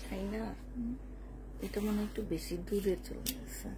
চাই না এটা মনে একটু বেশি দূরে চলে গেছে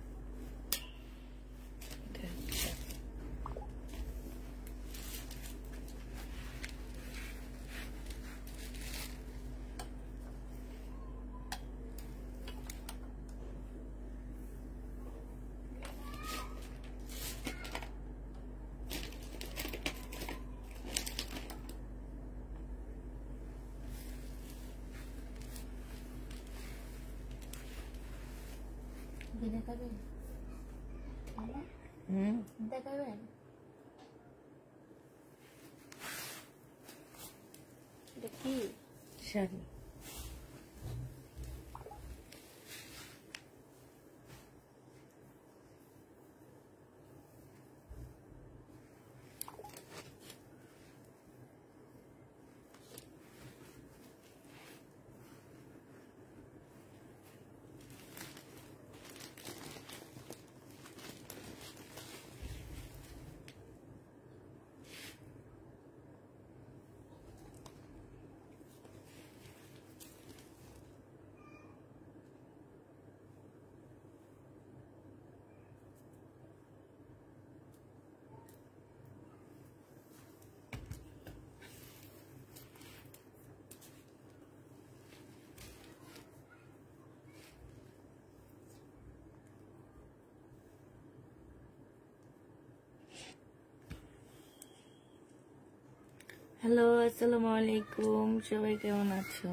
হ্যালো আসসালামু আলাইকুম সবাই কেমন আছো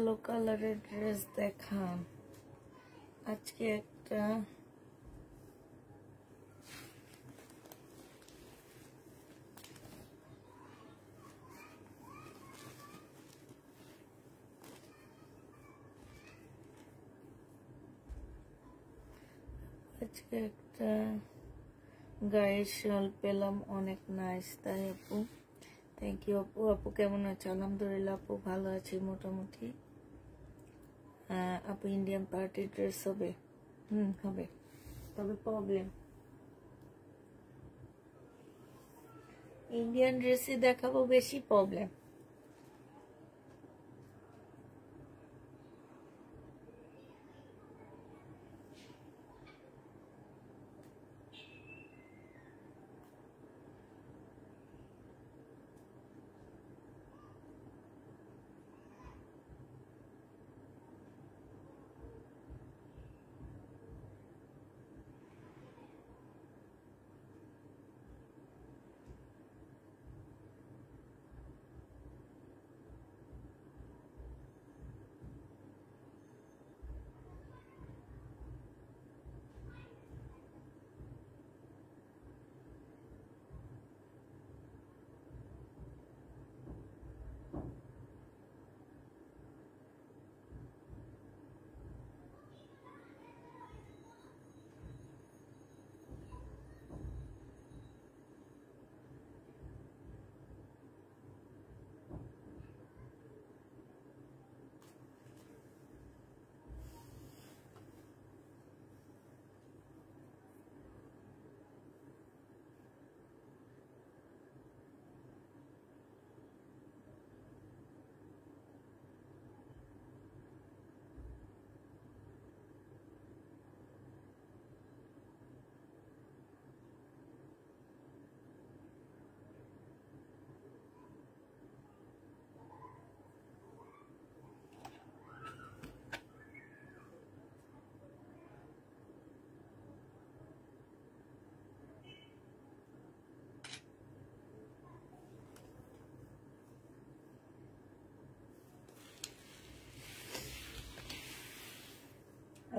কালো কালারের ড্রেস দেখান আজকে একটা আজকে একটা গায়ের শাল পেলাম অনেক নাইস তাই আপু থ্যাংক ইউ আপু আপু কেমন আছে আলহামদুলিল্লাহ আপু ভালো আছি মোটামুটি আপু ইন্ডিয়ান পার্টি ড্রেস হবে হুম হবে তবে প্রবলেম ইন্ডিয়ান ড্রেসে দেখাবো বেশি প্রবলেম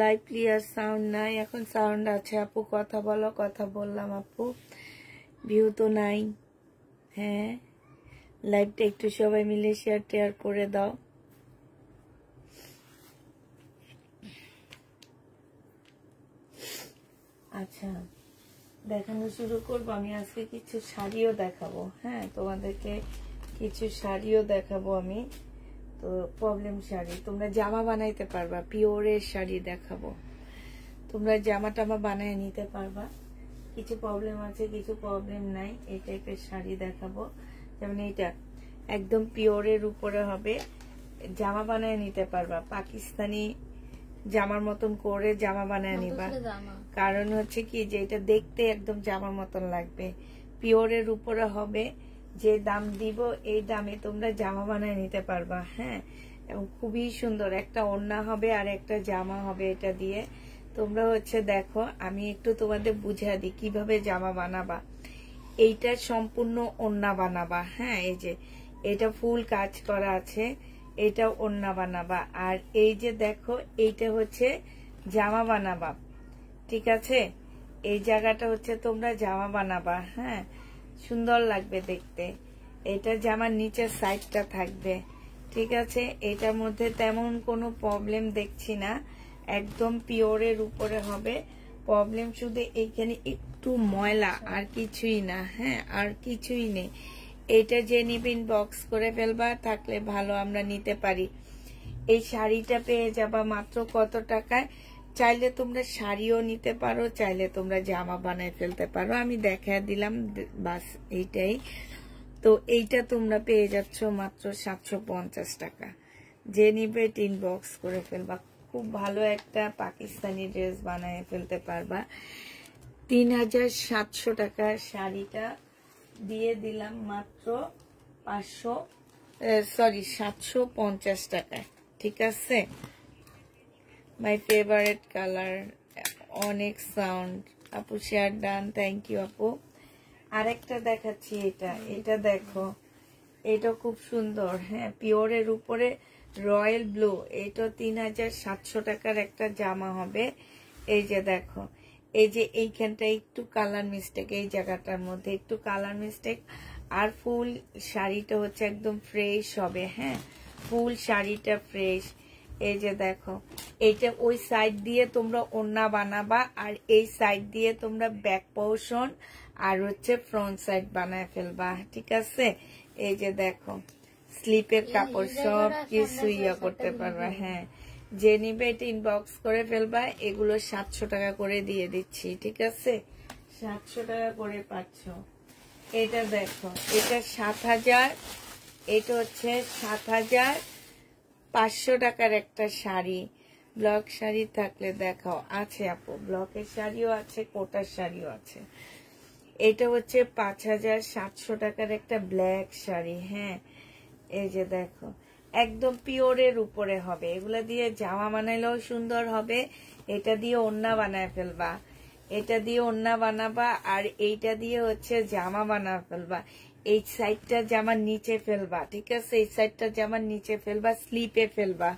লাইভ ক্লিয়ার সাউন্ড নাই এখন সাউন্ড আছে আপু কথা বলো কথা বললাম আপু ভিউ তো নাই হ্যাঁ লাইভটা একটু সবাই মিলে শেয়ার টেয়ার করে দাও আচ্ছা দেখানো শুরু করবো আমি আজকে কিছু শাড়িও দেখাবো হ্যাঁ তোমাদেরকে কিছু শাড়িও দেখাবো আমি তো প্রবলেম শাড়ি তোমরা জামা বানাইতে পারবা পিওরের শাড়ি দেখাবো তোমরা জামা টামা বানিয়ে নিতে পারবা কিছু প্রবলেম আছে কিছু প্রবলেম নাই এই টাইপের শাড়ি দেখাবো যেমন এইটা একদম পিওরের উপরে হবে জামা বানিয়ে নিতে পারবা পাকিস্তানি জামার মতন করে জামা বানিয়ে নিবা কারণ হচ্ছে কি যে এটা দেখতে একদম জামার মতন লাগবে পিওরের উপরে হবে যে দাম দিব এই দামে তোমরা জামা বানায় নিতে পারবা হ্যাঁ এবং খুবই সুন্দর একটা ওড়না হবে আর একটা জামা হবে এটা দিয়ে তোমরা হচ্ছে দেখো আমি একটু তোমাদের বুঝা দিই কিভাবে জামা বানাবা এইটা সম্পূর্ণ ওড়না বানাবা হ্যাঁ এই যে এটা ফুল কাজ করা আছে এটা ওড়না বানাবা আর এই যে দেখো এইটা হচ্ছে জামা বানাবা ঠিক আছে এই জায়গাটা হচ্ছে তোমরা জামা বানাবা হ্যাঁ সুন্দর লাগবে দেখতে এটা জামার নিচের সাইডটা থাকবে ঠিক আছে এটার মধ্যে তেমন কোনো প্রবলেম দেখছি না একদম পিওরের উপরে হবে প্রবলেম শুধু এইখানে একটু ময়লা আর কিছুই না হ্যাঁ আর কিছুই নেই এটা যে নিবিন বক্স করে ফেলবা থাকলে ভালো আমরা নিতে পারি এই শাড়িটা পেয়ে যাবা মাত্র কত টাকায় চাইলে তোমরা শাড়িও নিতে পারো চাইলে তোমরা জামা বানায় ফেলতে পারো আমি দেখা দিলাম বাস এইটাই তো এইটা তোমরা পেয়ে যাচ্ছ মাত্র সাতশো পঞ্চাশ টাকা যে নিবে টিন বক্স করে ফেলবা খুব ভালো একটা পাকিস্তানি ড্রেস বানায় ফেলতে পারবা তিন হাজার সাতশো টাকার শাড়িটা দিয়ে দিলাম মাত্র পাঁচশো সরি সাতশো পঞ্চাশ টাকায় ঠিক আছে মাই ফেভারেট কালার অনেক সাউন্ড আপু শেয়ার ডান থ্যাংক ইউ আপু আরেকটা দেখাচ্ছি এটা এটা দেখো এটা খুব সুন্দর হ্যাঁ পিওরের উপরে রয়্যাল ব্লু এটা তিন হাজার সাতশো টাকার একটা জামা হবে এই যে দেখো এই যে এইখানটা একটু কালার মিস্টেক এই জায়গাটার মধ্যে একটু কালার মিস্টেক আর ফুল শাড়িটা হচ্ছে একদম ফ্রেশ হবে হ্যাঁ ফুল শাড়িটা ফ্রেশ এই যে দেখো এইটা ওই সাইড দিয়ে তোমরা ওন্না বানাবা আর এই সাইড দিয়ে তোমরা ব্যাক পোর্শন আর হচ্ছে ফ্রন্ট সাইড বানায় ফেলবা ঠিক আছে এই যে দেখো স্লিপের কাপড় সব কিছু ইয়া করতে পারবা হ্যাঁ যে নিবে এটা ইনবক্স করে ফেলবা এগুলো সাতশো টাকা করে দিয়ে দিচ্ছি ঠিক আছে সাতশো টাকা করে পাচ্ছ এটা দেখো এটা সাত হাজার এটা হচ্ছে সাত হাজার পাঁচশো টাকার একটা শাড়ি ব্লক শাড়ি থাকলে দেখাও আছে আপু ব্লকের শাড়িও আছে কোটার শাড়িও আছে এটা হচ্ছে পাঁচ হাজার সাতশো টাকার একটা ব্ল্যাক শাড়ি হ্যাঁ এই যে দেখো একদম পিওরের উপরে হবে এগুলা দিয়ে জামা বানাইলেও সুন্দর হবে এটা দিয়ে অন্যা বানায় ফেলবা এটা দিয়ে অন্যা বানাবা আর এইটা দিয়ে হচ্ছে জামা বানা ফেলবা এই সাইডটা জামার নিচে ফেলবা ঠিক আছে এই সাইডটা জামার নিচে ফেলবা স্লিপে ফেলবা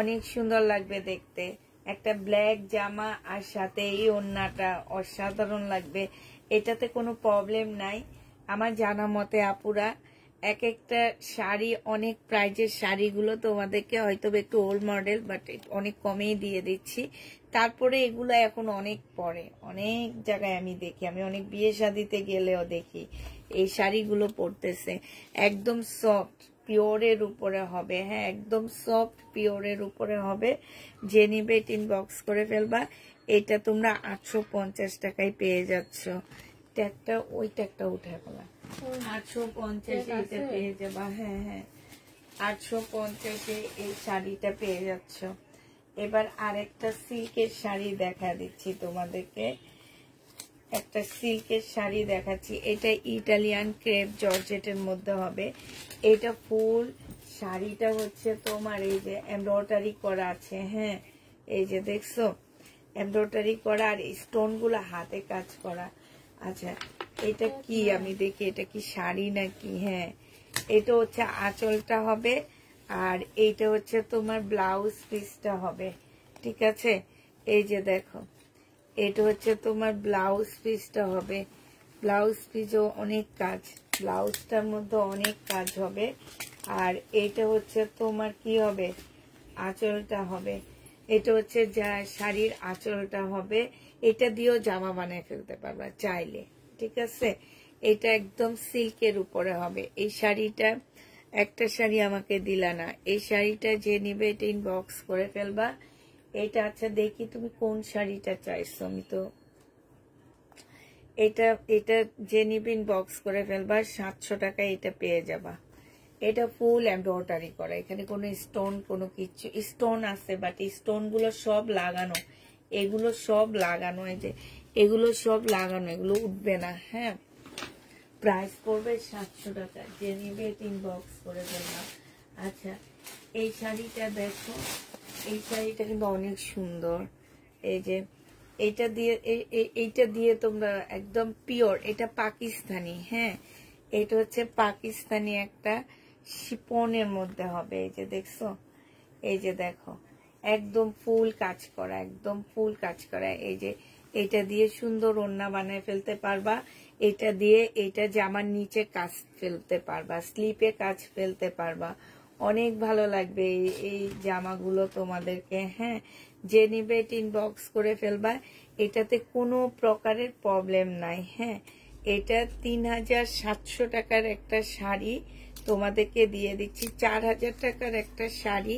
অনেক সুন্দর লাগবে দেখতে একটা ব্ল্যাক জামা আর সাথে এই ওন্নাটা অসাধারণ লাগবে এটাতে কোনো প্রবলেম নাই আমার জানা মতে আপুরা এক একটা শাড়ি অনেক প্রাইজের শাড়িগুলো তোমাদেরকে হয়তো একটু ওল্ড মডেল বাট অনেক কমেই দিয়ে দিচ্ছি তারপরে এগুলো এখন অনেক পরে অনেক জায়গায় আমি দেখি আমি অনেক বিয়ে শাদিতে গেলেও দেখি এই শাড়িগুলো পরতেছে একদম সফট পিওরের উপরে হবে হ্যাঁ একদম সফট পিওরের উপরে হবে যে নিবে বক্স করে ফেলবা এটা তোমরা আটশো পঞ্চাশ টাকায় পেয়ে যাচ্ছ ট্যাগটা ওই ট্যাগটা উঠে ফেলা আটশো পঞ্চাশে এটা পেয়ে যাবা হ্যাঁ হ্যাঁ আটশো পঞ্চাশে এই শাড়িটা পেয়ে যাচ্ছ এবার আরেকটা সিল্কের শাড়ি দেখা দিচ্ছি তোমাদেরকে একটা সিল্কের শাড়ি দেখাচ্ছি এটা ইটালিয়ান ক্রেপ জর্জেটের মধ্যে হবে এটা ফুল শাড়িটা হচ্ছে তোমার এই যে এমব্রয়ডারি করা আছে হ্যাঁ এই যে দেখছো এমব্রয়ডারি করা আর স্টোনগুলো হাতে কাজ করা আচ্ছা এটা কি আমি দেখি এটা কি শাড়ি নাকি হ্যাঁ এটা হচ্ছে আঁচলটা হবে আর এইটা হচ্ছে তোমার ব্লাউজ পিসটা হবে ঠিক আছে এই যে দেখো এটা হচ্ছে তোমার ব্লাউজ পিসটা হবে ব্লাউজ পিসও অনেক কাজ ব্লাউজটার মধ্যে অনেক কাজ হবে আর এটা হচ্ছে তোমার কি হবে আঁচলটা হবে এটা হচ্ছে যা শাড়ির আঁচলটা হবে এটা দিয়েও জামা বানিয়ে ফেলতে পারবা চাইলে ঠিক আছে এটা একদম সিল্কের উপরে হবে এই শাড়িটা একটা শাড়ি আমাকে দিলা না এই শাড়িটা যে নিবে এটা ইনবক্স করে ফেলবা এটা আচ্ছা দেখি তুমি কোন শাড়িটা চাইছো আমি তো এটা এটা যে নিবিন বক্স করে ফেলবা সাতশো টাকা এটা পেয়ে যাবা এটা ফুল এমব্রয়ডারি করা এখানে কোনো স্টোন কোনো কিছু স্টোন আছে বাট স্টোনগুলো সব লাগানো এগুলো সব লাগানো এই যে এগুলো সব লাগানো এগুলো উঠবে না হ্যাঁ প্রাইস পড়বে সাতশো টাকা যে নিবে তিন বক্স করে ফেলবা আচ্ছা এই শাড়িটা দেখো এই শাড়িটা কিন্তু অনেক সুন্দর এই যে এটা দিয়ে এইটা দিয়ে তোমরা একদম পিওর এটা পাকিস্তানি হ্যাঁ এটা হচ্ছে পাকিস্তানি একটা শিপনের মধ্যে হবে এই যে দেখছো এই যে দেখো একদম ফুল কাজ করা একদম ফুল কাজ করা এই যে এটা দিয়ে সুন্দর ওন্না বানায় ফেলতে পারবা এটা দিয়ে এটা জামার নিচে কাজ ফেলতে পারবা স্লিপে কাজ ফেলতে পারবা অনেক ভালো লাগবে এই জামাগুলো তোমাদেরকে হ্যাঁ যে নিবে এটি ইনবক্স করে ফেলবা এটাতে কোনো প্রকারের প্রবলেম নাই হ্যাঁ এটা তিন হাজার সাতশো টাকার একটা শাড়ি তোমাদেরকে দিয়ে দিচ্ছি চার হাজার টাকার একটা শাড়ি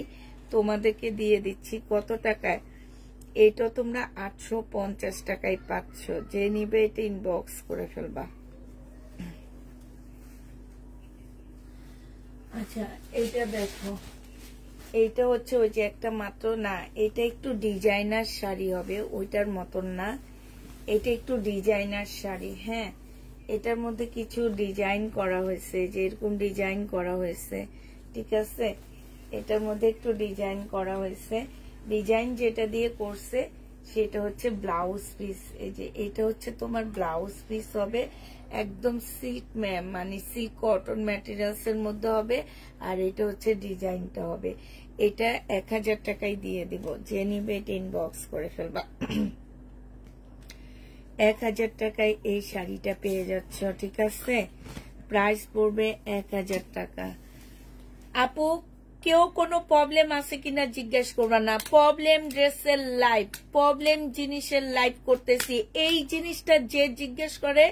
তোমাদেরকে দিয়ে দিচ্ছি কত টাকায় এটা তোমরা আটশো পঞ্চাশ টাকায় পাচ্ছ যে নিবে এটা ইনবক্স করে ফেলবা আচ্ছা এইটা দেখো এইটা হচ্ছে ওই যে একটা মাত্র না এটা একটু ডিজাইনার শাড়ি হবে ওইটার মতন না এটা একটু ডিজাইনার শাড়ি হ্যাঁ এটার মধ্যে কিছু ডিজাইন করা হয়েছে যে এরকম ডিজাইন করা হয়েছে ঠিক আছে এটার মধ্যে একটু ডিজাইন করা হয়েছে ডিজাইন যেটা দিয়ে করছে সেটা হচ্ছে ব্লাউজ পিস এই যে এটা হচ্ছে তোমার ব্লাউজ পিস হবে একদম সিল্ক ম্যাম মানে সিল্ক কটন ম্যাটেরিয়ালস এর মধ্যে হবে আর এটা হচ্ছে ডিজাইনটা হবে এটা এক হাজার টাকায় দিয়ে দিব যে নিবে এটা ইনবক্স করে ফেলবা এক হাজার টাকায় এই শাড়িটা পেয়ে যাচ্ছ ঠিক আছে প্রাইস পড়বে এক হাজার টাকা আপু কেউ কোনো প্রবলেম আছে কিনা জিজ্ঞেস করবা না প্রবলেম ড্রেসের লাইফ প্রবলেম জিনিসের লাইফ করতেছি এই জিনিসটা যে জিজ্ঞেস করে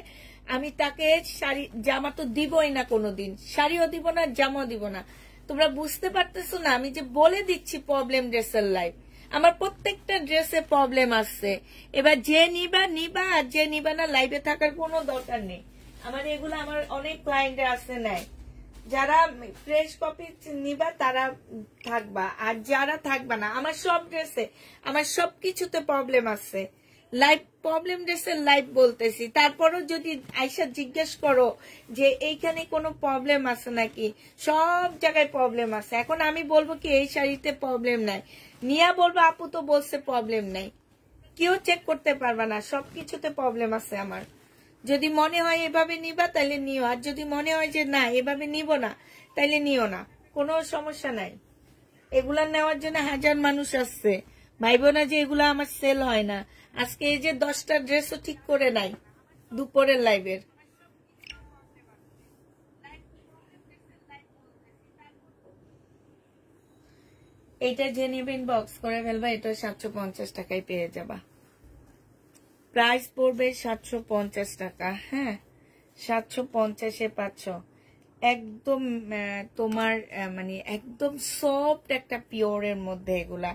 আমি তাকে শাড়ি জামা তো দিবই না কোনোদিন শাড়িও দিব না জামাও দিব না তোমরা বুঝতে পারতেছো না আমি যে বলে দিচ্ছি প্রবলেম ড্রেসের লাইফ আমার প্রত্যেকটা ড্রেসে প্রবলেম আসছে এবার যে নিবা নিবা আর যে নিবা না লাইভে থাকার কোনো দরকার নেই আমার এগুলো আমার অনেক ক্লায়েন্ট আসে নাই যারা ফ্রেশ কপি নিবা তারা থাকবা আর যারা থাকবা না আমার সব ড্রেসে আমার সব কিছুতে প্রবলেম আছে লাইফ প্রবলেম ড্রেসের লাইফ বলতেছি তারপরও যদি আইসা জিজ্ঞেস করো যে এইখানে কোনো প্রবলেম আছে নাকি সব জায়গায় প্রবলেম আছে এখন আমি বলবো কি এই শাড়িতে প্রবলেম নাই নিয়া বলবো আপু তো বলছে প্রবলেম নাই কেউ চেক করতে পারবে না সব কিছুতে প্রবলেম আছে আমার যদি মনে হয় এভাবে নিবা তাহলে নিও আর যদি মনে হয় যে না এভাবে নিব না তাইলে নিও না কোনো সমস্যা নাই এগুলা নেওয়ার জন্য হাজার মানুষ আসছে ভাই না যে এগুলা আমার সেল হয় না আজকে এই যে দশটা ড্রেস ও ঠিক করে নাই দুপুরের লাইভের এইটা যে নেবেন বক্স করে ফেলবা এটা সাতশো পঞ্চাশ টাকায় পেয়ে যাবা প্রাইস পড়বে সাতশো পঞ্চাশ টাকা হ্যাঁ সাতশো পঞ্চাশে পাঁচশো একদম তোমার মানে একদম সফট একটা পিওরের মধ্যে এগুলা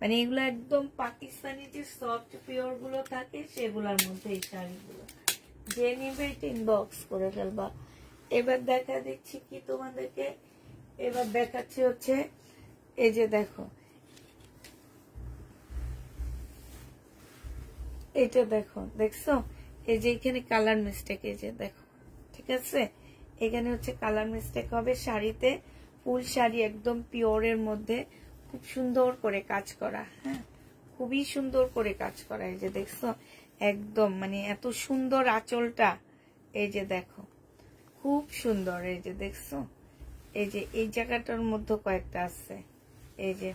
মানে এগুলো একদম পাকিস্তানি যে সফট পিওর গুলো থাকে সেগুলোর মধ্যে এই শাড়িগুলো যে নিবে তিন ইনবক্স করে ফেলবা এবার দেখা দিচ্ছি কি তোমাদেরকে এবার দেখাচ্ছি হচ্ছে এই যে দেখো এটা দেখো দেখছো এই যে এখানে কালার মিস্টেক এই যে দেখো ঠিক আছে এখানে হচ্ছে কালার মিস্টেক হবে শাড়িতে ফুল শাড়ি একদম পিওরের মধ্যে খুব সুন্দর করে কাজ করা হ্যাঁ খুবই সুন্দর করে কাজ করা এই যে দেখছো একদম মানে এত সুন্দর আঁচলটা এই যে দেখো খুব সুন্দর এই যে দেখছো এই যে এই জায়গাটার মধ্যে কয়েকটা আছে এই যে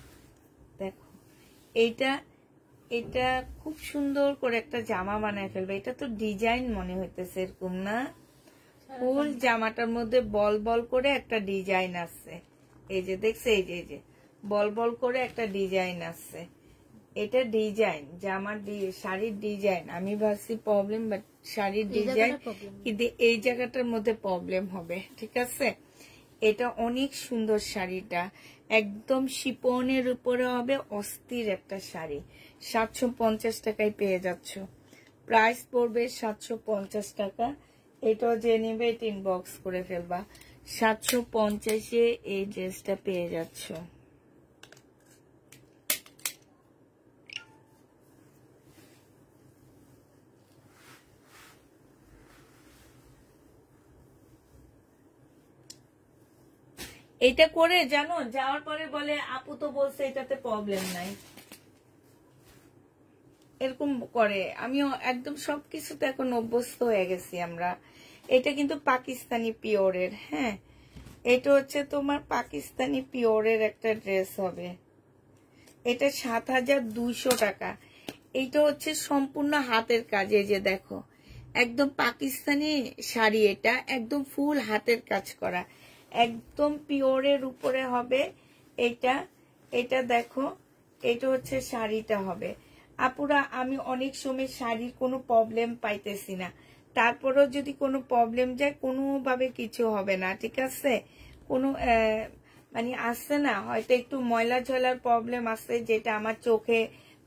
দেখো এইটা এটা খুব সুন্দর করে একটা জামা বানায় ফেলবে এটা তো ডিজাইন মনে হইতেছে এরকম না ফুল জামাটার মধ্যে বল বল করে একটা ডিজাইন আছে এই যে দেখছে এই যে এই যে বল বল করে একটা ডিজাইন আছে এটা ডিজাইন জামার শাড়ির ডিজাইন আমি ভাবছি প্রবলেম বাট শাড়ির ডিজাইন কিন্তু এই জায়গাটার মধ্যে প্রবলেম হবে ঠিক আছে এটা অনেক সুন্দর শাড়িটা একদম শিপনের উপরে হবে অস্থির একটা শাড়ি সাতশো পঞ্চাশ টাকায় পেয়ে যাচ্ছ প্রাইস পড়বে সাতশো পঞ্চাশ টাকা এটাও যে নেবে তিন বক্স করে ফেলবা সাতশো পঞ্চাশে এই ড্রেসটা পেয়ে যাচ্ছ এটা করে জানো যাওয়ার পরে বলে আপু তো বলছে এটাতে প্রবলেম নাই এরকম করে আমিও একদম সবকিছুতে এখন অভ্যস্ত হয়ে গেছি আমরা এটা কিন্তু পাকিস্তানি পিওরের হ্যাঁ এটা হচ্ছে তোমার পাকিস্তানি পিওরের একটা ড্রেস হবে এটা সাত হাজার দুইশো টাকা এইটা হচ্ছে সম্পূর্ণ হাতের কাজে যে দেখো একদম পাকিস্তানি শাড়ি এটা একদম ফুল হাতের কাজ করা একদম পিওরের উপরে হবে এটা এটা দেখো এটা হচ্ছে শাড়িটা হবে আপুরা আমি অনেক সময় শাড়ির কোনো প্রবলেম পাইতেছি না তারপরেও যদি কোনো প্রবলেম যায় কোনোভাবে কিছু হবে না ঠিক আছে কোনো মানে আসছে না হয়তো একটু ময়লা ঝলার প্রবলেম আছে যেটা আমার চোখে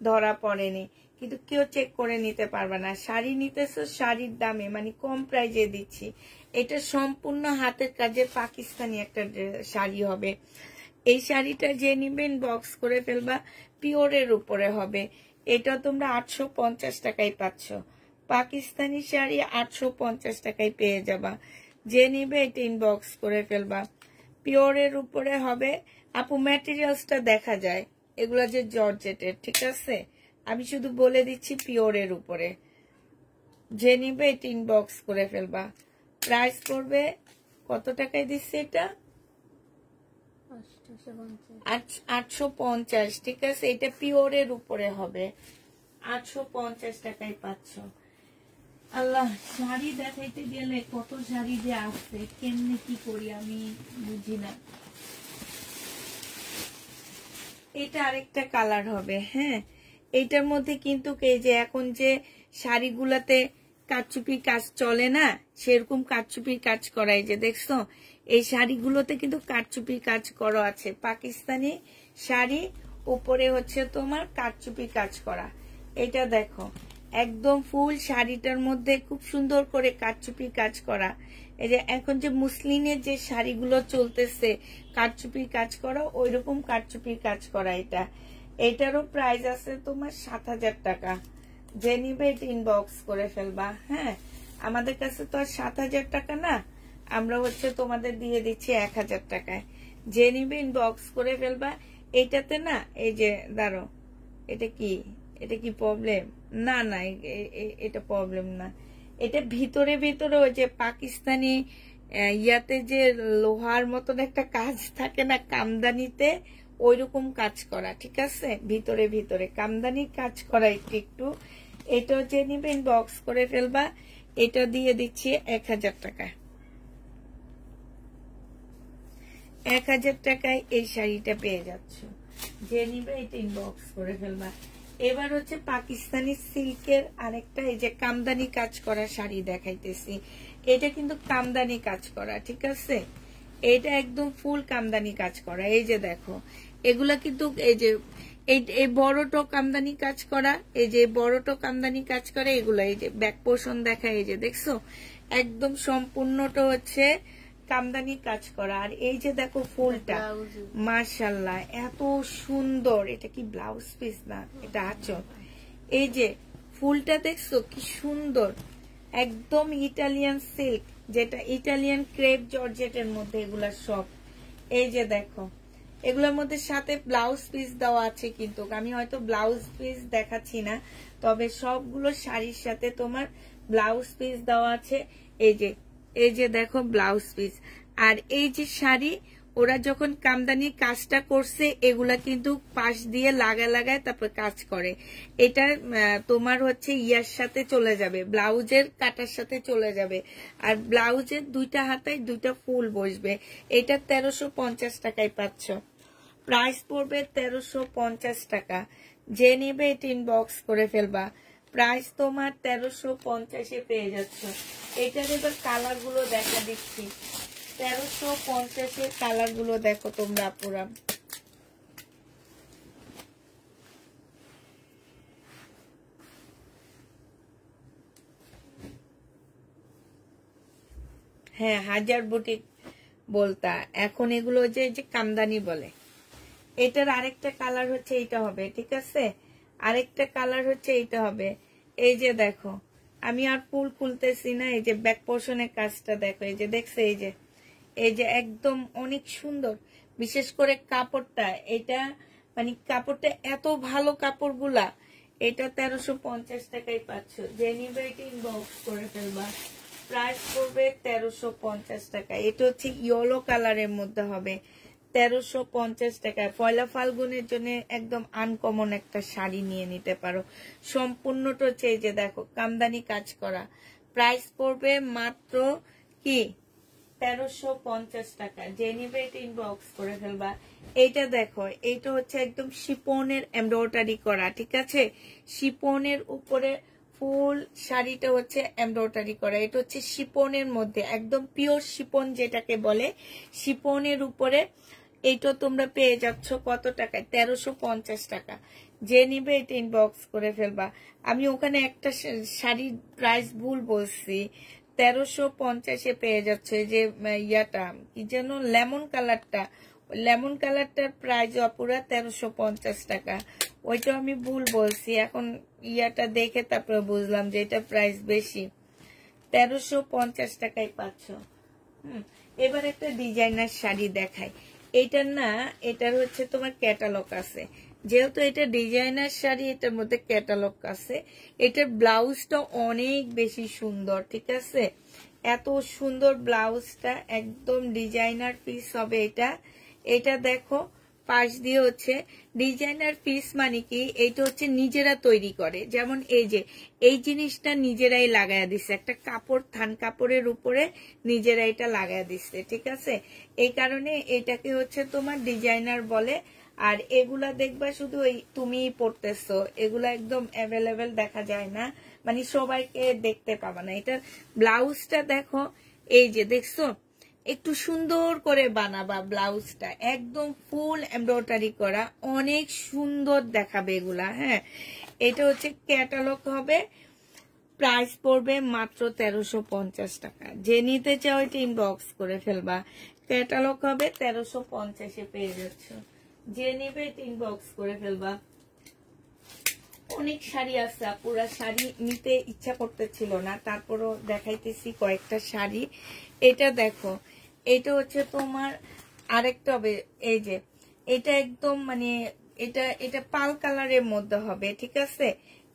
ধরা পড়েনি কিন্তু কেউ চেক করে নিতে পারবে না শাড়ি নিতেছ শাড়ির দামে মানে কম প্রাইজে দিচ্ছি এটা সম্পূর্ণ হাতের কাজের পাকিস্তানি একটা শাড়ি হবে এই শাড়িটা যে নিবেন বক্স করে ফেলবা পিওরের উপরে হবে এটা তোমরা আটশো পঞ্চাশ টাকায় পাচ্ছ পাকিস্তানি শাড়ি আটশো পঞ্চাশ টাকায় পেয়ে যাবা যে নিবে এটা ইনবক্স করে ফেলবা পিওরের উপরে হবে আপু ম্যাটেরিয়ালসটা দেখা যায় এগুলো যে জর্জেটের ঠিক আছে আমি শুধু বলে দিচ্ছি পিওরের উপরে যে নিবে এটা ইনবক্স করে ফেলবা প্রাইস পড়বে কত টাকায় দিচ্ছে এটা আটশো পঞ্চাশ ঠিক আছে এটা পিওরের উপরে হবে আটশো পঞ্চাশ টাকায় পাচ্ছ আল্লাহ শাড়ি দেখাইতে গেলে কত শাড়ি যে আসছে কেমনি কি করি আমি বুঝি না এটা আরেকটা কালার হবে হ্যাঁ এটার মধ্যে কিন্তু কে যে এখন যে শাড়িগুলাতে কারচুপির কাজ চলে না সেরকম কারচুপির কাজ করাই যে দেখছো এই শাড়িগুলোতে কিন্তু কারচুপির কাজ করো আছে পাকিস্তানি শাড়ি উপরে হচ্ছে তোমার কারচুপির কাজ করা এটা দেখো একদম ফুল শাড়িটার মধ্যে খুব সুন্দর করে কারচুপির কাজ করা এই যে এখন যে মুসলিনের যে শাড়িগুলো চলতেছে কারচুপির কাজ করা ওই রকম কারচুপির কাজ করা এটা এটারও প্রাইস আছে তোমার সাত হাজার টাকা জেনিভেট ইনবক্স করে ফেলবা হ্যাঁ আমাদের কাছে তো আর সাত হাজার টাকা না আমরা হচ্ছে তোমাদের দিয়ে দিচ্ছি এক হাজার টাকায় যে ইনবক্স করে ফেলবা এইটাতে না এই যে দাঁড়ো এটা কি এটা কি প্রবলেম না না এটা প্রবলেম না এটা ভিতরে ভিতরে ওই যে পাকিস্তানি ইয়াতে যে লোহার মতন একটা কাজ থাকে না কামদানিতে ওইরকম কাজ করা ঠিক আছে ভিতরে ভিতরে কামদানি কাজ করা একটু একটু এটা যে নিবেন বক্স করে ফেলবা এটা দিয়ে দিচ্ছি এক হাজার টাকা এক হাজার টাকায় এই শাড়িটা পেয়ে যাচ্ছ যে নিবে এটা ইনবক্স করে ফেলবা এবার হচ্ছে পাকিস্তানি সিল্কের আরেকটা এই যে কামদানি কাজ করা শাড়ি দেখাইতেছি এটা কিন্তু কামদানি কাজ করা ঠিক আছে এটা একদম ফুল কামদানি কাজ করা এই যে দেখো এগুলা কিন্তু এই যে এই এই বড় টক আমদানি কাজ করা এই যে বড় টক আমদানি কাজ করা এগুলো এই যে ব্যাক পোষণ দেখা এই যে দেখছো একদম সম্পূর্ণটা হচ্ছে কামদানি কাজ করা আর এই যে দেখো ফুলটা মার্শাল্লাহ এত সুন্দর এটা কি ব্লাউজ পিস না এটা আচল এই যে ফুলটা দেখছো কি সুন্দর একদম ইটালিয়ান সিল্ক যেটা ইটালিয়ান ক্রেপ জর্জেটের মধ্যে এগুলা সব এই যে দেখো এগুলোর মধ্যে সাথে ব্লাউজ পিস দেওয়া আছে কিন্তু আমি হয়তো ব্লাউজ পিস দেখাচ্ছি না তবে সবগুলো শাড়ির সাথে তোমার ব্লাউজ পিস দেওয়া আছে এই যে এই যে দেখো ব্লাউজ পিস আর এই যে শাড়ি ওরা যখন কামদানি কাজটা করছে এগুলা কিন্তু পাশ দিয়ে লাগা লাগায় তারপর কাজ করে এটা তোমার হচ্ছে ইয়ার সাথে চলে যাবে ব্লাউজের কাটার সাথে চলে যাবে আর ব্লাউজের দুইটা হাতায় দুইটা ফুল বসবে এটা তেরোশো পঞ্চাশ টাকায় পাচ্ছ প্রাইস পড়বে তেরোশো পঞ্চাশ টাকা যে নেবে এটি ইনবক্স করে ফেলবা প্রাইস তোমার তেরোশো পঞ্চাশে পেয়ে যাচ্ছ এটার এবার কালারগুলো দেখা দিচ্ছি তেরোশো পঞ্চাশের কালারগুলো দেখো তোমরা পুরাম হ্যাঁ হাজার বুটিক বলতা এখন এগুলো যে যে কামদানি বলে এটার আরেকটা কালার হচ্ছে এইটা হবে ঠিক আছে আরেকটা কালার হচ্ছে এইটা হবে এই যে দেখো আমি আর ফুল খুলতেছি না এই যে ব্যাক পোর্শনের কাজটা দেখো এই যে দেখছে এই যে এই যে একদম অনেক সুন্দর বিশেষ করে কাপড়টা এটা মানে কাপড়টা এত ভালো কাপড়গুলা এটা তেরোশো পঞ্চাশ টাকায় পাচ্ছ জেনিভেটিং বক্স করে ফেলবা প্রাইস পড়বে তেরোশো পঞ্চাশ টাকা এটা হচ্ছে ইয়েলো কালারের মধ্যে হবে তেরোশো পঞ্চাশ টাকায় পয়লা ফাল্গুনের জন্য একদম আনকমন একটা শাড়ি নিয়ে নিতে পারো সম্পূর্ণটা হচ্ছে এই যে দেখো কামদানি কাজ করা প্রাইস পড়বে মাত্র কি তেরোশো পঞ্চাশ টাকা যে নিবে এটা ইনবক্স করে ফেলবা এইটা দেখো এইটা হচ্ছে একদম শিপনের এমব্রয়ডারি করা ঠিক আছে শিপনের উপরে ফুল শাড়িটা হচ্ছে এমব্রয়ডারি করা এটা হচ্ছে শিপনের মধ্যে একদম পিওর শিপন যেটাকে বলে শিপনের উপরে এইটা তোমরা পেয়ে যাচ্ছ কত টাকায় তেরোশো পঞ্চাশ টাকা যে নিবে এটা ইনবক্স করে ফেলবা আমি ওখানে একটা শাড়ির প্রাইস ভুল বলছি তেরোশো পঞ্চাশে পেয়ে যাচ্ছে যে ইয়াটা কি যেন লেমন কালারটা লেমন কালারটার প্রাইস অপুরা তেরোশো পঞ্চাশ টাকা ওইটা আমি ভুল বলছি এখন ইয়াটা দেখে তারপরে বুঝলাম যে এটা প্রাইস বেশি তেরোশো পঞ্চাশ টাকায় পাচ্ছ এবার একটা ডিজাইনার শাড়ি দেখায় এটার না এটার হচ্ছে তোমার ক্যাটালগ আছে যেহেতু এটা ডিজাইনার শাড়ি এটার মধ্যে ক্যাটালগ আছে এটার ব্লাউজটা অনেক বেশি সুন্দর ঠিক আছে এত সুন্দর ব্লাউজটা একদম ডিজাইনার পিস হবে এটা এটা দেখো পাশ দিয়ে হচ্ছে ডিজাইনার পিস মানে কি এইটা হচ্ছে নিজেরা তৈরি করে যেমন এই যে এই জিনিসটা নিজেরাই লাগায়া দিছে একটা কাপড় থান কাপড়ের উপরে নিজেরা এটা লাগায় দিচ্ছে ঠিক আছে এই কারণে এটাকে হচ্ছে তোমার ডিজাইনার বলে আর এগুলা দেখবা শুধু ওই তুমি পড়তেছ এগুলা একদম অ্যাভেলেবেল দেখা যায় না মানে সবাইকে দেখতে পাবা না এটা ব্লাউজটা দেখো এই যে দেখছো একটু সুন্দর করে বানাবা ব্লাউজটা একদম ফুল এমব্রয়ডারি করা অনেক সুন্দর দেখাবে এগুলা হ্যাঁ এটা হচ্ছে ক্যাটালগ হবে প্রাইস পড়বে মাত্র তেরোশো পঞ্চাশ টাকা যে নিতে চাও এটা ইনবক্স করে ফেলবা ক্যাটালগ হবে তেরোশো পঞ্চাশে পেয়ে যাচ্ছ যে নিবে এটা ইনবক্স করে ফেলবা অনেক শাড়ি আছে পুরা শাড়ি নিতে ইচ্ছা করতেছিল না তারপরও দেখাইতেছি কয়েকটা শাড়ি এটা দেখো এটা হচ্ছে তোমার আরেকটা হবে এই যে এটা একদম মানে এটা এটা পাল কালারের মধ্যে হবে ঠিক আছে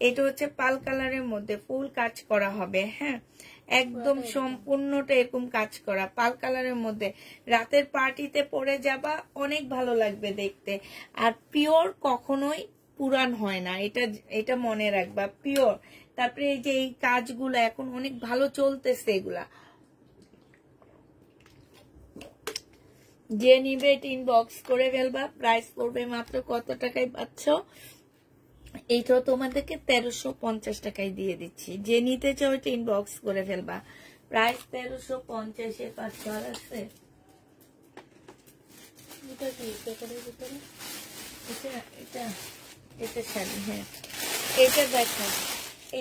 এটা হচ্ছে পাল কালারের মধ্যে ফুল কাজ করা হবে হ্যাঁ একদম হ্যাঁ। সম্পূর্ণটা এরকম কাজ করা পাল কালারের মধ্যে রাতের পার্টিতে পরে যাবা অনেক ভালো লাগবে দেখতে আর পিওর কখনোই পুরান হয় না এটা এটা মনে রাখবা পিওর তারপরে এই যে এই কাজগুলো এখন অনেক ভালো চলতেছে এগুলা যে নিবে তিন বক্স করে ফেলবা প্রাইস পড়বে মাত্র কত টাকায় পাচ্ছ এইটাও তোমাদেরকে তেরোশো পঞ্চাশ টাকায় দিয়ে দিচ্ছি যে নিতে চাও তিন বক্স করে ফেলবা প্রাইস তেরোশো পঞ্চাশে পাঁচ আর আছে এটা কি এটা এটা শাড়ি হ্যাঁ এটা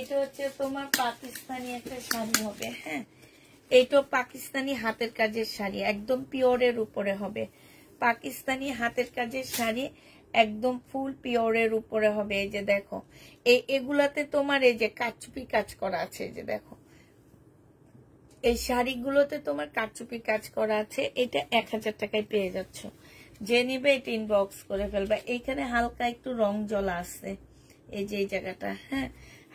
এটা হচ্ছে তোমার পাকিস্তানি একটা শাড়ি হবে হ্যাঁ এইটা পাকিস্তানি হাতের কাজের শাড়ি একদম পিওরের উপরে হবে পাকিস্তানি হাতের কাজের শাড়ি একদম ফুল পিওরের উপরে হবে এই যে দেখো এই এগুলাতে তোমার এই যে কাচুপি কাজ করা আছে এই যে দেখো এই শাড়িগুলোতে তোমার কাচুপি কাজ করা আছে এটা এক হাজার টাকায় পেয়ে যাচ্ছ যে নিবে এটা ইনবক্স করে ফেলবে এইখানে হালকা একটু রং জলা আছে এই যে এই জায়গাটা হ্যাঁ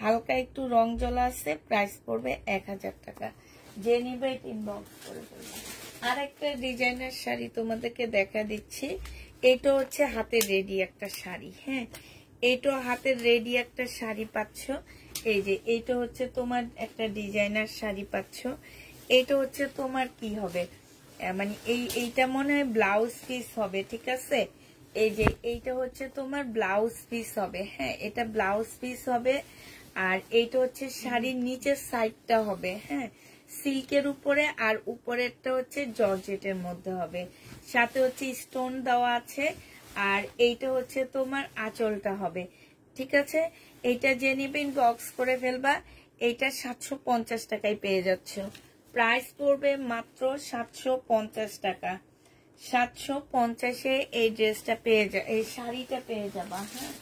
হালকা একটু রং জলা আছে প্রাইস পড়বে এক হাজার টাকা যে ইনবক্স করে ফেলবে আরেকটা ডিজাইনার শাড়ি তোমাদেরকে দেখা দিচ্ছি এটা হচ্ছে হাতে রেডি একটা শাড়ি হ্যাঁ এইটা হাতের রেডি একটা শাড়ি পাচ্ছ এই যে এইটা হচ্ছে তোমার একটা ডিজাইনার শাড়ি পাচ্ছ এটা হচ্ছে তোমার কি হবে মানে এই এইটা মনে হয় ব্লাউজ পিস হবে ঠিক আছে এই যে এইটা হচ্ছে তোমার ব্লাউজ পিস হবে হ্যাঁ এটা ব্লাউজ পিস হবে আর এইটা হচ্ছে শাড়ির নিচের সাইডটা হবে হ্যাঁ সিল্কের উপরে আর উপরেরটা হচ্ছে জর্জেটের মধ্যে হবে সাথে হচ্ছে স্টোন দেওয়া আছে আর এইটা হচ্ছে তোমার আঁচলটা হবে ঠিক আছে এইটা যে বক্স করে ফেলবা এইটা সাতশো পঞ্চাশ টাকায় পেয়ে যাচ্ছ প্রাইস পড়বে মাত্র সাতশো পঞ্চাশ টাকা সাতশো পঞ্চাশে এই ড্রেসটা পেয়ে যা এই শাড়িটা পেয়ে যাবা হ্যাঁ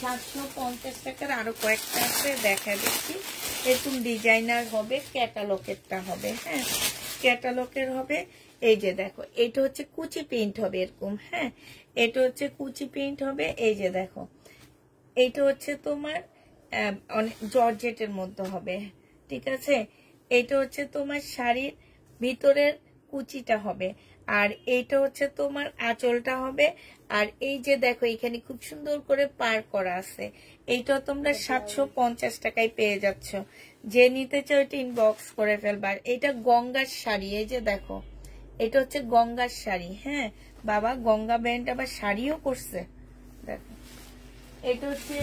সাতশো পঞ্চাশ টাকার আরও কয়েকটা আছে দেখা দিচ্ছি এরকম ডিজাইনার হবে ক্যাটালকেরটা হবে হ্যাঁ ক্যাটালকের হবে এই যে দেখো এটা হচ্ছে কুচি প্রিন্ট হবে এরকম হ্যাঁ এটা হচ্ছে কুচি প্রিন্ট হবে এই যে দেখো এটা হচ্ছে তোমার অনেক জর্জেটের মধ্যে হবে ঠিক আছে এটা হচ্ছে তোমার শাড়ির ভিতরের কুচিটা হবে আর এইটা হচ্ছে তোমার আঁচলটা হবে আর এই যে দেখো এখানে খুব সুন্দর করে পার করা আছে এইটা তোমরা সাতশো পঞ্চাশ টাকায় পেয়ে যাচ্ছ যে নিতে চাও এটা ইনবক্স করে ফেলবার এটা গঙ্গার শাড়ি এই যে দেখো এটা হচ্ছে গঙ্গার শাড়ি হ্যাঁ বাবা গঙ্গা ব্যান্ড আবার শাড়িও করছে দেখো এটা হচ্ছে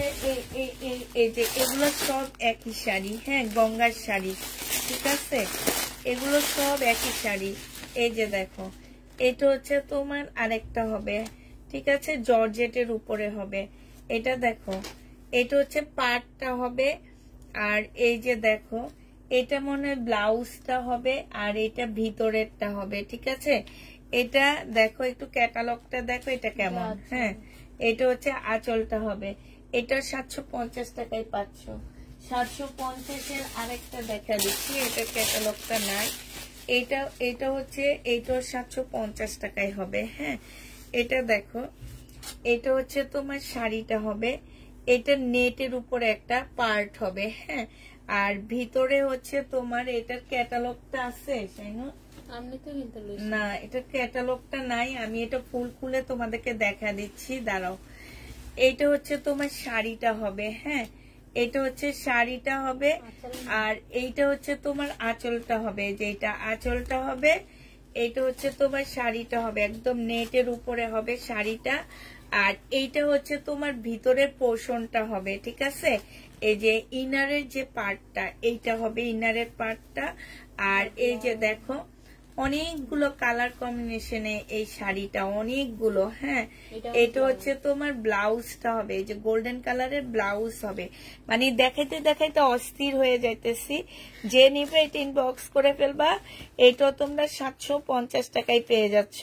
এই যে এগুলো সব একই শাড়ি হ্যাঁ গঙ্গার শাড়ি ঠিক আছে এগুলো সব একই শাড়ি এই যে দেখো এটা হচ্ছে তোমার আরেকটা হবে ঠিক আছে জর্জেটের উপরে হবে এটা দেখো এটা হচ্ছে পাটটা হবে আর এই যে দেখো এটা মনে হয় ব্লাউজটা হবে আর এটা ভিতরেরটা হবে ঠিক আছে এটা দেখো একটু ক্যাটালগটা দেখো এটা কেমন আচ্ছা। হ্যাঁ এটা হচ্ছে আঁচলটা হবে এটা সাতশো পঞ্চাশ টাকায় পাচ্ছ সাতশো পঞ্চাশের আরেকটা দেখা দিচ্ছি এটা ক্যাটালগটা নাই এটা এটা হচ্ছে এইটা সাতশো পঞ্চাশ টাকায় হবে হ্যাঁ এটা দেখো এটা হচ্ছে তোমার শাড়িটা হবে এটা নেটের উপর একটা পার্ট হবে হ্যাঁ আর ভিতরে হচ্ছে তোমার এটার ক্যাটালগটা আছে তাই না না এটা ক্যাটালগটা নাই আমি এটা ফুল খুলে তোমাদেরকে দেখা দিচ্ছি দাঁড়াও এটা হচ্ছে তোমার শাড়িটা হবে হ্যাঁ এটা হচ্ছে শাড়িটা হবে আর এইটা হচ্ছে তোমার আঁচলটা হবে যে এটা আঁচলটা হবে এটা হচ্ছে তোমার শাড়িটা হবে একদম নেটের উপরে হবে শাড়িটা আর এইটা হচ্ছে তোমার ভিতরে পোষণটা হবে ঠিক আছে এই যে ইনারের যে পার্টটা এইটা হবে ইনারের পার্টটা আর এই যে দেখো অনেকগুলো কালার কম্বিনেশনে এই শাড়িটা অনেকগুলো হ্যাঁ এটা হচ্ছে তোমার ব্লাউজটা হবে যে গোল্ডেন কালারের ব্লাউজ হবে মানে দেখাইতে দেখাইতে অস্থির হয়ে যাইতেছি যে নিবে এটা ইনবক্স করে ফেলবা এটা তোমরা সাতশো পঞ্চাশ টাকায় পেয়ে যাচ্ছ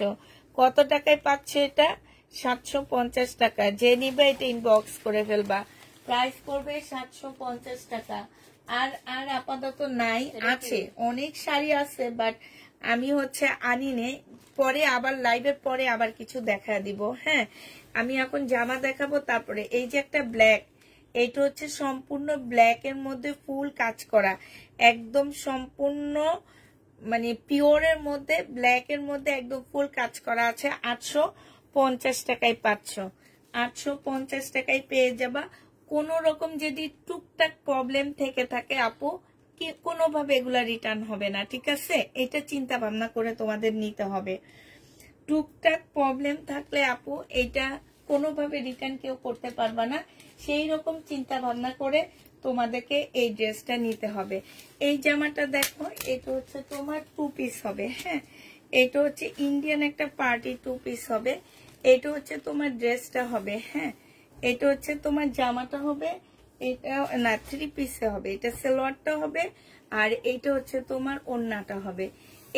কত টাকায় পাচ্ছে এটা সাতশো পঞ্চাশ টাকা যে নিবে এটা ইনবক্স করে ফেলবা প্রাইস পড়বে সাতশো পঞ্চাশ টাকা আর আর আপাতত নাই আছে অনেক শাড়ি আছে বাট আমি হচ্ছে আনি নে পরে আবার লাইভের পরে আবার কিছু দেখা দিব হ্যাঁ আমি এখন জামা দেখাবো তারপরে এই যে একটা ব্ল্যাক এটা হচ্ছে সম্পূর্ণ ব্ল্যাক এর মধ্যে ফুল কাজ করা একদম সম্পূর্ণ মানে পিওরের মধ্যে ব্ল্যাক এর মধ্যে একদম ফুল কাজ করা আছে আটশো পঞ্চাশ টাকায় পাচ্ছ আটশো পঞ্চাশ টাকায় পেয়ে যাবা কোনো রকম যদি টুকটাক প্রবলেম থেকে থাকে আপু কি কোনোভাবে এগুলা রিটার্ন হবে না ঠিক আছে এটা চিন্তা ভাবনা করে তোমাদের নিতে হবে টুকটাক প্রবলেম থাকলে আপু এটা কোনোভাবে রিটার্ন কেউ করতে পারবে না সেই রকম চিন্তা ভাবনা করে তোমাদেরকে এই ড্রেসটা নিতে হবে এই জামাটা দেখো এটা হচ্ছে তোমার টু পিস হবে হ্যাঁ এটা হচ্ছে ইন্ডিয়ান একটা পার্টি টু পিস হবে এটা হচ্ছে তোমার ড্রেসটা হবে হ্যাঁ এটা হচ্ছে তোমার জামাটা হবে এটা না থ্রি পিসে হবে এটা সেলোয়ারটা হবে আর এইটা হচ্ছে তোমার ওন্নাটা হবে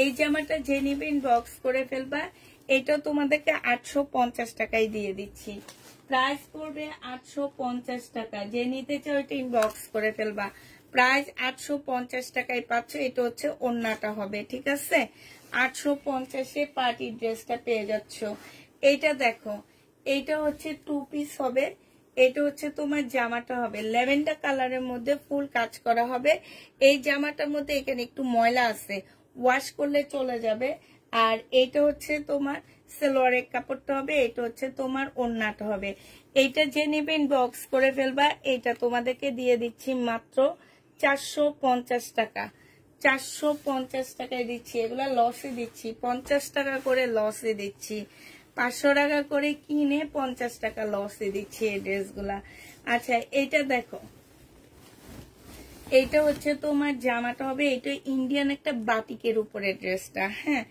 এই জামাটা যে নেবেন বক্স করে ফেলবা এটা তোমাদেরকে আটশো পঞ্চাশ টাকায় দিয়ে দিচ্ছি প্রাইস পড়বে আটশো পঞ্চাশ টাকা যে নিতে চাও এটা ইনবক্স করে ফেলবা প্রাইস আটশো পঞ্চাশ টাকায় পাচ্ছ এটা হচ্ছে অন্যটা হবে ঠিক আছে আটশো পঞ্চাশে পার্টি ড্রেসটা পেয়ে যাচ্ছ এটা দেখো এইটা হচ্ছে টু পিস হবে এটা হচ্ছে তোমার জামাটা হবে ল্যাভেন্ডার কালারের মধ্যে ফুল কাজ করা হবে এই জামাটার মধ্যে এখানে একটু ময়লা আছে ওয়াশ করলে চলে যাবে আর এটা হচ্ছে তোমার সেলোয়ারের কাপড়টা হবে এটা হচ্ছে তোমার ওন্নাটা হবে এইটা যে নেবেন বক্স করে ফেলবা এটা তোমাদেরকে দিয়ে দিচ্ছি মাত্র চারশো পঞ্চাশ টাকা চারশো পঞ্চাশ টাকায় দিচ্ছি এগুলা লসে দিচ্ছি পঞ্চাশ টাকা করে লসে দিচ্ছি পাঁচশো টাকা করে কিনে পঞ্চাশ টাকা লসে দিচ্ছি এই ড্রেসগুলা আচ্ছা এটা দেখো এইটা হচ্ছে তোমার জামাটা হবে এইটা ইন্ডিয়ান একটা বাটিকের উপরে ড্রেসটা হ্যাঁ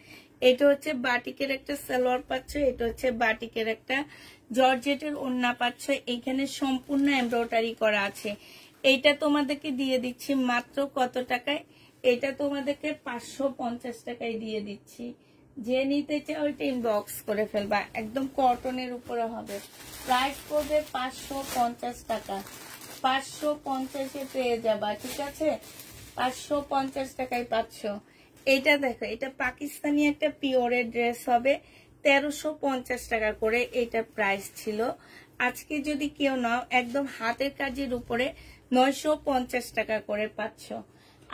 এটা হচ্ছে বাটিকের একটা সালোয়ার পাচ্ছ এটা হচ্ছে বাটিকের একটা জর্জেটের ওন্না পাচ্ছ এইখানে সম্পূর্ণ এমব্রয়ডারি করা আছে এইটা তোমাদেরকে দিয়ে দিচ্ছি মাত্র কত টাকায় এটা তোমাদেরকে পাঁচশো টাকায় দিয়ে দিচ্ছি যে নিতে চাও ওইটা ইনবক্স করে ফেলবা একদম কটনের উপরে হবে প্রাইস পড়বে পাঁচশো পঞ্চাশ টাকা পাঁচশো পঞ্চাশে পেয়ে যাবা ঠিক আছে পাঁচশো পঞ্চাশ টাকায় পাচ্ছ এটা দেখো এটা পাকিস্তানি একটা পিওরের ড্রেস হবে তেরোশো পঞ্চাশ টাকা করে এটা প্রাইস ছিল আজকে যদি কেউ নাও একদম হাতের কাজের উপরে নয়শো পঞ্চাশ টাকা করে পাচ্ছ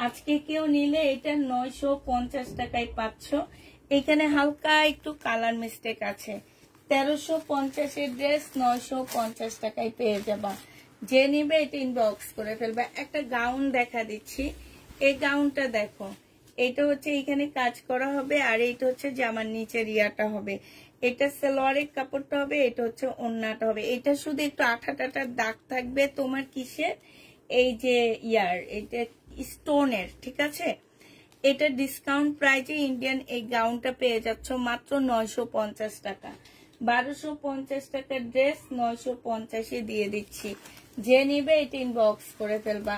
আজকে কেউ নিলে এটা নয়শো পঞ্চাশ টাকায় পাচ্ছ এইখানে হালকা একটু কালার মিস্টেক আছে তেরোশো পঞ্চাশের ড্রেস নয়শো পঞ্চাশ টাকায় পেয়ে যাবা যে নিবে এটা ইনবক্স করে ফেলবে একটা গাউন দেখা দিচ্ছি এই গাউনটা দেখো এটা হচ্ছে এইখানে কাজ করা হবে আর এইটা হচ্ছে জামার নিচের ইয়াটা হবে এটা সেলোয়ারের কাপড়টা হবে এটা হচ্ছে অন্যটা হবে এটা শুধু একটু আঠা টাটার দাগ থাকবে তোমার কিসের এই যে ইয়ার এটা স্টোনের ঠিক আছে এটা ডিসকাউন্ট প্রাইজে ইন্ডিয়ান এই গাউনটা পেয়ে যাচ্ছ মাত্র নয়শো পঞ্চাশ টাকা বারোশো পঞ্চাশ টাকার ড্রেস নয়শো পঞ্চাশে দিয়ে দিচ্ছি যে নিবে এটা ইনবক্স করে ফেলবা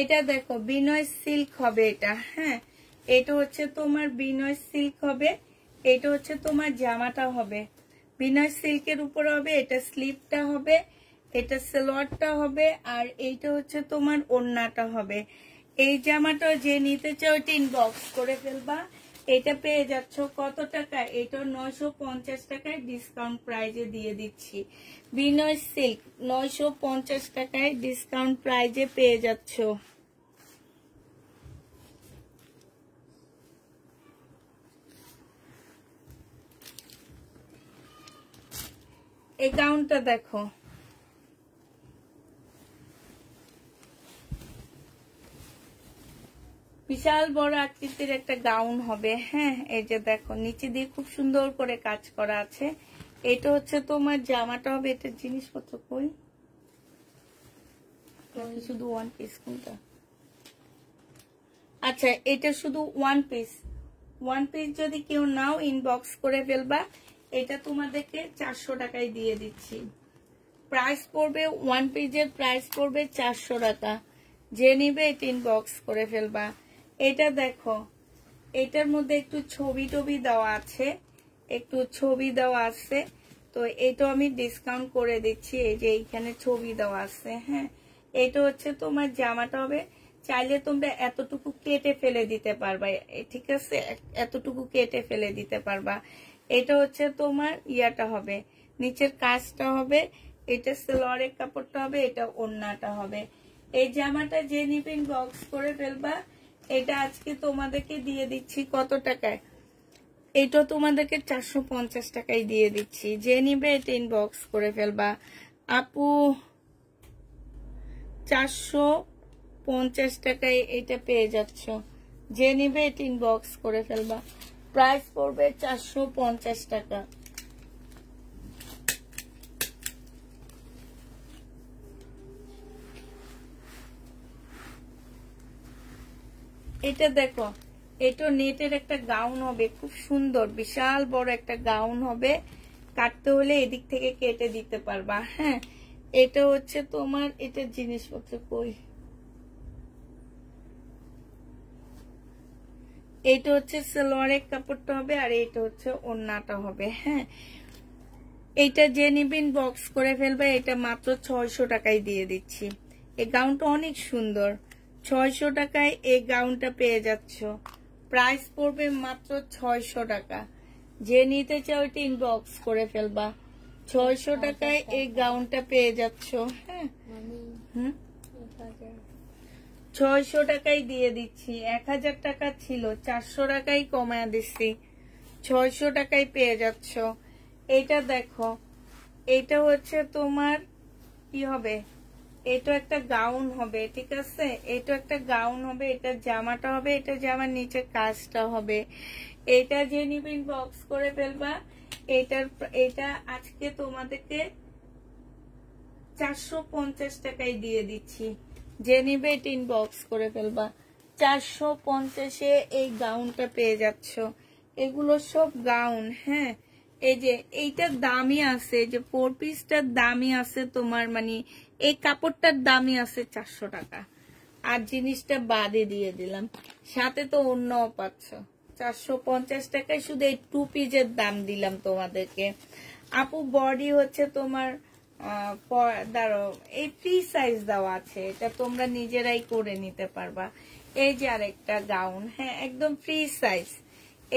এটা দেখো বিনয় সিল্ক হবে এটা হ্যাঁ এটা হচ্ছে তোমার বিনয় সিল্ক হবে এটা হচ্ছে তোমার জামাটা হবে বিনয় সিল্কের উপর হবে এটা স্লিপটা হবে এটা সেলোয়ারটা হবে আর এইটা হচ্ছে তোমার ওড়নাটা হবে এই জামাটা যে নিতে চাও টিন বক্স করে ফেলবা এটা পেয়ে যাচ্ছ কত টাকা এটা নয়শো পঞ্চাশ টাকায় ডিসকাউন্ট প্রাইজে দিয়ে দিচ্ছি বিনয় সিল্ক নয়শো পঞ্চাশ টাকায় ডিসকাউন্ট প্রাইজে পেয়ে যাচ্ছ একাউন্টটা দেখো বিশাল বড় আকৃতির একটা গাউন হবে হ্যাঁ এই যে দেখো নিচে দিয়ে খুব সুন্দর করে কাজ করা আছে এটা হচ্ছে তোমার জামাটা হবে এটা জিনিসপত্র কই শুধু ওয়ান পিস কোনটা আচ্ছা এটা শুধু ওয়ান পিস ওয়ান পিস যদি কেউ নাও ইনবক্স করে ফেলবা এটা তোমাদেরকে চারশো টাকায় দিয়ে দিচ্ছি প্রাইস পড়বে ওয়ান পিসের প্রাইস পড়বে চারশো টাকা যে নিবে এটা ইনবক্স করে ফেলবা এটা দেখো এটার মধ্যে একটু ছবি টবি দেওয়া আছে একটু ছবি দেওয়া আছে তো এটা আমি ডিসকাউন্ট করে দিচ্ছি এই যে এইখানে ছবি দেওয়া আছে হ্যাঁ এটা হচ্ছে তোমার জামাটা হবে চাইলে তোমরা এতটুকু কেটে ফেলে দিতে পারবা ঠিক আছে এতটুকু কেটে ফেলে দিতে পারবা এটা হচ্ছে তোমার ইয়াটা হবে নিচের কাজটা হবে এটা সেলরের কাপড়টা হবে এটা ওড়নাটা হবে এই জামাটা যে নিপিন বক্স করে ফেলবা এটা আজকে তোমাদেরকে দিয়ে দিচ্ছি কত টাকায় এটা তোমাদেরকে চারশো পঞ্চাশ টাকায় দিয়ে দিচ্ছি যে নিবে এটা ইনবক্স করে ফেলবা আপু চারশো পঞ্চাশ টাকায় এটা পেয়ে যাচ্ছ যে নিবে এটা ইনবক্স করে ফেলবা প্রাইস পড়বে চারশো পঞ্চাশ টাকা এটা দেখো এটা নেটের একটা গাউন হবে খুব সুন্দর বিশাল বড় একটা গাউন হবে কাটতে হলে এদিক থেকে কেটে দিতে পারবা হ্যাঁ এটা হচ্ছে তোমার এটা জিনিসপত্র কই এটা হচ্ছে সালোয়ারের কাপড়টা হবে আর এটা হচ্ছে ওন্নাটা হবে হ্যাঁ এটা যে নিবিন বক্স করে ফেলবে এটা মাত্র ছয়শো টাকায় দিয়ে দিচ্ছি এই গাউনটা অনেক সুন্দর ছয়শো টাকায় এই গাউনটা পেয়ে যাচ্ছ প্রাইস পড়বে মাত্র ছয়শো টাকা যে নিতে চাও এটা ইনবক্স করে ফেলবা ছয়শো টাকায় এই গাউনটা পেয়ে যাচ্ছ হ্যাঁ মানে ছয়শো টাকায় দিয়ে দিচ্ছি এক হাজার টাকা ছিল চারশো টাকায় কমায় দিচ্ছি ছয়শ টাকায় পেয়ে যাচ্ছ এটা দেখো এটা হচ্ছে তোমার কি হবে এটা একটা গাউন হবে ঠিক আছে এটা একটা গাউন হবে এটা জামাটা হবে এটা জামার নিচে কাজটা হবে এটা যে নিবিন বক্স করে ফেলবা এটার এটা আজকে তোমাদেরকে চারশো পঞ্চাশ টাকায় দিয়ে দিচ্ছি যে নিবে টিন বক্স করে ফেলবা চারশো পঞ্চাশে এই গাউনটা পেয়ে যাচ্ছ এগুলো সব গাউন হ্যাঁ এই যে এইটা দামি আছে যে ফোর পিসটার দামি আছে তোমার মানে এই কাপড়টার দামই আছে চারশো টাকা আর জিনিসটা বাদে দিয়ে দিলাম সাথে তো অন্য পাচ্ছ চারশো পঞ্চাশ টাকায় শুধু এই টু পিজের দাম দিলাম তোমাদেরকে আপু বডি হচ্ছে তোমার দাঁড়ো এই ফ্রি সাইজ দেওয়া আছে এটা তোমরা নিজেরাই করে নিতে পারবা এই যে আরেকটা গাউন হ্যাঁ একদম ফ্রি সাইজ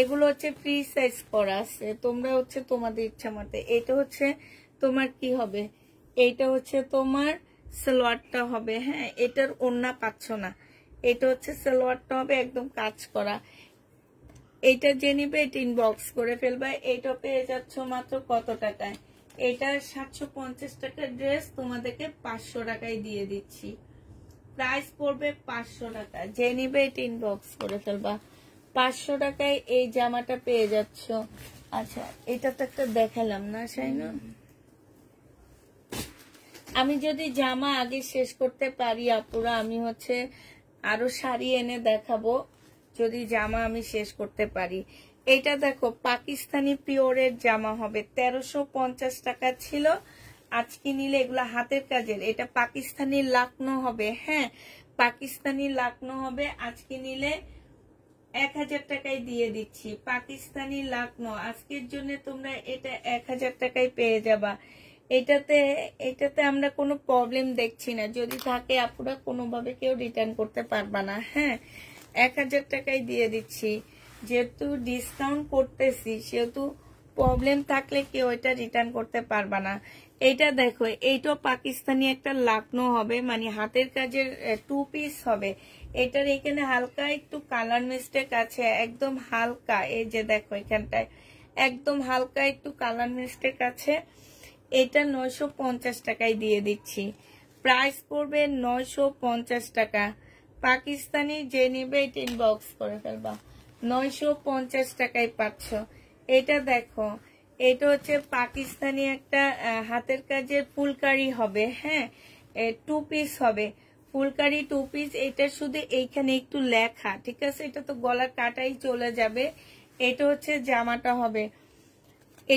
এগুলো হচ্ছে ফ্রি সাইজ করা আছে তোমরা হচ্ছে তোমাদের ইচ্ছা মতে এটা হচ্ছে তোমার কি হবে এইটা হচ্ছে তোমার সালোয়ারটা হবে হ্যাঁ এটার ওড়না পাচ্ছ না এটা হচ্ছে সালোয়ারটা হবে একদম কাজ করা এটা যে নিবে এটা ইনবক্স করে ফেলবে এটা পেয়ে যাচ্ছ মাত্র কত টাকায় এটা সাতশো পঞ্চাশ টাকার ড্রেস তোমাদেরকে পাঁচশো টাকায় দিয়ে দিচ্ছি প্রাইস পড়বে পাঁচশো টাকা যে নিবে এটা ইনবক্স করে ফেলবা পাঁচশো টাকায় এই জামাটা পেয়ে যাচ্ছ আচ্ছা এটা তো একটা দেখালাম না সাইনা আমি যদি জামা আগে শেষ করতে পারি আপুরা আমি হচ্ছে আরো শাড়ি এনে দেখাবো যদি জামা আমি শেষ করতে পারি এটা দেখো পাকিস্তানি পিওরের জামা হবে তেরোশো পঞ্চাশ টাকা ছিল আজকে নিলে এগুলা হাতের কাজের এটা পাকিস্তানি লাকনো হবে হ্যাঁ পাকিস্তানি লাকনো হবে আজকে নিলে এক হাজার টাকায় দিয়ে দিচ্ছি পাকিস্তানি লাকনো আজকের জন্য তোমরা এটা এক হাজার টাকায় পেয়ে যাবা এটাতে এটাতে আমরা কোনো প্রবলেম দেখছি না যদি থাকে আপুরা কোনোভাবে কেউ রিটার্ন করতে পারবা না হ্যাঁ এক হাজার টাকাই দিয়ে দিচ্ছি যেহেতু ডিসকাউন্ট করতেছি সেহেতু প্রবলেম থাকলে কেউ এটা রিটার্ন করতে পারবা না এটা দেখো এইটাও পাকিস্তানি একটা লাকনো হবে মানে হাতের কাজের টু পিস হবে এটার এখানে হালকা একটু কালার মিস্টেক আছে একদম হালকা এই যে দেখো এখানটায় একদম হালকা একটু কালার মিস্টেক আছে এটা নয়শো পঞ্চাশ টাকায় দিয়ে দিচ্ছি প্রাইস পড়বে নয়শো পঞ্চাশ টাকা পাকিস্তানি যে নেবে এটা ইনবক্স করে ফেলবা নয়শো পঞ্চাশ টাকায় পাচ্ছ এটা দেখো এটা হচ্ছে পাকিস্তানি একটা হাতের কাজের ফুলকারি হবে হ্যাঁ টু পিস হবে ফুলকারি টু পিস এটা শুধু এইখানে একটু লেখা ঠিক আছে এটা তো গলা কাটাই চলে যাবে এটা হচ্ছে জামাটা হবে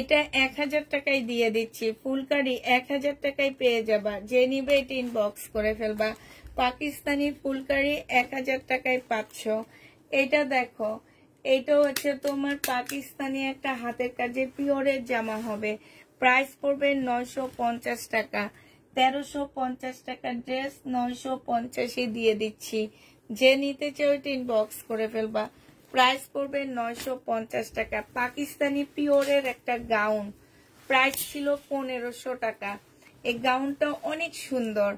এটা এক হাজার টাকায় দিয়ে দিচ্ছি ফুলকারি এক হাজার টাকায় পেয়ে যাবা যে নিবে টিন বক্স করে ফেলবা পাকিস্তানি ফুলকারি এক হাজার টাকায় পাচ্ছ এটা দেখো এটা হচ্ছে তোমার পাকিস্তানি একটা হাতের কাজে পিওরের জামা হবে প্রাইস পড়বে নয়শো পঞ্চাশ টাকা তেরোশো পঞ্চাশ টাকা ড্রেস নয়শো পঞ্চাশে দিয়ে দিচ্ছি যে নিতে চাও টিন বক্স করে ফেলবা প্রাইস পড়বে নয়শো পঞ্চাশ টাকা পাকিস্তানি পিওরের একটা গাউন প্রাইস ছিল পনেরোশো টাকা এই গাউনটা অনেক সুন্দর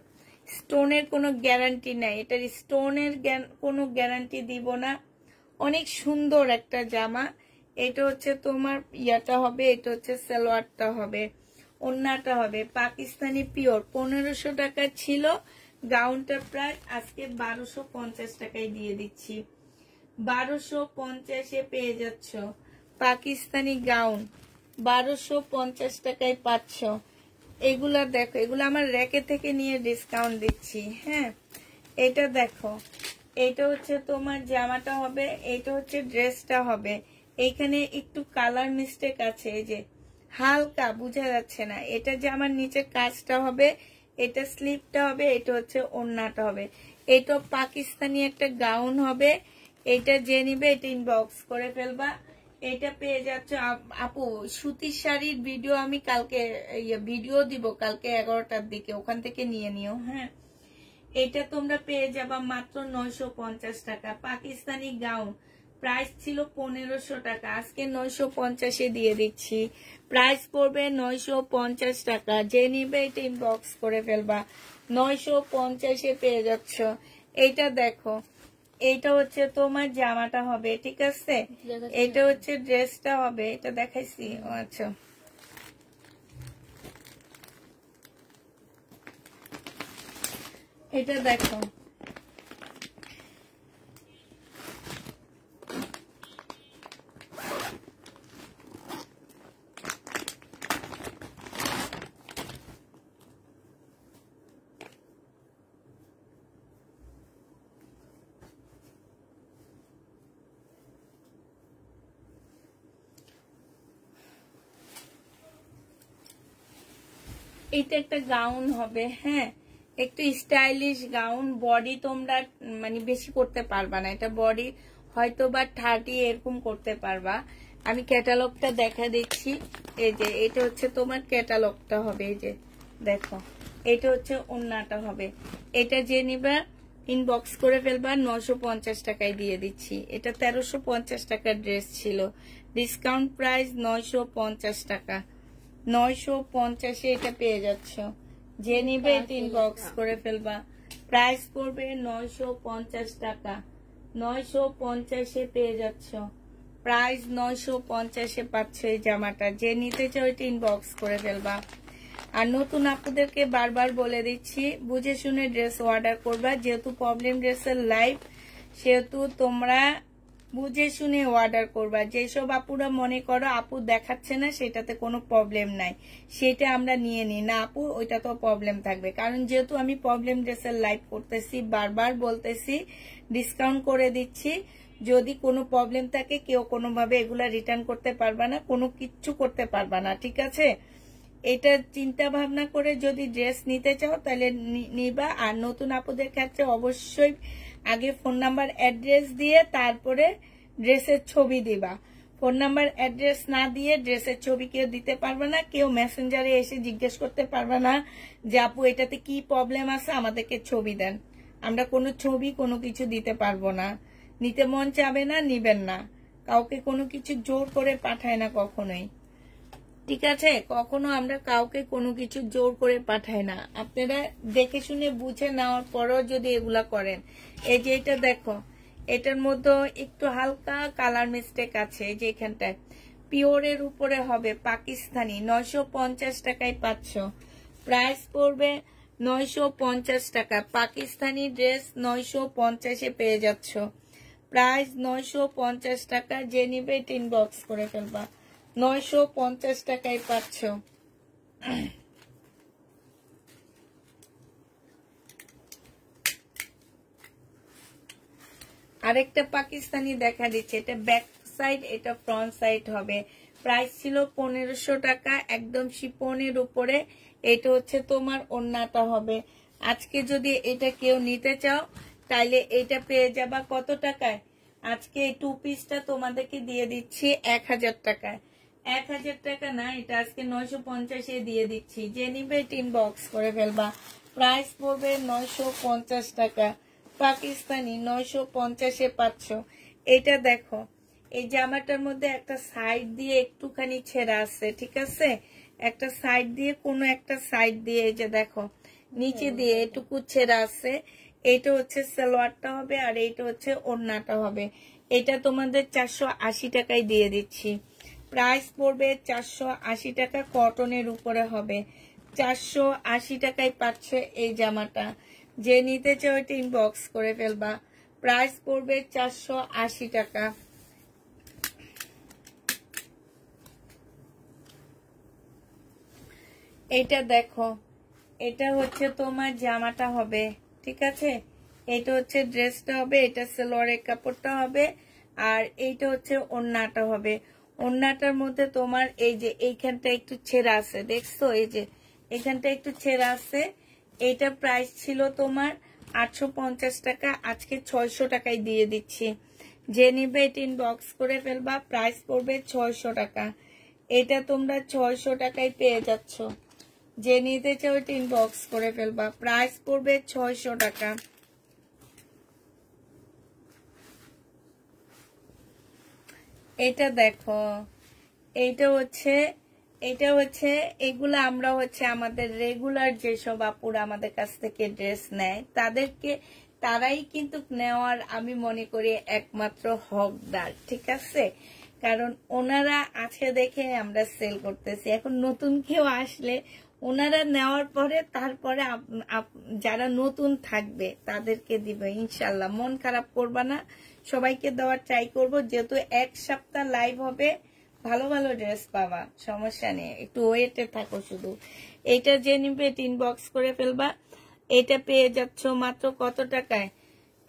স্টোনের কোনো গ্যারান্টি নাই এটার স্টোনের কোনো গ্যারান্টি দিব না অনেক সুন্দর একটা জামা এটা হচ্ছে তোমার ইয়াটা হবে এটা হচ্ছে সালোয়ারটা হবে অন্যটা হবে পাকিস্তানি পিওর পনেরোশো টাকা ছিল গাউনটা প্রায় আজকে বারোশো পঞ্চাশ টাকায় দিয়ে দিচ্ছি বারোশো পঞ্চাশে পেয়ে যাচ্ছ পাকিস্তানি গাউন বারোশো পঞ্চাশ টাকায় পাচ্ছ এগুলা দেখো এগুলো আমার র্যাকে থেকে নিয়ে ডিসকাউন্ট দিচ্ছি হ্যাঁ এটা দেখো এটা হচ্ছে তোমার জামাটা হবে এটা হচ্ছে ড্রেসটা হবে এইখানে একটু কালার মিস্টেক আছে এই যে হালকা বোঝা যাচ্ছে না এটা যে আমার নিচে কাজটা হবে এটা স্লিপটা হবে এটা হচ্ছে ওড়নাটা হবে এটা পাকিস্তানি একটা গাউন হবে এটা যে নিবে এটা ইনবক্স করে ফেলবা এটা পেয়ে যাচ্ছ আপু সুতির শাড়ির ভিডিও আমি কালকে ভিডিও ইয়ে, দিব কালকে এগারোটার দিকে ওখান থেকে নিয়ে নিও হ্যাঁ এটা তোমরা পেয়ে যাবা মাত্র নয়শো পঞ্চাশ টাকা পাকিস্তানি গাউন প্রাইস ছিল পনেরোশো টাকা আজকে নয়শো পঞ্চাশে দিয়ে দিচ্ছি প্রাইস পড়বে নয়শো পঞ্চাশ টাকা যে নিবে এটা ইনবক্স করে ফেলবা নয়শো পঞ্চাশে পেয়ে যাচ্ছ এটা দেখো এইটা হচ্ছে তোমার জামাটা হবে ঠিক আছে এটা হচ্ছে ড্রেসটা হবে এটা দেখাইছি ও আচ্ছা এটা দেখো এটা একটা গাউন হবে হ্যাঁ একটু স্টাইলিশ গাউন বডি তোমরা মানে বেশি করতে পারবা না এটা বডি হয়তো বা থার্টি এরকম করতে পারবা আমি ক্যাটালগটা দেখা দিচ্ছি এই যে এটা হচ্ছে তোমার ক্যাটালগটা হবে এই যে দেখো এটা হচ্ছে অন্যটা হবে এটা যে নিবা ইনবক্স করে ফেলবা নশো পঞ্চাশ টাকায় দিয়ে দিচ্ছি এটা তেরোশো পঞ্চাশ টাকার ড্রেস ছিল ডিসকাউন্ট প্রাইস নয়শো পঞ্চাশ টাকা নয়শো পঞ্চাশে এটা পেয়ে যাচ্ছ যে নিবে হ্যাঁ, তিন বক্স করে ফেলবা প্রাইস পড়বে নয়শো পঞ্চাশ টাকা নয়শো পঞ্চাশে পেয়ে যাচ্ছ প্রাইস নয়শো পঞ্চাশে পাচ্ছ এই জামাটা যে নিতে চাও তিন বক্স করে ফেলবা আর নতুন আপুদেরকে বারবার বলে দিচ্ছি বুঝে শুনে ড্রেস অর্ডার করবা যেহেতু প্রবলেম ড্রেসের লাইভ সেহেতু তোমরা বুঝে শুনে অর্ডার করবা যেসব আপুরা মনে করো আপু দেখাচ্ছে না সেটাতে কোনো প্রবলেম নাই সেটা আমরা নিয়ে নিই না আপু ওইটা তো প্রবলেম থাকবে কারণ যেহেতু আমি প্রবলেম ড্রেসের লাইভ করতেছি বারবার বলতেছি ডিসকাউন্ট করে দিচ্ছি যদি কোনো প্রবলেম থাকে কেউ কোনোভাবে এগুলা রিটার্ন করতে পারবা না কোনো কিচ্ছু করতে পারবা না ঠিক আছে এটা চিন্তা ভাবনা করে যদি ড্রেস নিতে চাও তাহলে নিবা আর নতুন আপুদের ক্ষেত্রে অবশ্যই আগে ফোন নাম্বার অ্যাড্রেস দিয়ে তারপরে ড্রেসের ছবি দিবা ফোন নাম্বার অ্যাড্রেস না দিয়ে ড্রেসের ছবি কেউ দিতে পারবে না কেউ মেসেঞ্জারে এসে জিজ্ঞেস করতে পারবে না যে আপু এটাতে কি প্রবলেম আছে আমাদেরকে ছবি দেন আমরা কোনো ছবি কোনো কিছু দিতে পারবো না নিতে মন চাবে না নিবেন না কাউকে কোনো কিছু জোর করে পাঠায় না কখনোই ঠিক আছে কখনো আমরা কাউকে কোনো কিছু জোর করে পাঠাই না আপনারা দেখে শুনে বুঝে নেওয়ার পরও যদি এগুলা করেন এই যে এটা দেখো এটার মধ্যে একটু হালকা কালার মিস্টেক আছে এই যে এখানটায় পিওরের উপরে হবে পাকিস্তানি নয়শো পঞ্চাশ টাকায় পাচ্ছ প্রাইস পড়বে নয়শো পঞ্চাশ টাকা পাকিস্তানি ড্রেস নয়শো পঞ্চাশে পেয়ে যাচ্ছ প্রাইস নয়শো পঞ্চাশ টাকা যে নিবে টিন বক্স করে ফেলবা নয়শো পঞ্চাশ টাকায় পাচ্ছ আরেকটা পাকিস্তানি দেখা দিচ্ছে এটা ব্যাক সাইড এটা ফ্রন্ট সাইড হবে প্রাইস ছিল পনেরোশো টাকা একদম শিপনের উপরে এটা হচ্ছে তোমার অন্যটা হবে আজকে যদি এটা কেউ নিতে চাও তাহলে এটা পেয়ে যাবা কত টাকায় আজকে এই টু পিসটা তোমাদেরকে দিয়ে দিচ্ছি এক হাজার টাকায় এক হাজার টাকা না এটা আজকে নয়শো পঞ্চাশে দিয়ে দিচ্ছি যে নিবে টিন বক্স করে ফেলবা প্রাইস পড়বে নয়শো পঞ্চাশ টাকা পাকিস্তানি নয়শো পঞ্চাশে পাঁচশো এটা দেখো এই জামাটার মধ্যে একটা সাইড দিয়ে একটুখানি ছেঁড়া আছে ঠিক আছে একটা সাইড দিয়ে কোনো একটা সাইড দিয়ে এই যে দেখো নিচে দিয়ে এটুকু ছেঁড়া আছে এইটা হচ্ছে সালোয়ারটা হবে আর এইটা হচ্ছে ওড়নাটা হবে এটা তোমাদের চারশো আশি টাকায় দিয়ে দিচ্ছি প্রাইস পড়বে চারশো আশি টাকা কটনের উপরে হবে চারশো আশি টাকায় পাচ্ছে এই জামাটা যে নিতে চাও এটা ইনবক্স করে ফেলবা প্রাইস পড়বে চারশো আশি টাকা এটা দেখো এটা হচ্ছে তোমার জামাটা হবে ঠিক আছে এটা হচ্ছে ড্রেসটা হবে এটা সেলোয়ারের কাপড়টা হবে আর এইটা হচ্ছে ওন্নাটা হবে ওন্নাটার মধ্যে তোমার এই যে এইখানটা একটু ছেঁড়া আছে দেখছো এই যে এখানটা একটু ছেঁড়া আছে এটা প্রাইস ছিল তোমার আটশো টাকা আজকে ছয়শো টাকায় দিয়ে দিচ্ছি যে নিবে টিন বক্স করে ফেলবা প্রাইস পড়বে ছয়শো টাকা এটা তোমরা ছয়শো টাকায় পেয়ে যাচ্ছ যে নিতে চাও টিন বক্স করে ফেলবা প্রাইস পড়বে ছয়শো টাকা এটা দেখো এইটা হচ্ছে এটা হচ্ছে এগুলো আমরা হচ্ছে আমাদের রেগুলার যেসব আপুরা আমাদের কাছ থেকে ড্রেস নেয় তাদেরকে তারাই কিন্তু নেওয়ার আমি মনে করি একমাত্র হকদার ঠিক আছে কারণ ওনারা আছে দেখে আমরা সেল করতেছি এখন নতুন কেউ আসলে ওনারা নেওয়ার পরে তারপরে যারা নতুন থাকবে তাদেরকে দিবে ইনশাল্লাহ মন খারাপ করবা না সবাইকে দেওয়ার ট্রাই করব যেহেতু এক সপ্তাহ লাইভ হবে ভালো ভালো ড্রেস পাবা সমস্যা নেই একটু ওয়েটে থাকো শুধু এইটা যে নিবে তিন বক্স করে ফেলবা এটা পেয়ে যাচ্ছ মাত্র কত টাকায়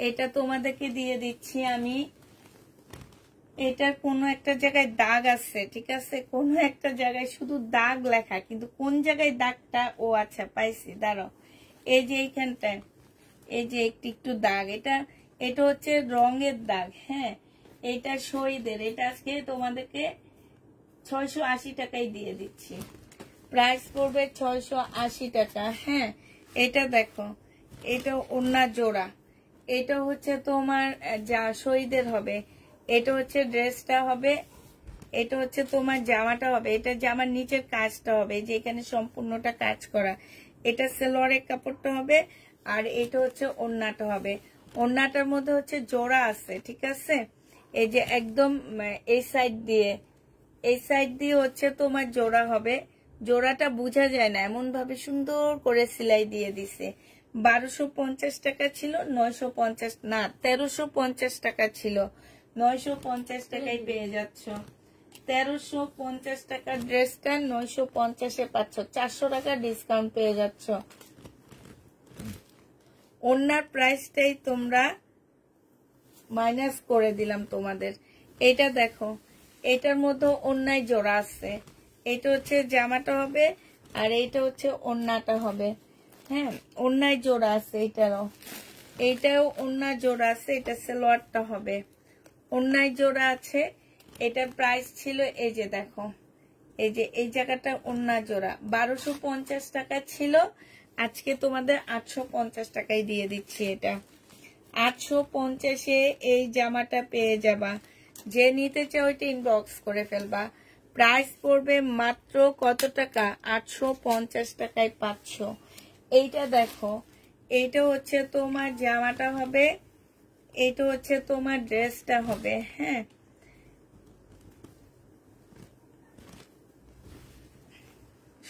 এটা তোমাদেরকে দিয়ে দিচ্ছি আমি এটার কোনো একটা জায়গায় দাগ আছে ঠিক আছে কোনো একটা জায়গায় শুধু দাগ লেখা কিন্তু কোন জায়গায় দাগটা ও আচ্ছা পাইছি দাঁড়ো এই যে এইখানটায় এই যে একটু একটু দাগ এটা এটা হচ্ছে রঙের দাগ হ্যাঁ এটা শহীদের এটা আজকে তোমাদেরকে ছয়শো আশি টাকাই দিয়ে দিচ্ছি প্রাইস পড়বে ছয়শো আশি টাকা হ্যাঁ এটা দেখো এটা ওন্না জোড়া এটা হচ্ছে তোমার যা শহীদের হবে এটা হচ্ছে ড্রেসটা হবে এটা হচ্ছে তোমার জামাটা হবে এটা জামার নিচের কাজটা হবে যে এখানে সম্পূর্ণটা কাজ করা এটা সেলোয়ারের কাপড়টা হবে আর এটা হচ্ছে ওন্নাটা হবে ওন্নাটার মধ্যে হচ্ছে জোড়া আছে ঠিক আছে এই যে একদম এই সাইড দিয়ে এই সাইড দিয়ে হচ্ছে তোমার জোড়া হবে জোড়াটা বোঝা যায় না এমন ভাবে সুন্দর করে সেলাই দিয়ে দিছে বারোশো পঞ্চাশ টাকা ছিল নয়শো পঞ্চাশ না তেরোশো পঞ্চাশ টাকা ছিল নয়শো পঞ্চাশ টাকায় পেয়ে যাচ্ছ তেরোশো পঞ্চাশ টাকার ড্রেসটা নয়শো পঞ্চাশে পাচ্ছ চারশো টাকা ডিসকাউন্ট পেয়ে যাচ্ছ অন্যার প্রাইসটাই তোমরা মাইনাস করে দিলাম তোমাদের এটা দেখো এটার মধ্যে অন্যায় জোড়া আছে এটা হচ্ছে জামাটা হবে আর এইটা হচ্ছে অন্যটা হবে হ্যাঁ অন্যায় জোড়া আছে এটারও এইটাও অন্যায় জোড়া আছে এটা সেলোয়ারটা হবে অন্যায় জোড়া আছে এটার প্রাইস ছিল এই যে দেখো এই যে এই জায়গাটা অন্যায় জোড়া বারোশো পঞ্চাশ টাকা ছিল আজকে তোমাদের আটশো পঞ্চাশ টাকায় দিয়ে দিচ্ছি এটা আটশো পঞ্চাশে এই জামাটা পেয়ে যাবা যে নিতে চাও ওইটা ইনবক্স করে ফেলবা প্রাইস পড়বে মাত্র কত টাকা আটশো পঞ্চাশ টাকায় পাচ্ছ এইটা দেখো এইটা হচ্ছে তোমার জামাটা হবে এইটা হচ্ছে তোমার ড্রেসটা হবে হ্যাঁ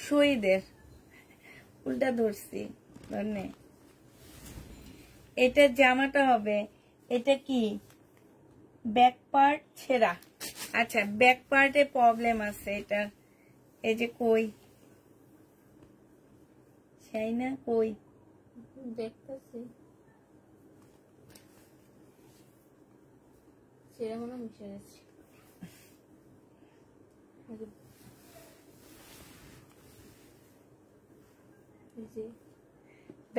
শহীদের উল্টা ধরছি ধন্যে এটা জামাটা হবে এটা কি ব্যাক পার্ট ছেঁড়া আচ্ছা ব্যাক পার্টে প্রবলেম আছে এটা এই যে কই সেই না কই দেখতেছি সেরকম মনে মিশে গেছে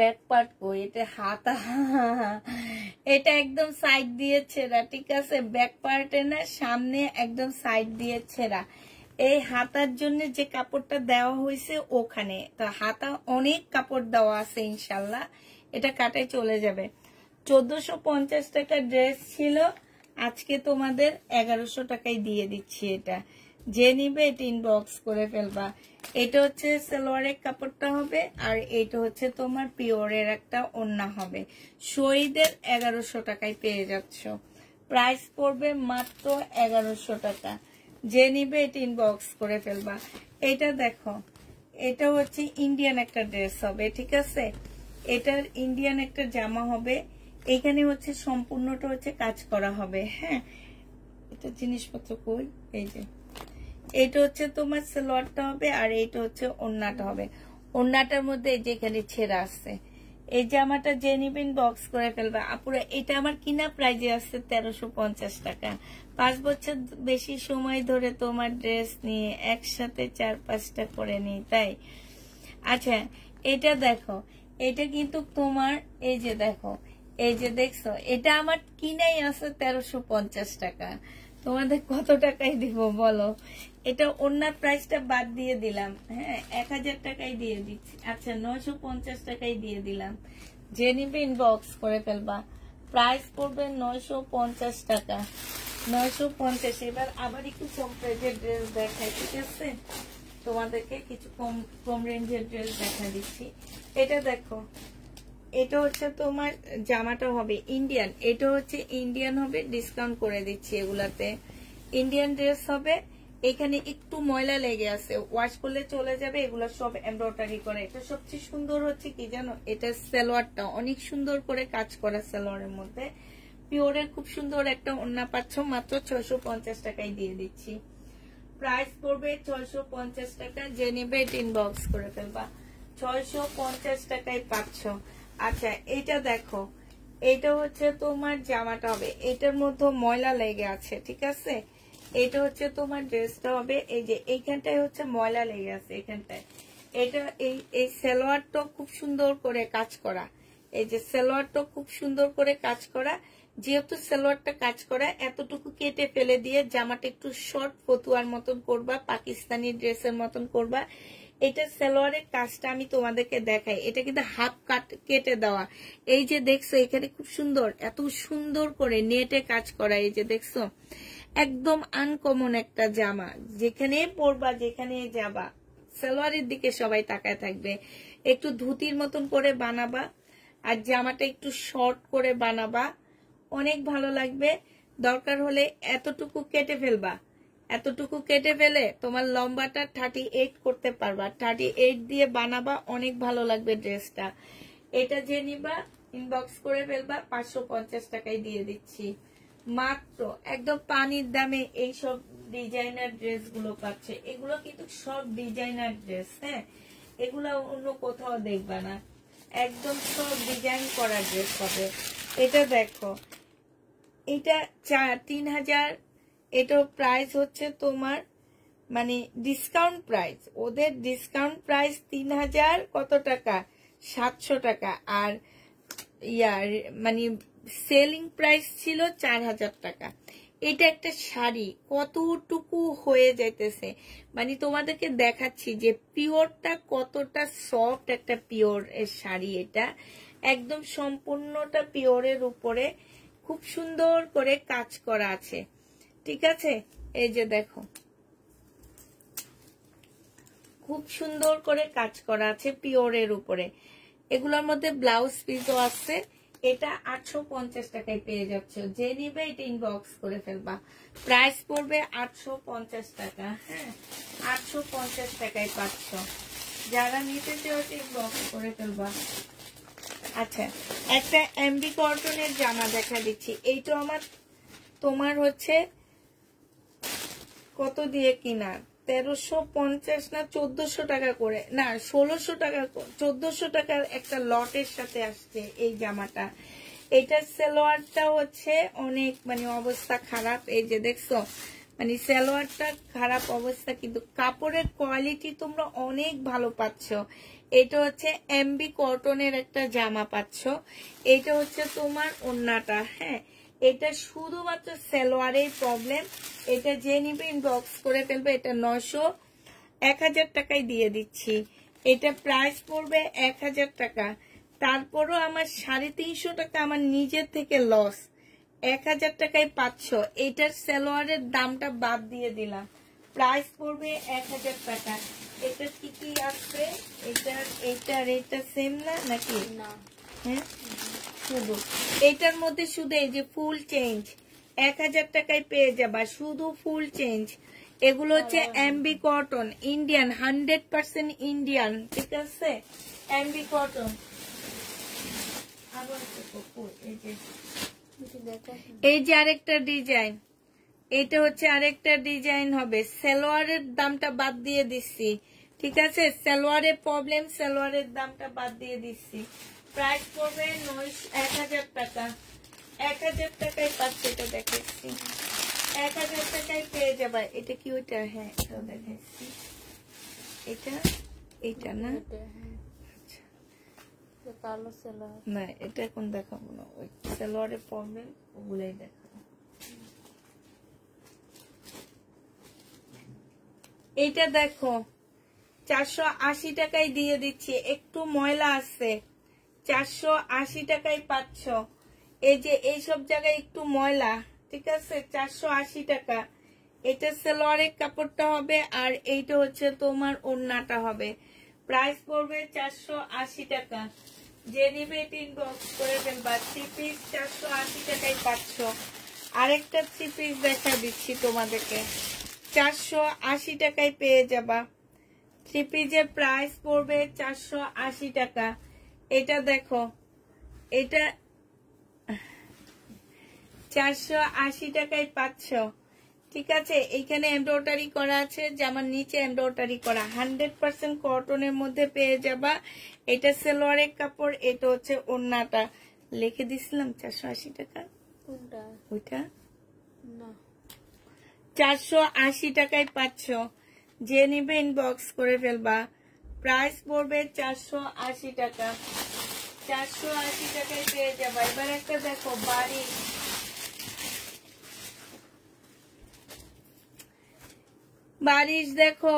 ব্যাক পার্ট কই এটা হাতা এটা একদম সাইড দিয়ে ছেঁড়া ঠিক আছে ব্যাক পার্টে না সামনে একদম সাইড দিয়ে ছেঁড়া এই হাতার জন্য যে কাপড়টা দেওয়া হয়েছে ওখানে তা হাতা অনেক কাপড় দেওয়া আছে ইনশাল্লাহ এটা কাটে চলে যাবে চোদ্দশো পঞ্চাশ টাকা ড্রেস ছিল আজকে তোমাদের এগারোশো টাকায় দিয়ে দিচ্ছি এটা যে নিবে এটা ইনবক্স করে ফেলবা এটা হচ্ছে সালোয়ারের কাপড়টা হবে আর এটা হচ্ছে তোমার পিওরের একটা ওন্না হবে শহীদের এগারোশো টাকায় পেয়ে যাচ্ছ প্রাইস পড়বে মাত্র এগারোশো টাকা যে নিবে এটা ইনবক্স করে ফেলবা এটা দেখো এটা হচ্ছে ইন্ডিয়ান একটা ড্রেস হবে ঠিক আছে এটার ইন্ডিয়ান একটা জামা হবে এখানে হচ্ছে সম্পূর্ণটা হচ্ছে কাজ করা হবে হ্যাঁ এটা জিনিসপত্র কই এই যে এটা হচ্ছে তোমার সালোয়ারটা হবে আর এটা হচ্ছে ওন্নাটা হবে ওন্নাটার মধ্যে এই যে ছেঁড়া আসছে এই জামাটা যে নিবেন বক্স করে ফেলবে আপুরা এটা আমার কিনা প্রাইজে আসছে তেরোশো পঞ্চাশ টাকা পাঁচ বছর বেশি সময় ধরে তোমার ড্রেস নিয়ে একসাথে চার পাঁচটা করে নিই তাই আচ্ছা এটা দেখো এটা কিন্তু তোমার এই যে দেখো এই যে দেখছো এটা আমার কিনাই আছে তেরোশো পঞ্চাশ টাকা তোমাদের কত টাকাই দিব বলো এটা অন্য প্রাইসটা বাদ দিয়ে দিলাম হ্যাঁ এক হাজার টাকাই দিয়ে দিচ্ছি আচ্ছা নয়শো পঞ্চাশ টাকাই দিয়ে দিলাম যে নিবে ইনবক্স করে ফেলবা প্রাইস পড়বে নয়শো পঞ্চাশ টাকা নয়শো পঞ্চাশ এবার আবার একটু কম প্রাইজের ড্রেস দেখাই ঠিক আছে তোমাদেরকে কিছু কম কম রেঞ্জের ড্রেস দেখা দিচ্ছি এটা দেখো এটা হচ্ছে তোমার জামাটা হবে ইন্ডিয়ান এটা হচ্ছে ইন্ডিয়ান হবে ডিসকাউন্ট করে দিচ্ছি এগুলাতে ইন্ডিয়ান ড্রেস হবে এখানে একটু ময়লা লেগে আছে ওয়াশ করলে চলে যাবে এগুলো সব এমব্রয়ডারি করে এটা সবচেয়ে সুন্দর হচ্ছে কি জানো এটা সালোয়ারটা অনেক সুন্দর করে কাজ করা সালোয়ারের মধ্যে পিওরের খুব সুন্দর একটা ওন্না পাচ্ছ মাত্র ছয়শো পঞ্চাশ টাকায় দিয়ে দিচ্ছি প্রাইস পড়বে ছয়শো পঞ্চাশ টাকা যে ইনবক্স করে ফেলবা ছয়শো পঞ্চাশ টাকায় পাচ্ছ আচ্ছা এটা দেখো এটা হচ্ছে তোমার জামাটা হবে এটার মধ্যে ময়লা লেগে আছে ঠিক আছে এটা হচ্ছে তোমার ড্রেসটা হবে এই যে এইখানটায় হচ্ছে ময়লা লেগে আছে এখানটায় এটা এই এই সেলোয়ারটা খুব সুন্দর করে কাজ করা এই যে সেলোয়ারটা খুব সুন্দর করে কাজ করা যেহেতু সেলোয়ারটা কাজ করা এতটুকু কেটে ফেলে দিয়ে জামাটা একটু শর্ট ফতুয়ার মতন করবা পাকিস্তানি ড্রেসের মতন করবা এটা সেলোয়ারের কাজটা আমি তোমাদেরকে দেখাই এটা কিন্তু হাফ কাট কেটে দেওয়া এই যে দেখছো এখানে খুব সুন্দর এত সুন্দর করে নেটে কাজ করা এই যে দেখছো একদম আনকমন একটা জামা যেখানে পরবা যেখানে যাবা সালোয়ারের দিকে সবাই তাকায় থাকবে একটু ধুতির মতন করে বানাবা আর জামাটা একটু শর্ট করে বানাবা অনেক ভালো লাগবে দরকার হলে এতটুকু কেটে ফেলবা এতটুকু কেটে ফেলে তোমার লম্বাটা থার্টি এইট করতে পারবা থার্টি এইট দিয়ে বানাবা অনেক ভালো লাগবে ড্রেসটা এটা জেনিবা ইনবক্স করে ফেলবা পাঁচশো পঞ্চাশ টাকায় দিয়ে দিচ্ছি মাত্র একদম পানির দামে এইসব ডিজাইনার ড্রেসগুলো পাচ্ছে এগুলো কিন্তু সব ডিজাইনার ড্রেস হ্যাঁ এগুলো অন্য কোথাও দেখবা না একদম সব ডিজাইন করা ড্রেস পাবে এটা দেখো এটা চার তিন হাজার এটার প্রাইস হচ্ছে তোমার মানে ডিসকাউন্ট প্রাইস ওদের ডিসকাউন্ট প্রাইস তিন হাজার কত টাকা সাতশো টাকা আর ইয়ার মানে সেলিং প্রাইস ছিল চার হাজার টাকা এটা একটা শাড়ি কতটুকু হয়ে যাইতেছে মানে তোমাদেরকে দেখাচ্ছি যে পিওরটা কতটা সফট একটা পিওর এর শাড়ি এটা একদম সম্পূর্ণটা পিওরের উপরে খুব সুন্দর করে কাজ করা আছে ঠিক আছে এই যে দেখো খুব সুন্দর করে কাজ করা আছে পিওরের উপরে এগুলোর মধ্যে ব্লাউজ পিসও আছে এটা আটশো পঞ্চাশ টাকায় পেয়ে যাচ্ছ যে নিবে এটা ইনবক্স করে ফেলবা প্রাইস পড়বে আটশো পঞ্চাশ টাকা হ্যাঁ আটশো পঞ্চাশ টাকায় পাচ্ছ যারা নিতে চাওয়াতে ইনবক্স করে ফেলবা আচ্ছা একটা এমবি কর্টনের জামা দেখা দিচ্ছি এইটা আমার তোমার হচ্ছে কত দিয়ে কিনার তেরোশো পঞ্চাশ না চোদ্দশো টাকা করে না ষোলোশো টাকা চোদ্দশো টাকার একটা লটের সাথে আসছে এই জামাটা এটার সেলোয়ারটা হচ্ছে অনেক মানে অবস্থা খারাপ এই যে দেখছো মানে সেলোয়ারটা খারাপ অবস্থা কিন্তু কাপড়ের কোয়ালিটি তোমরা অনেক ভালো পাচ্ছ এটা হচ্ছে এমবি কটনের একটা জামা পাচ্ছ এটা হচ্ছে তোমার অন্যটা হ্যাঁ এটা শুধুমাত্র সেলোয়ারের প্রবলেম এটা যে নিবে ইনবক্স করে ফেলবে এটা নশো এক হাজার টাকায় দিয়ে দিচ্ছি এটা প্রাইস পড়বে এক হাজার টাকা তারপরও আমার সাড়ে তিনশো টাকা আমার নিজের থেকে লস এক হাজার টাকায় পাঁচশো এটার সেলোয়ারের দামটা বাদ দিয়ে দিলাম প্রাইস পড়বে এক হাজার টাকা এটা কি কি আসবে এটার এটার এটা সেম না নাকি না হ্যাঁ শুধু এটার মধ্যে শুধু এই যে ফুল চেঞ্জ এক হাজার টাকায় পেয়ে যাবা শুধু ফুল চেঞ্জ এগুলো হচ্ছে MB cotton Indian hundred percent Indian ঠিক আছে এমবি কটন এই যে আরেকটা ডিজাইন এটা হচ্ছে আরেকটা ডিজাইন হবে সেলোয়ারের দামটা বাদ দিয়ে দিচ্ছি ঠিক আছে সেলোয়ারের প্রবলেম সেলোয়ারের দামটা বাদ দিয়ে দিচ্ছি প্রাইস পড়বে নয় এক হাজার টাকা এক হাজার টাকায় পাচ্ছে এটা দেখাচ্ছি এক হাজার টাকায় পেয়ে যাবা এটা কি ওইটা হ্যাঁ এটাও দেখাচ্ছি এটা এটা না হ্যাঁ। আচ্ছা। কালো সালোয়ার না এটা এখন দেখাবো না ওই সালোয়ারের প্রবলেম ওগুলাই দেখাবো এইটা দেখো চারশো আশি টাকায় দিয়ে দিচ্ছি একটু ময়লা আছে চারশো আশি টাকায় পাচ্ছ এই যে এইসব জায়গায় একটু ময়লা ঠিক আছে চারশো আশি টাকা এটা সেলোয়ারের কাপড়টা হবে আর এইটা হচ্ছে তোমার ওড়নাটা হবে প্রাইস পড়বে চারশো আশি টাকা যে নিবে তিন বক্স করে ফেলবা থ্রি পিস চারশো আশি টাকায় পাচ্ছ আরেকটা থ্রি পিস দেখা দিচ্ছি তোমাদেরকে চারশো আশি টাকায় পেয়ে যাবা থ্রি পিসের প্রাইস পড়বে চারশো আশি টাকা এটা দেখো এটা চারশো আশি টাকায় পাচ্ছ ঠিক আছে এইখানে এমব্রয়ডারি করা আছে যেমন নিচে এমব্রয়ডারি করা হান্ড্রেড পার্সেন্ট কটনের মধ্যে পেয়ে যাবা এটা সেলোয়ারের কাপড় এটা হচ্ছে ওন্নাটা লিখে দিছিলাম চারশো আশি টাকা ওইটা চারশো আশি টাকায় পাচ্ছ যে নিবে ইনবক্স করে ফেলবা প্রাইস পড়বে চারশো আশি টাকা চারশো আশি টাকায় পেয়ে যাবো এবার একটা দেখো বাড়ি বারিশ দেখো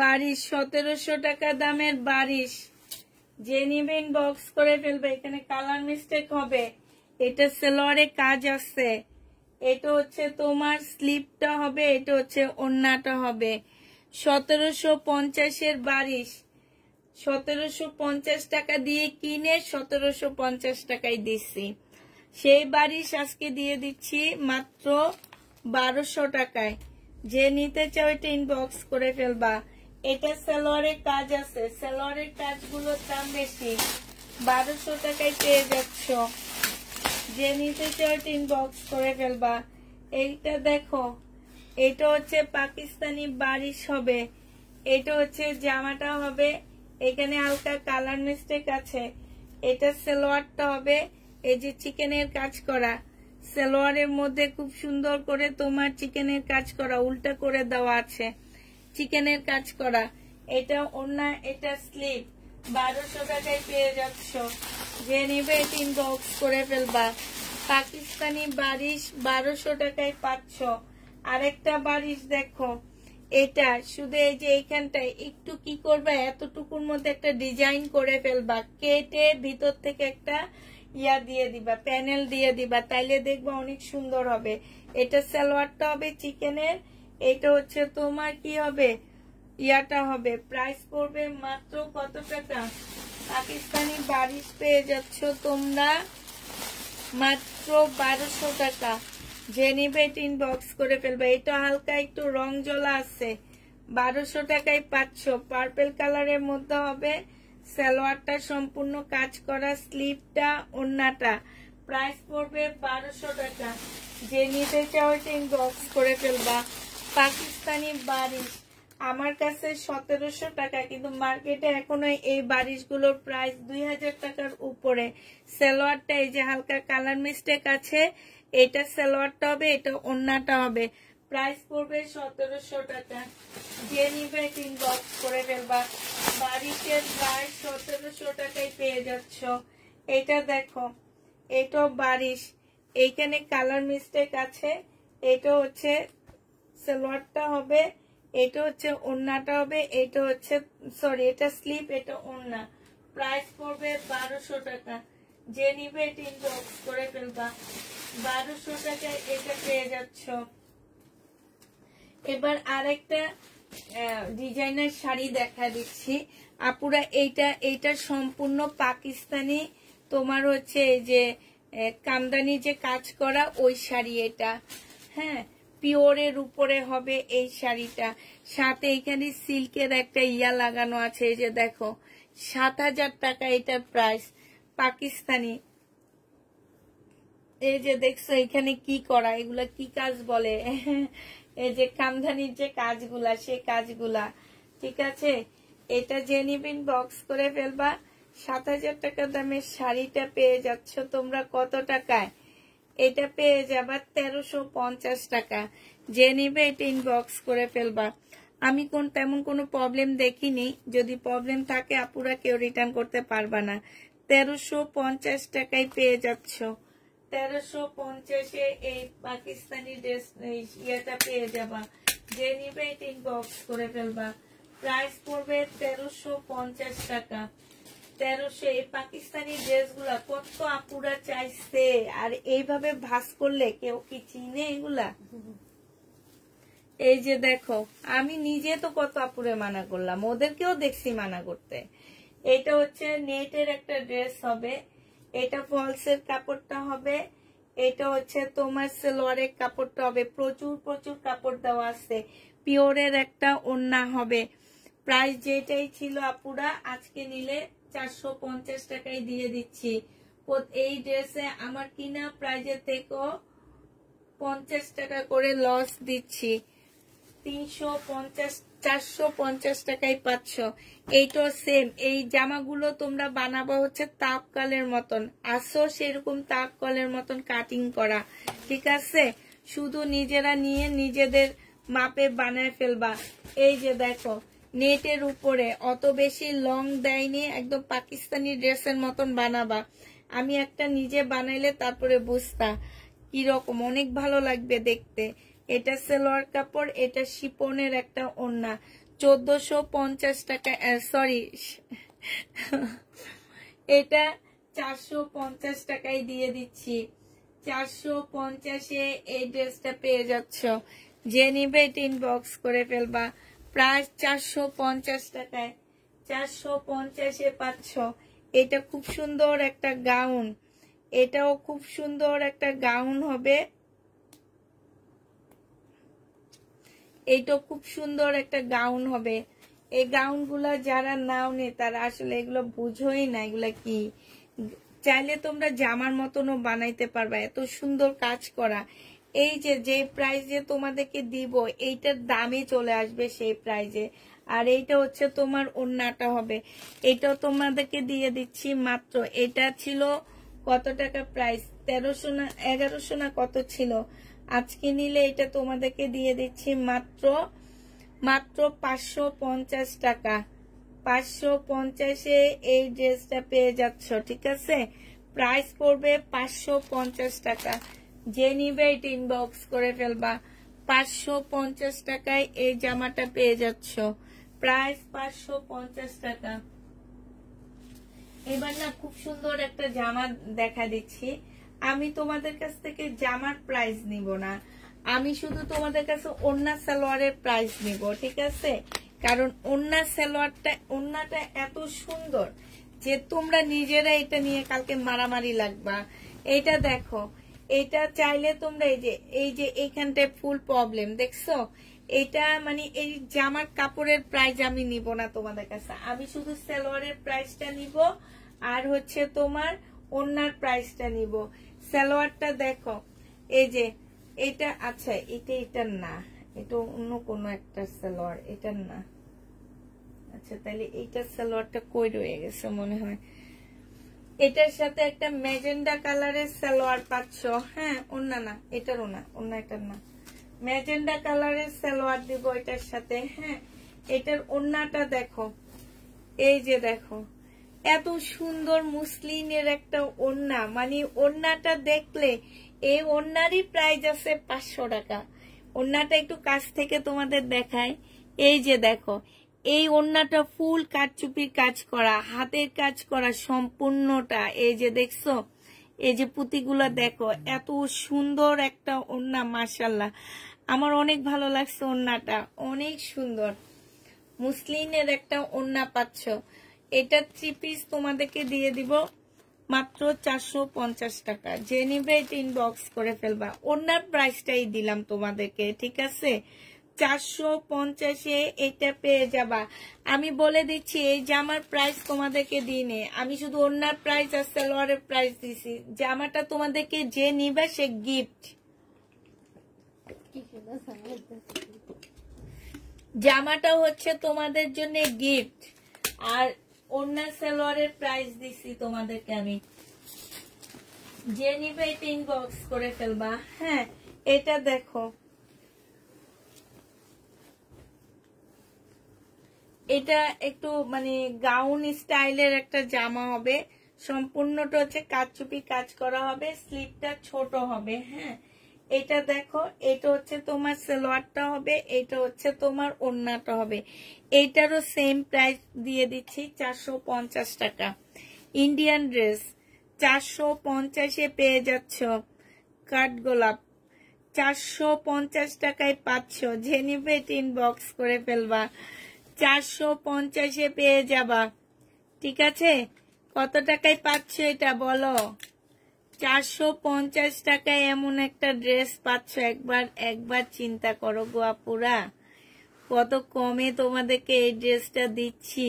বারিশ সতেরোশো টাকা দামের বারিশ যে নিবেন বক্স করে ফেলবে এখানে কালার মিস্টেক হবে এটা সেলোয়ারে কাজ আছে এটা হচ্ছে তোমার স্লিপটা হবে এটা হচ্ছে অন্যটা হবে সতেরোশো পঞ্চাশের বারিশ সতেরোশো পঞ্চাশ টাকা দিয়ে কিনে সতেরোশো পঞ্চাশ টাকায় দিচ্ছি সেই বারিশ আজকে দিয়ে দিচ্ছি মাত্র বারোশো টাকায় যে নিতে চাও এটা ইনবক্স করে ফেলবা এটা সেলোয়ারের কাজ আছে সেলোয়ারের কাজগুলোর দাম বেশি বারোশো টাকায় পেয়ে যাচ্ছ যে নিতে চাও এটা ইনবক্স করে ফেলবা এইটা দেখো এটা হচ্ছে পাকিস্তানি বারিশ হবে এটা হচ্ছে জামাটা হবে এখানে হালকা কালার মিস্টেক আছে এটা সেলোয়ারটা হবে এই যে চিকেনের কাজ করা সেলোয়ারের মধ্যে খুব সুন্দর করে তোমার চিকেনের কাজ করা উল্টা করে দেওয়া আছে চিকেনের কাজ করা এটা অন্য এটা স্লিপ বারোশো টাকায় পেয়ে যাচ্ছ যে নেবে তিন বক্স করে ফেলবা পাকিস্তানি বারিশ বারোশো টাকায় পাচ্ছ আরেকটা বারিশ দেখো এটা শুধু এই যে এইখানটায় একটু কি করবে এতটুকুর মধ্যে একটা ডিজাইন করে ফেলবা কেটে ভিতর থেকে একটা ইয়া দিয়ে দিবা প্যানেল দিয়ে দিবা তাইলে দেখবা অনেক সুন্দর হবে এটা সালোয়ারটা হবে চিকেনের এটা হচ্ছে তোমার কি হবে ইয়াটা হবে প্রাইস পড়বে মাত্র কত টাকা পাকিস্তানি বারিশ পেয়ে যাচ্ছ তোমরা মাত্র বারোশো টাকা যে নিবে বক্স করে ফেলবে এটা হালকা একটু রং জ্বলা আছে বারোশো টাকায় পাচ্ছ পার্পেল কালারের মধ্যে হবে সালোয়ারটা সম্পূর্ণ কাজ করা স্লিপটা ওন্নাটা প্রাইস পড়বে বারোশো টাকা যে নিতে চাও বক্স করে ফেলবা পাকিস্তানি বারিশ আমার কাছে সতেরোশো টাকা কিন্তু মার্কেটে এখনো এই বারিশগুলোর প্রাইস দুই হাজার টাকার উপরে সালোয়ারটা এই যে হালকা কালার মিস্টেক আছে এটা সালোয়ারটা হবে এটা ওন্নাটা হবে প্রাইস পড়বে সতেরোশো টাকা যে নিবে তিন বক্স করে ফেলবা বাড়িতে প্রায় সতেরোশো টাকায় পেয়ে যাচ্ছ এটা দেখো এটাও বারিশ এইখানে কালার মিস্টেক আছে এটা হচ্ছে সালোয়ারটা হবে এটা হচ্ছে ওন্নাটা হবে এটা হচ্ছে সরি এটা স্লিপ এটা ওন্না প্রাইস পড়বে বারোশো টাকা যে নিবে তিনটো করে ফেলবা বারোশো টাকায় এটা পেয়ে যাচ্ছ এবার আরেকটা ডিজাইনার শাড়ি দেখা দিচ্ছি আপুরা এইটা এইটা সম্পূর্ণ পাকিস্তানি তোমার হচ্ছে এই যে কামদানি যে কাজ করা ওই শাড়ি এটা হ্যাঁ পিওরের উপরে হবে এই শাড়িটা সাথে এখানে সিল্কের একটা ইয়া লাগানো আছে এই যে দেখো সাত হাজার টাকা এটা প্রাইস পাকিস্তানি এই যে দেখছো এখানে কি করা এগুলা কি কাজ বলে এই যে কামধানির যে কাজগুলা সে কাজগুলা ঠিক আছে এটা যে নিবিন বক্স করে ফেলবা সাত হাজার টাকা দামের শাড়িটা পেয়ে যাচ্ছ তোমরা কত টাকায় এটা পেয়ে যাবা তেরোশো পঞ্চাশ টাকা যে নিবে এটা ইনবক্স করে ফেলবা আমি কোন তেমন কোনো প্রবলেম দেখিনি যদি প্রবলেম থাকে আপুরা কেউ রিটার্ন করতে পারবা না তেরোশো পঞ্চাশ টাকায় পেয়ে যাচ্ছ তেরোশো পঞ্চাশে এই পাকিস্তানি ড্রেস ইয়েটা পেয়ে যাবা যে নিবে তিন বক্স করে ফেলবা প্রাইস পড়বে তেরোশো পঞ্চাশ টাকা তেরোশো এই পাকিস্তানি ড্রেসগুলা কত আপুরা চাইছে আর এইভাবে ভাস করলে কেউ কি চিনে এগুলা এই যে দেখো আমি নিজে তো কত আপুরে মানা করলাম ওদেরকেও দেখছি মানা করতে এটা হচ্ছে নেটের একটা ড্রেস হবে এটা ফলসের কাপড়টা হবে এটা হচ্ছে তোমার সেলোয়ারের কাপড়টা হবে প্রচুর প্রচুর কাপড় দেওয়া আছে পিওরের একটা ওন্না হবে প্রাইস যেটাই ছিল আপুরা আজকে নিলে চারশো পঞ্চাশ টাকায় দিয়ে দিচ্ছি এই ড্রেসে আমার কিনা প্রাইজের থেকেও পঞ্চাশ টাকা করে লস দিচ্ছি তিনশো পঞ্চাশ চারশো পঞ্চাশ টাকায় পাচ্ছ এইটাও সেম এই জামাগুলো তোমরা বানাবো হচ্ছে তাপকালের মতন আসো সেরকম তাপকলের মতন কাটিং করা ঠিক আছে শুধু নিজেরা নিয়ে নিজেদের মাপে বানায় ফেলবা এই যে দেখো নেটের উপরে অত বেশি লং দেয়নি একদম পাকিস্তানি ড্রেসের মতন বানাবা আমি একটা নিজে বানাইলে তারপরে বুঝতা কিরকম অনেক ভালো লাগবে দেখতে এটা সেলোয়ার কাপড় এটা শিপনের একটা ওন্না চোদ্দশো পঞ্চাশ টাকা সরি এটা চারশো পঞ্চাশ টাকায় দিয়ে দিচ্ছি চারশো পঞ্চাশে এই ড্রেসটা পেয়ে যাচ্ছ যে নিবে তিন বক্স করে ফেলবা প্রায় চারশো পঞ্চাশ টাকায় চারশো পঞ্চাশে পাচ্ছ এটা খুব সুন্দর একটা গাউন এটাও খুব সুন্দর একটা গাউন হবে এইটা খুব সুন্দর একটা গাউন হবে এই গুলা যারা নাও নে তারা আসলে এগুলো বুঝোই না এগুলা কি চাইলে তোমরা জামার মতনও বানাইতে পারবা এত সুন্দর কাজ করা এই যে যে প্রাইজে তোমাদেরকে দিব এইটার দামে চলে আসবে সেই প্রাইজে আর এইটা হচ্ছে তোমার ওন্নাটা হবে এটাও তোমাদেরকে দিয়ে দিচ্ছি মাত্র এটা ছিল কত টাকা প্রাইস তেরোশো না এগারোশো না কত ছিল আজকে নিলে এটা তোমাদেরকে দিয়ে দিচ্ছি মাত্র মাত্র পাঁচশো পঞ্চাশ টাকা পাঁচশো পঞ্চাশে এই ড্রেসটা পেয়ে যাচ্ছ ঠিক আছে প্রাইস পড়বে পাঁচশো পঞ্চাশ টাকা যে নিবে এটা ইনবক্স করে ফেলবা পাঁচশো পঞ্চাশ টাকায় এই জামাটা পেয়ে যাচ্ছ প্রাইস পাঁচশো পঞ্চাশ টাকা এবার না খুব সুন্দর একটা জামা দেখা দিচ্ছি আমি তোমাদের কাছ থেকে জামার প্রাইস নিব না আমি শুধু তোমাদের কাছে ওন্না সালোয়ারের প্রাইস নিব ঠিক আছে কারণ ওন্না সালোয়ারটা ওন্নাটা এত সুন্দর যে তোমরা নিজেরা এটা নিয়ে কালকে মারামারি লাগবা এটা দেখো এটা চাইলে তোমরা এই যে এই যে এইখানটায় ফুল প্রবলেম দেখছো এটা মানে এই জামার কাপড়ের প্রাইস আমি নিব না তোমাদের কাছে আমি শুধু সালোয়ারের প্রাইসটা নিব আর হচ্ছে তোমার অন্যার প্রাইসটা নিব সালোয়ারটা দেখো এই যে এটা আচ্ছা এটা এটার না এটা অন্য কোনো একটা সালোয়ার এটার না আচ্ছা তাহলে এইটা সালোয়ারটা কই রয়ে গেছে মনে হয় এটার সাথে একটা ম্যাজেন্ডা কালারের সালোয়ার পাচ্ছ হ্যাঁ অন্য না এটারও না অন্য এটার না ম্যাজেন্ডা কালারের সালোয়ার দিব এটার সাথে হ্যাঁ এটার অন্যটা দেখো এই যে দেখো এত সুন্দর মুসলিনের একটা ওন্না মানে ওন্নাটা দেখলে এই ওন্নারই প্রাইস আছে পাঁচশো টাকা ওন্নাটা একটু কাছ থেকে তোমাদের দেখায় এই যে দেখো এই ওন্নাটা ফুল কাঠচুপির কাজ করা হাতের কাজ করা সম্পূর্ণটা এই যে দেখছো এই যে পুঁতিগুলো দেখো এত সুন্দর একটা ওন্না মার্শাল্লাহ আমার অনেক ভালো লাগছে ওন্নাটা অনেক সুন্দর মুসলিনের একটা ওন্না পাচ্ছ এটা থ্রি পিস তোমাদেরকে দিয়ে দিব মাত্র চারশো পঞ্চাশ টাকা যে নিবে ইনবক্স করে ফেলবা ওনার প্রাইসটাই দিলাম তোমাদেরকে ঠিক আছে চারশো পঞ্চাশে এটা পেয়ে যাবা আমি বলে দিচ্ছি এই জামার প্রাইস তোমাদেরকে দিনে আমি শুধু ওনার প্রাইস আর সালোয়ারের প্রাইস দিছি জামাটা তোমাদেরকে যে নিবে সে গিফট জামাটা হচ্ছে তোমাদের জন্য গিফট আর ওনার সেলোয়ারের প্রাইস দিচ্ছি তোমাদেরকে আমি যে নিবে এটা করে ফেলবা হ্যাঁ এটা দেখো এটা একটু মানে গাউন স্টাইলের একটা জামা হবে সম্পূর্ণটা হচ্ছে কাচুপি কাজ করা হবে স্লিপটা ছোট হবে হ্যাঁ এটা দেখো এটা হচ্ছে তোমার সেলোয়ারটা হবে এটা হচ্ছে তোমার ওন্নাটা হবে এইটারও সেম প্রাইস দিয়ে দিচ্ছি চারশো টাকা ইন্ডিয়ান ড্রেস চারশো পঞ্চাশে পেয়ে যাচ্ছ কাঠগোলাপ চারশো পঞ্চাশ টাকায় পাচ্ছ জেনিভেট বক্স করে ফেলবা চারশো পঞ্চাশে পেয়ে যাবা ঠিক আছে কত টাকায় পাচ্ছ এটা বলো চারশো পঞ্চাশ টাকায় এমন একটা ড্রেস পাচ্ছ একবার একবার চিন্তা করো গোয়াপুরা কত কমে তোমাদেরকে এই ড্রেসটা দিচ্ছি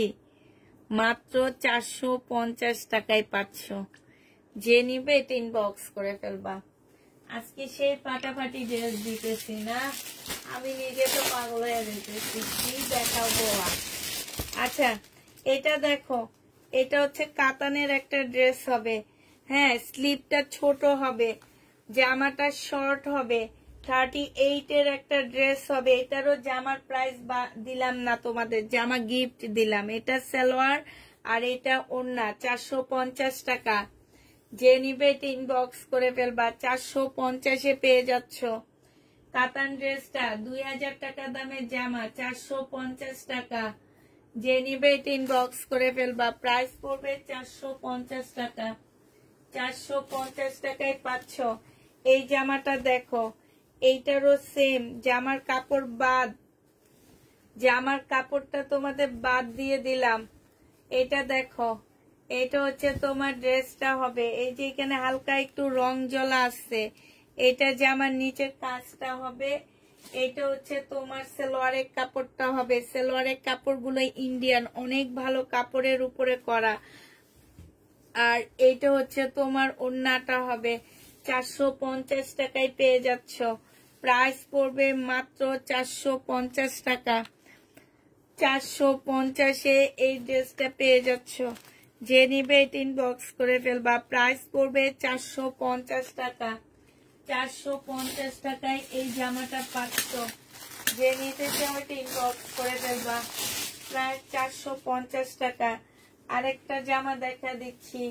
মাত্র চারশো পঞ্চাশ টাকায় পাচ্ছ যে নিবে এটা বক্স করে ফেলবা আজকে সেই ফাটাফাটি ড্রেস দিতেছি না আমি নিজে তো পাগল দেখাবো আচ্ছা এটা দেখো এটা হচ্ছে কাতানের একটা ড্রেস হবে হ্যাঁ স্লিপটা ছোট হবে জামাটা শর্ট হবে থার্টি এইটের একটা ড্রেস হবে এটারও জামার প্রাইস দিলাম না তোমাদের জামা গিফট দিলাম এটা সালোয়ার আর এটা ওন্না চারশো পঞ্চাশ টাকা যে নিবে এটা করে ফেলবা চারশো পঞ্চাশে পেয়ে যাচ্ছ কাতান ড্রেসটা দুই হাজার টাকা দামের জামা চারশো পঞ্চাশ টাকা যে নিবে এটা করে ফেলবা প্রাইস পড়বে চারশো পঞ্চাশ টাকা চারশো পঞ্চাশ টাকায় পাচ্ছ এই জামাটা দেখো এইটারও সেম জামার কাপড় বাদ জামার কাপড়টা তোমাদের বাদ দিয়ে দিলাম এটা দেখো এটা হচ্ছে তোমার ড্রেসটা হবে এই যে এখানে হালকা একটু রং জলা আসছে এটা জামার নিচের কাজটা হবে এটা হচ্ছে তোমার সেলোয়ারের কাপড়টা হবে সেলোয়ারের কাপড়গুলো ইন্ডিয়ান অনেক ভালো কাপড়ের উপরে করা আর এটা হচ্ছে তোমার ওন্নাটা হবে চারশো পঞ্চাশ টাকায় পেয়ে যাচ্ছ প্রাইস পড়বে মাত্র চারশো পঞ্চাশ টাকা চারশো পঞ্চাশে এই ড্রেসটা পেয়ে যাচ্ছ যে নিবে তিন বক্স করে ফেলবা প্রাইস পড়বে চারশো পঞ্চাশ টাকা চারশো পঞ্চাশ টাকায় এই জামাটা পাচ্ছ যে নিতে চাও বক্স করে ফেলবা প্রায় চারশো পঞ্চাশ টাকা আরেকটা জামা দেখা দিচ্ছি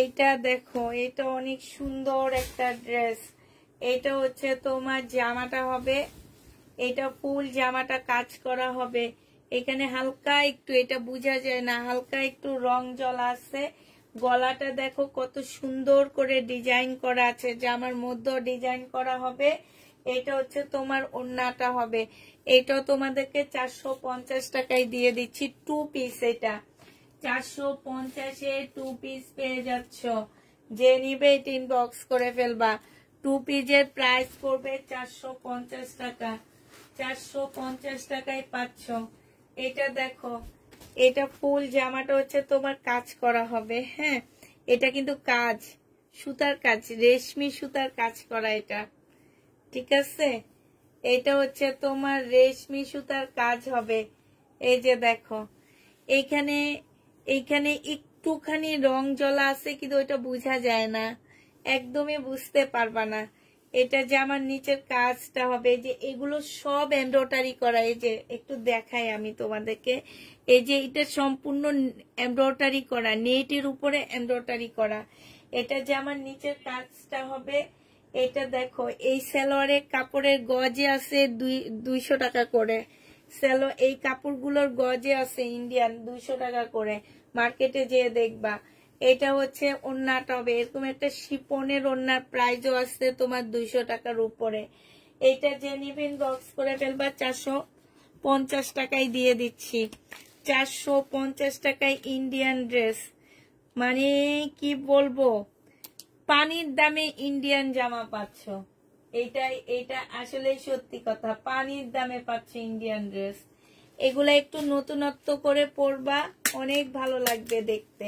এইটা দেখো এটা অনেক সুন্দর একটা ড্রেস এটা হচ্ছে তোমার জামাটা হবে এটা ফুল জামাটা কাজ করা হবে এখানে হালকা একটু এটা বোঝা যায় না হালকা একটু রং জল আছে গলাটা দেখো কত সুন্দর করে ডিজাইন করা আছে জামার মধ্যেও ডিজাইন করা হবে এটা হচ্ছে তোমার ওন্নাটা হবে এটা তোমাদেরকে চারশো পঞ্চাশ টাকায় দিয়ে দিচ্ছি টু পিস এটা চারশো পঞ্চাশে টু পিস পেয়ে যাচ্ছ যে নিবে ইনবক্স করে ফেলবা টু পিজের প্রাইস পড়বে চারশো পঞ্চাশ টাকা চারশো পঞ্চাশ টাকায় পাচ্ছ এটা দেখো এটা ফুল জামাটা হচ্ছে তোমার কাজ করা হবে হ্যাঁ এটা কিন্তু কাজ সুতার কাজ রেশমি সুতার কাজ করা এটা ঠিক আছে এটা হচ্ছে তোমার রেশমি সুতার কাজ হবে এই যে দেখো এইখানে এইখানে একটুখানি রং জলা আছে কিন্তু ওইটা বোঝা যায় না একদমই বুঝতে পারবা না এটা যে আমার নিচের কাজটা হবে যে এগুলো সব এমব্রয়ডারি করা এই যে একটু দেখাই আমি তোমাদেরকে এই যে এটা সম্পূর্ণ এমব্রয়ডারি করা নেটের উপরে এমব্রয়ডারি করা এটা যে আমার নিচের কাজটা হবে এটা দেখো এই সেলোয়ারের কাপড়ের গজে আছে দুইশো টাকা করে সেলো এই কাপড়গুলোর গজে আছে ইন্ডিয়ান দুইশো টাকা করে মার্কেটে যেয়ে দেখবা এটা হচ্ছে ওন্নাটা হবে এরকম একটা শিপনের ওন্নার প্রাইজও আসছে তোমার দুইশো টাকার উপরে এটা যে নিবেন বক্স করে ফেলবা চারশো পঞ্চাশ টাকায় দিয়ে দিচ্ছি চারশো পঞ্চাশ টাকায় ইন্ডিয়ান ড্রেস মানে কি বলবো পানির দামে ইন্ডিয়ান জামা পাচ্ছ এইটাই এটা আসলে সত্যি কথা পানির দামে পাচ্ছ ইন্ডিয়ান ড্রেস এগুলা একটু নতুনত্ব করে পরবা অনেক ভালো লাগবে দেখতে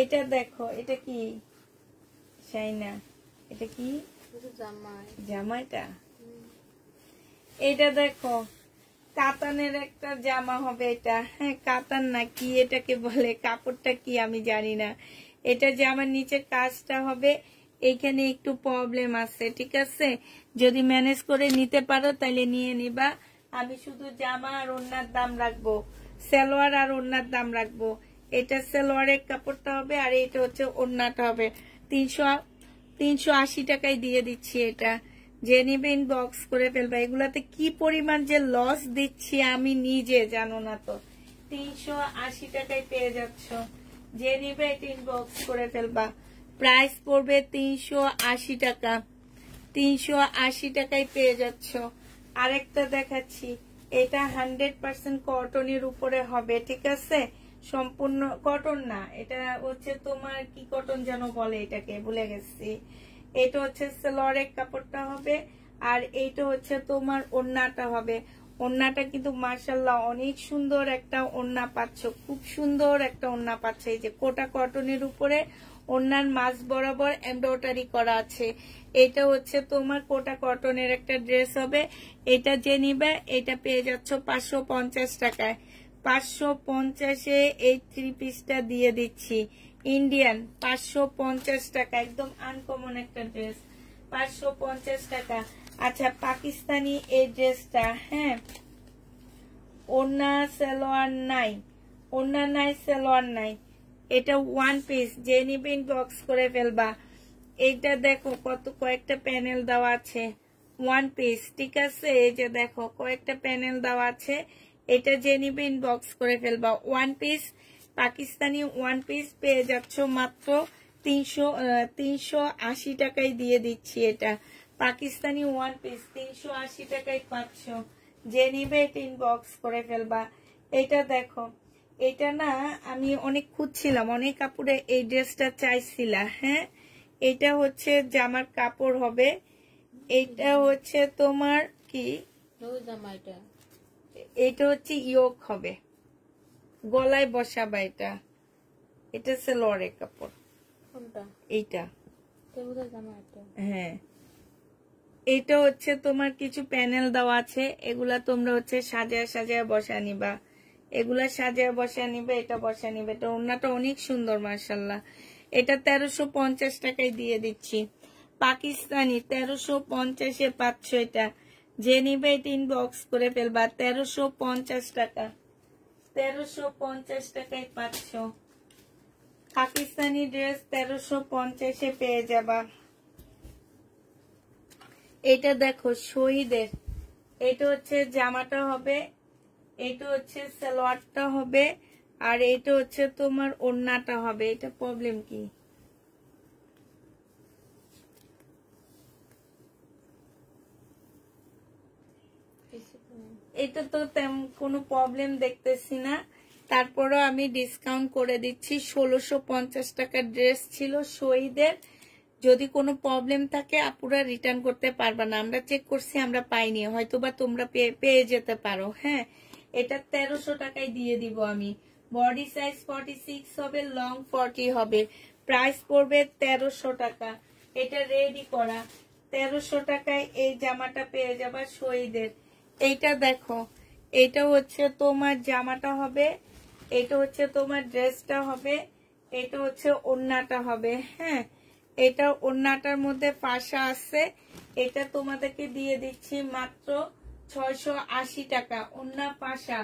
এটা দেখো এটা কি শাইনা এটা কি জামাটা এটা দেখো কাতানের একটা জামা হবে এটা হ্যাঁ কাতান না কি এটাকে বলে কাপড়টা কি আমি জানি না এটা জামার নিচে কাজটা হবে এইখানে একটু প্রবলেম আছে ঠিক আছে যদি ম্যানেজ করে নিতে পারো তাহলে নিয়ে নিবা আমি শুধু জামা আর ওনার দাম রাখবো সালোয়ার আর ওনার দাম রাখবো এটা সেলোয়ারের কাপড়টা হবে আর এটা হচ্ছে ওড়নাটা হবে তিনশো তিনশো আশি টাকায় দিয়ে দিচ্ছি এটা যে বক্স করে ফেলবে এগুলাতে কি পরিমাণ যে লস দিচ্ছি আমি নিজে জানো না তো তিনশো আশি টাকায় পেয়ে যাচ্ছ যে নেবে এটা করে ফেলবা প্রাইস পড়বে তিনশো আশি টাকা তিনশো আশি টাকায় পেয়ে যাচ্ছ আরেকটা দেখাচ্ছি এটা হান্ড্রেড পার্সেন্ট কটনের উপরে হবে ঠিক আছে সম্পূর্ণ কটন না এটা হচ্ছে তোমার কি কটন যেন বলে এটাকে ভুলে গেছি এটা হচ্ছে স্লরের কাপড়টা হবে আর এইটা হচ্ছে তোমার ওন্নাটা হবে ওন্নাটা কিন্তু মার্শাল্লাহ অনেক সুন্দর একটা ওন্না পাচ্ছ খুব সুন্দর একটা ওন্না পাচ্ছ এই যে কোটা কটনের উপরে ওন্নার মাছ বরাবর এমব্রয়ডারি করা আছে এটা হচ্ছে তোমার কোটা কটনের একটা ড্রেস হবে এটা যে নিবে এটা পেয়ে যাচ্ছ পাঁচশো পঞ্চাশ টাকায় পাঁচশো পঞ্চাশে এই থ্রি পিসটা দিয়ে দিচ্ছি ইন্ডিয়ান পাঁচশো পঞ্চাশ টাকা একদম আনকমন একটা ড্রেস পাঁচশো পঞ্চাশ টাকা আচ্ছা পাকিস্তানি এই ড্রেসটা হ্যাঁ ওনা সেলোয়ার নাই ওনা নাই সেলোয়ার নাই এটা ওয়ান পিস যে নিবেন বক্স করে ফেলবা এইটা দেখো কত কয়েকটা প্যানেল দেওয়া আছে ওয়ান পিস ঠিক আছে এই যে দেখো কয়েকটা প্যানেল দেওয়া আছে এটা যে নিবে ইনবক্স করে ফেলবা one piece Pakistani one piece পেয়ে যাচ্ছ মাত্র তিনশো তিনশো আশি টাকায় দিয়ে দিচ্ছি এটা পাকিস্তানি ওয়ান পিস তিনশো আশি টাকায় পাঁচশো যে নিবে এটা ইনবক্স করে ফেলবা এটা দেখো এটা না আমি অনেক খুঁজছিলাম অনেক কাপড়ে এই ড্রেসটা চাইছিলা হ্যাঁ এটা হচ্ছে জামার কাপড় হবে এটা হচ্ছে তোমার কি এটা হচ্ছে ইয়োক হবে গলায় বসাবা এটা এটা হচ্ছে সেলোয়ারের কাপড় এইটা হ্যাঁ এটা হচ্ছে তোমার কিছু প্যানেল দেওয়া আছে এগুলা তোমরা হচ্ছে সাজায় সাজায় বসা নিবা এগুলা সাজায় বসা নিবে এটা বসা নিবে এটা ওনাটা অনেক সুন্দর মার্শাল্লাহ এটা তেরোশো পঞ্চাশ টাকায় দিয়ে দিচ্ছি পাকিস্তানি তেরোশো পঞ্চাশে পাচ্ছ এটা যে নিবে তিন বক্স করে ফেলবা তেরোশো পঞ্চাশ টাকা তেরোশো পঞ্চাশ টাকায় পাচ্ছ পাকিস্তানি ড্রেস তেরোশো পঞ্চাশে পেয়ে যাবা এটা দেখো শহীদের এটা হচ্ছে জামাটা হবে এটা হচ্ছে সালোয়ারটা হবে আর এটা হচ্ছে তোমার ওড়নাটা হবে এটা প্রবলেম কি এটা তো কোনো প্রবলেম দেখতেছি না তারপরও আমি ডিসকাউন্ট করে দিচ্ছি ষোলোশো পঞ্চাশ টাকার ড্রেস ছিল শহীদের যদি কোনো প্রবলেম থাকে আপুরা রিটার্ন করতে পারবা না আমরা চেক করছি আমরা পাইনি হয়তো বা তোমরা পেয়ে যেতে পারো হ্যাঁ এটা তেরোশো টাকায় দিয়ে দিব আমি বডি সাইজ ফর্টি সিক্স হবে লং ফর্টি হবে প্রাইস পড়বে তেরোশো টাকা এটা রেডি করা তেরোশো টাকায় এই জামাটা পেয়ে যাবা শহীদের এইটা দেখো এটা হচ্ছে তোমার জামাটা হবে এটা হচ্ছে তোমার ড্রেসটা হবে এটা হচ্ছে ওন্নাটা হবে হ্যাঁ এটা ওন্নাটার মধ্যে পাশা আছে এটা তোমাদেরকে দিয়ে দিচ্ছি মাত্র ছয়শো টাকা ওন্না পাশা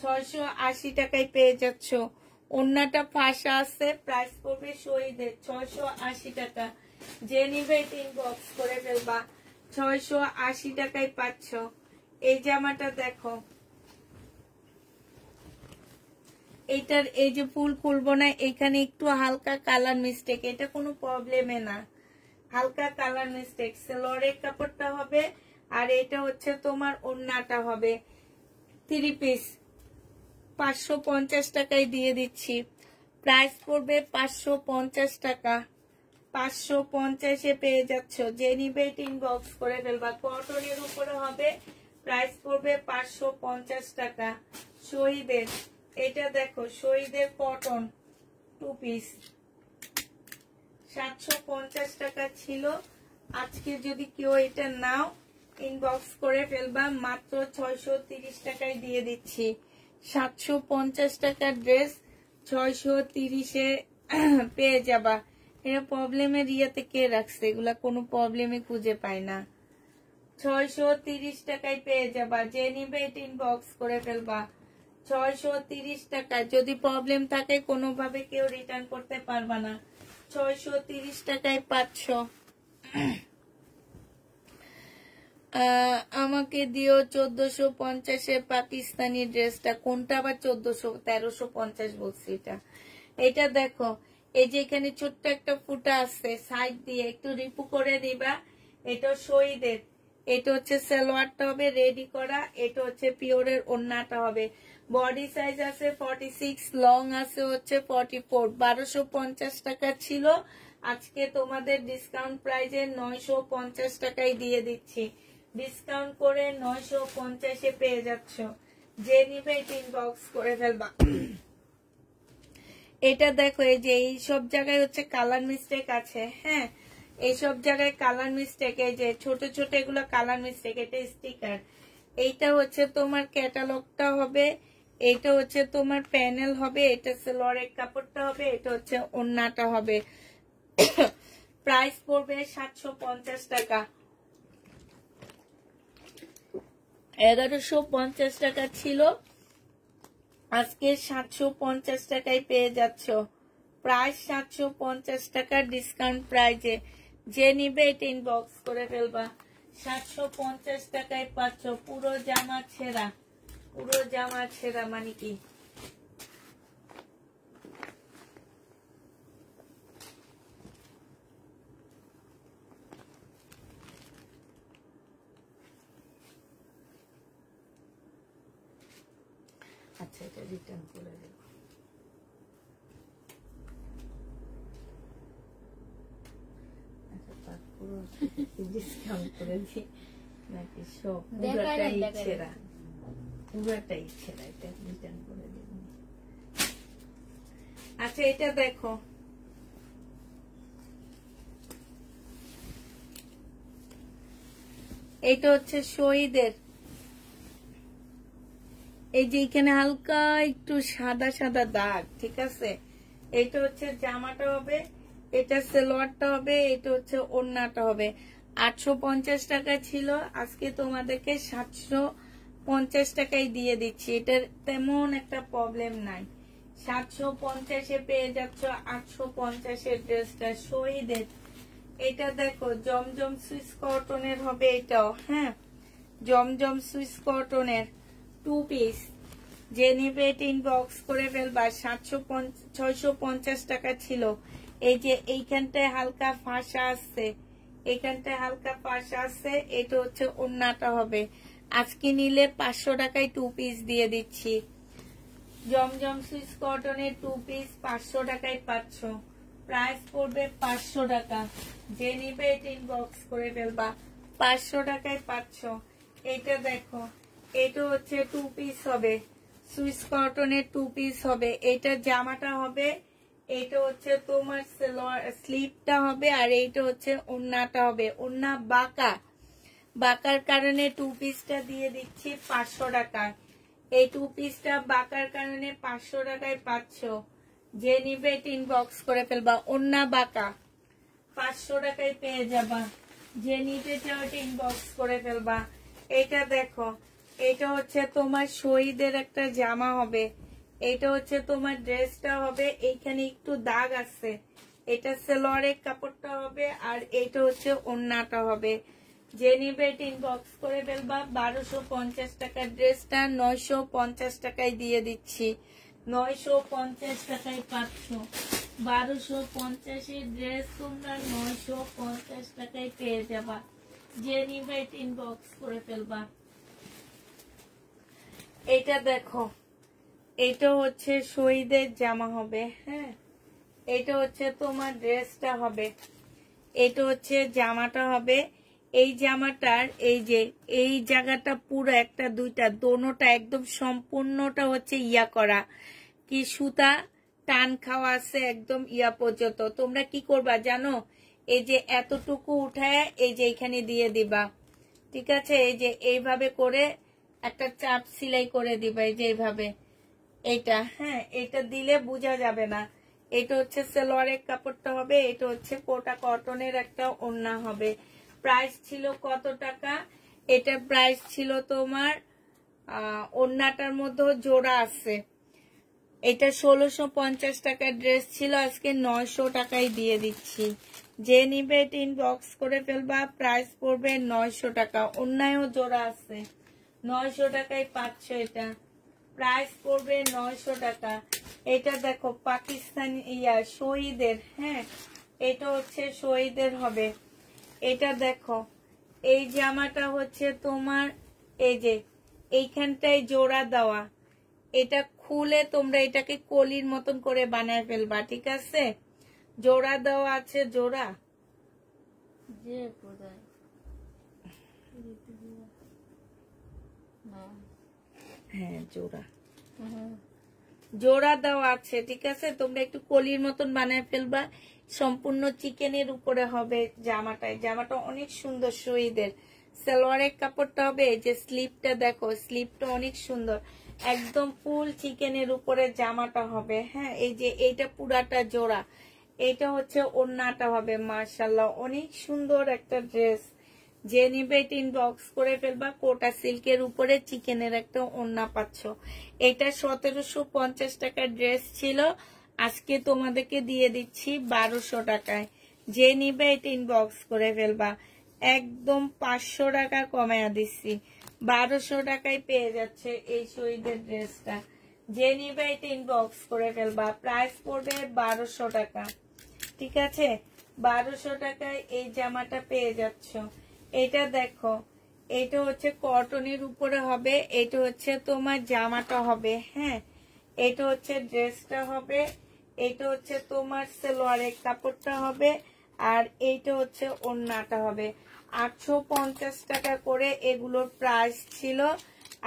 ছয়শো আশি টাকায় পেয়ে যাচ্ছ ওন্নাটা পাশা আছে প্রাইস পড়বে শহীদের ছয়শো আশি টাকা যে নিবে তিন বক্স করে ফেলবা ছয়শো আশি টাকায় পাচ্ছ এই জামাটা দেখো এইটার এই যে ফুল খুলবো না এখানে একটু হালকা কালার মিস্টেক এটা কোনো প্রবলেমে না হালকা কালার মিস্টেক সেলোরের কাপড়টা হবে আর এটা হচ্ছে তোমার ওন্নাটা হবে থ্রি পিস পাঁচশো পঞ্চাশ টাকায় দিয়ে দিচ্ছি প্রাইস পড়বে পাঁচশো পঞ্চাশ টাকা পাঁচশো পঞ্চাশে পেয়ে যাচ্ছ জেনি বেটিং বক্স করে ফেলবা কটনের উপরে হবে প্রাইস পড়বে পাঁচশো পঞ্চাশ টাকা শহীদের এটা দেখো শহীদের কটন টু পিস সাতশো পঞ্চাশ টাকা ছিল আজকে যদি কেউ এটা নাও ইনবক্স করে ফেলবা মাত্র ছয়শো তিরিশ টাকায় দিয়ে দিচ্ছি সাতশো পঞ্চাশ টাকার ড্রেস ছয়শো তিরিশে পেয়ে যাবা এরা প্রবলেমের ইয়েতে কে রাখছে এগুলা কোনো প্রবলেমে খুঁজে পায় না ছয়শ তিরিশ টাকায় পেয়ে যাবা যে নিবে এটা ইনবক্স করে ফেলবা ছয়শ তিরিশ টাকায় যদি প্রবলেম থাকে কোনোভাবে কেউ রিটার্ন করতে পারবা না ছয়শো তিরিশ টাকায় পাঁচশো আমাকে দিও চোদ্দশো পঞ্চাশে পাকিস্তানি ড্রেসটা কোনটা বা চোদ্দশো তেরোশো পঞ্চাশ বলছি এটা এটা দেখো এই যে এখানে ছোট্ট একটা ফুটা আছে সাইড দিয়ে একটু রিপু করে দিবা এটা শহীদের এটা হচ্ছে সালোয়ারটা হবে রেডি করা এটা হচ্ছে পিওরের ওন্নাটা হবে বডি সাইজ আছে ফর্টি সিক্স লং আছে হচ্ছে ফর্টি ফোর বারোশো পঞ্চাশ টাকা ছিল আজকে তোমাদের ডিসকাউন্ট প্রাইজে নয়শো পঞ্চাশ টাকায় দিয়ে দিচ্ছি ডিসকাউন্ট করে নয়শো পঞ্চাশে পেয়ে যাচ্ছ যে নিবে তিন বক্স করে ফেলবা এটা দেখো এই যে এইসব জায়গায় হচ্ছে কালার মিস্টেক আছে হ্যাঁ এইসব জায়গায় কালার মিস্টেক এই যে ছোট ছোট এগুলো কালার মিস্টেক এটা স্টিকার এইটা হচ্ছে তোমার ক্যাটালগটা হবে এইটা হচ্ছে তোমার প্যানেল হবে এটা সেলোয়ারের কাপড়টা হবে এটা হচ্ছে ওন্নাটা হবে প্রাইস পড়বে সাতশো টাকা এগারোশো পঞ্চাশ টাকা ছিল আজকে সাতশো পঞ্চাশ টাকায় পেয়ে যাচ্ছ প্রায় সাতশো পঞ্চাশ টাকার ডিসকাউন্ট প্রাইজে যে নিবে এটা ইনবক্স করে ফেলবা সাতশো পঞ্চাশ টাকায় পাচ্ছ পুরো জামা ছেঁড়া পুরো জামা ছেঁড়া মানে কি আচ্ছা এটা রিটার্ন ডিসকাউন্ট করে দিই নাকি সব পুরোটাই ছেঁড়া পুরোটাই এটা রিটার্ন করে আচ্ছা এটা দেখো এটা হচ্ছে শহীদের এই যে এখানে হালকা একটু সাদা সাদা দাগ ঠিক আছে এটা হচ্ছে জামাটা হবে এটা সেলোয়ারটা হবে এটা হচ্ছে ওড়নাটা হবে আটশো পঞ্চাশ টাকা ছিল আজকে তোমাদেরকে সাতশো পঞ্চাশ টাকাই দিয়ে দিচ্ছি এটার তেমন একটা প্রবলেম নাই সাতশো পঞ্চাশে পেয়ে যাচ্ছ আটশো পঞ্চাশের ড্রেসটা শহীদের এটা দেখো জমজম সুইস কটনের হবে এটাও হ্যাঁ জমজম সুইস কটনের টু পিস যে ইনবক্স করে ফেলবা সাতশো ছয়শো পঞ্চাশ টাকা ছিল এই যে এইখানটায় হালকা ফাঁসা আছে এইখানটায় হালকা ফাঁসা আছে এটা হচ্ছে উন্নাটা হবে আজকে নিলে পাঁচশো টাকায় টু পিস দিয়ে দিচ্ছি জমজম সুইচ কটনের টু পিস পাঁচশো টাকায় পাচ্ছ প্রাইস পড়বে পাঁচশো টাকা যে নিবে এটা বক্স করে ফেলবা পাঁচশো টাকায় পাচ্ছ এটা দেখো এটা হচ্ছে টু পিস হবে সুইচ কটনের টু পিস হবে এটা জামাটা হবে এইটা হচ্ছে তোমার স্লিপটা হবে আর এইটা হচ্ছে ওন্নাটা হবে ওন্না বাঁকা বাঁকার কারণে টু পিসটা দিয়ে দিচ্ছি পাঁচশো টাকায় এই টু পিসটা বাঁকার কারণে পাঁচশো টাকায় পাচ্ছ যে নিবে তিন বক্স করে ফেলবা ওন্না বাঁকা পাঁচশো টাকায় পেয়ে যাবা যে নিতে চাও তিন বক্স করে ফেলবা এটা দেখো এটা হচ্ছে তোমার শহীদের একটা জামা হবে এটা হচ্ছে তোমার ড্রেসটা হবে এইখানে একটু দাগ আছে এটা সেলোয়ারের কাপড়টা হবে আর এটা হচ্ছে ওন্নাটা হবে যে নিবে এটা ইনবক্স করে ফেলবা বারোশো পঞ্চাশ টাকার ড্রেসটা নয়শো পঞ্চাশ টাকায় দিয়ে দিচ্ছি নয়শো পঞ্চাশ টাকায় পাচ্ছ বারোশো পঞ্চাশের ড্রেস তোমরা নয়শো পঞ্চাশ টাকায় পেয়ে যাবা যে নিবে এটা ইনবক্স করে ফেলবা এটা দেখো এটা হচ্ছে শহীদের জামা হবে হ্যাঁ এটা হচ্ছে তোমার ড্রেসটা হবে এটা হচ্ছে জামাটা হবে এই জামাটার এই যে এই জায়গাটা পুরো একটা দুইটা দোনোটা একদম সম্পূর্ণটা হচ্ছে ইয়া করা কি সুতা টান খাওয়া আছে একদম ইয়া পর্যন্ত তোমরা কি করবা জানো এই যে এতটুকু উঠায় এই যে এখানে দিয়ে দিবা ঠিক আছে এই যে এইভাবে করে একটা চাপ সেলাই করে দিবা এই যে এইভাবে এটা হ্যাঁ এটা দিলে বোঝা যাবে না এটা হচ্ছে সেলোয়ারের কাপড়টা হবে এটা হচ্ছে কোটা কটনের একটা ওন্না হবে প্রাইস ছিল কত টাকা এটা প্রাইস ছিল তোমার ওন্নাটার মধ্যে জোড়া আছে এটা ষোলোশো পঞ্চাশ টাকার ড্রেস ছিল আজকে নয়শো টাকায় দিয়ে দিচ্ছি যে নিবে টিন বক্স করে ফেলবা প্রাইস পড়বে নয়শো টাকা অন্যায়ও জোড়া আছে নয়শো টাকায় পাচ্ছ এটা প্রাইস পড়বে নয়শো টাকা এটা দেখো পাকিস্তানি ইয়া শহীদের হ্যাঁ এটা হচ্ছে শহীদের হবে এটা দেখো এই জামাটা হচ্ছে তোমার এই যে এইখানটায় জোড়া দেওয়া এটা খুলে তোমরা এটাকে কলির মতন করে বানায় ফেলবা ঠিক আছে জোড়া দেওয়া আছে জোড়া যে হ্যাঁ জোড়া জোড়া দেওয়া আছে ঠিক আছে তোমরা একটু কলির মতন বানায় ফেলবা সম্পূর্ণ চিকেনের উপরে হবে জামাটায় জামাটা অনেক সুন্দর সুইদের সালোয়ারের কাপড়টা হবে যে স্লিপটা দেখো স্লিপটা অনেক সুন্দর একদম ফুল চিকেনের উপরে জামাটা হবে হ্যাঁ এই যে এইটা পুরাটা জোড়া এটা হচ্ছে ওন্নাটা হবে মার্শাল্লাহ অনেক সুন্দর একটা ড্রেস যে নিবে এটা ইনবক্স করে ফেলবা কোটা সিল্কের উপরে চিকেনের একটা ওন্না পাচ্ছ এটা সতেরোশো পঞ্চাশ টাকার ড্রেস ছিল আজকে তোমাদেরকে দিয়ে দিচ্ছি বারোশো টাকায় যে নিবে এটা ইনবক্স করে ফেলবা একদম পাঁচশো টাকা কমায়া দিচ্ছি বারোশো টাকায় পেয়ে যাচ্ছে এই শহীদের ড্রেসটা যে নিবে এটা ইনবক্স করে ফেলবা প্রাইস পড়বে বারোশো টাকা ঠিক আছে বারোশো টাকায় এই জামাটা পেয়ে যাচ্ছ এটা দেখো এটা হচ্ছে কটনের উপরে হবে এটা হচ্ছে তোমার জামাটা হবে হ্যাঁ এটা হচ্ছে ড্রেসটা হবে এটা হচ্ছে তোমার সেলোয়ারের কাপড়টা হবে আর এইটা হচ্ছে ওন্নাটা হবে আটশো পঞ্চাশ টাকা করে এগুলোর প্রাইস ছিল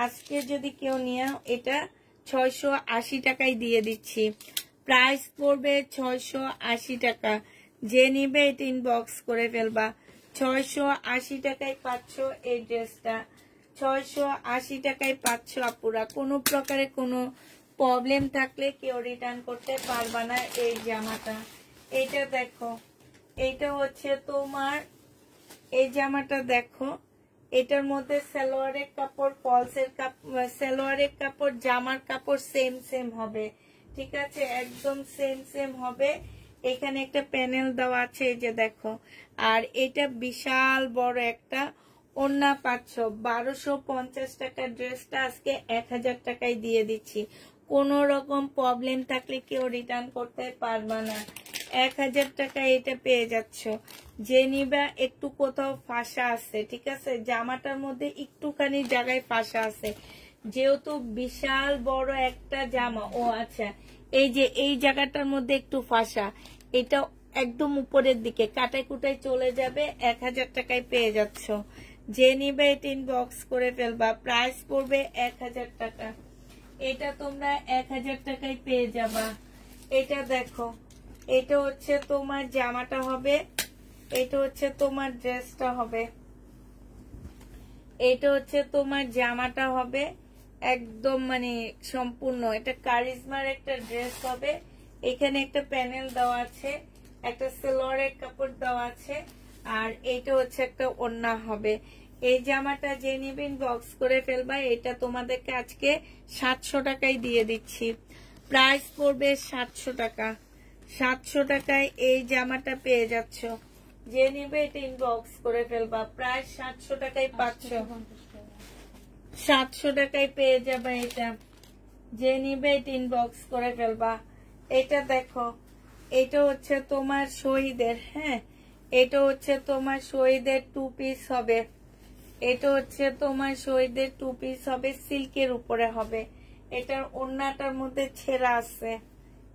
আজকে যদি কেউ নিয়ে এটা ছয়শো টাকায় দিয়ে দিচ্ছি প্রাইস পড়বে ছয়শো টাকা যে নিবে এটা ইনবক্স করে ফেলবা ছয়শো আশি টাকায় পাচ্ছ এই ড্রেসটা ছয়শো আশি টাকায় পাচ্ছ আপুরা কোনো প্রকারে কোনো প্রবলেম থাকলে কেউ রিটার্ন করতে পারবে না এই জামাটা এইটা দেখো এইটা হচ্ছে তোমার এই জামাটা দেখো এটার মধ্যে সালোয়ারের কাপড় পলসের কাপড় সালোয়ারের কাপড় জামার কাপড় সেম সেম হবে ঠিক আছে একদম সেম সেম হবে এখানে একটা প্যানেল দেওয়া আছে এই যে দেখো আর এটা বিশাল বড় একটা অন্যা পাচ্ছ বারোশো পঞ্চাশ টাকার ড্রেসটা আজকে এক হাজার টাকায় দিয়ে দিচ্ছি কোন রকম প্রবলেম থাকলে কেউ রিটার্ন করতে পারবে না এক হাজার টাকা এটা পেয়ে যাচ্ছ জেনিবা একটু কোথাও ফাঁসা আছে ঠিক আছে জামাটার মধ্যে একটুখানি জায়গায় ফাঁসা আছে যেহেতু বিশাল বড় একটা জামা ও আচ্ছা এই যে এই জায়গাটার মধ্যে একটু ফাঁসা এটা একদম উপরের দিকে কাটায় কুটায় চলে যাবে এক হাজার টাকায় পেয়ে যাচ্ছ যে নিবে টিন বক্স করে ফেলবা প্রাইস পড়বে এক হাজার টাকা এটা তোমরা এক হাজার টাকায় পেয়ে যাবা এটা দেখো এটা হচ্ছে তোমার জামাটা হবে এটা হচ্ছে তোমার ড্রেসটা হবে এটা হচ্ছে তোমার জামাটা হবে একদম মানে সম্পূর্ণ এটা কারিজমার একটা ড্রেস হবে এখানে একটা প্যানেল দেওয়া আছে একটা সেলোয়ারের কাপড় দেওয়া আছে আর এটা হচ্ছে একটা ওন্না হবে এই জামাটা যে নেবেন বক্স করে ফেলবা এটা তোমাদেরকে আজকে সাতশো টাকায় দিয়ে দিচ্ছি প্রাইস পড়বে সাতশো টাকা সাতশো টাকায় এই জামাটা পেয়ে যাচ্ছ যে নিবে এটা ইনবক্স করে ফেলবা প্রায় সাতশো টাকায় পাচ্ছ সাতশো টাকায় পেয়ে যাবে এটা যে নিবে তিন বক্স করে ফেলবা এটা দেখো এটা হচ্ছে তোমার শহীদের হ্যাঁ এটা হচ্ছে তোমার শহীদের টু পিস হবে এটা হচ্ছে তোমার শহীদের টু পিস হবে সিল্কের উপরে হবে এটার অন্যটার মধ্যে ছেঁড়া আছে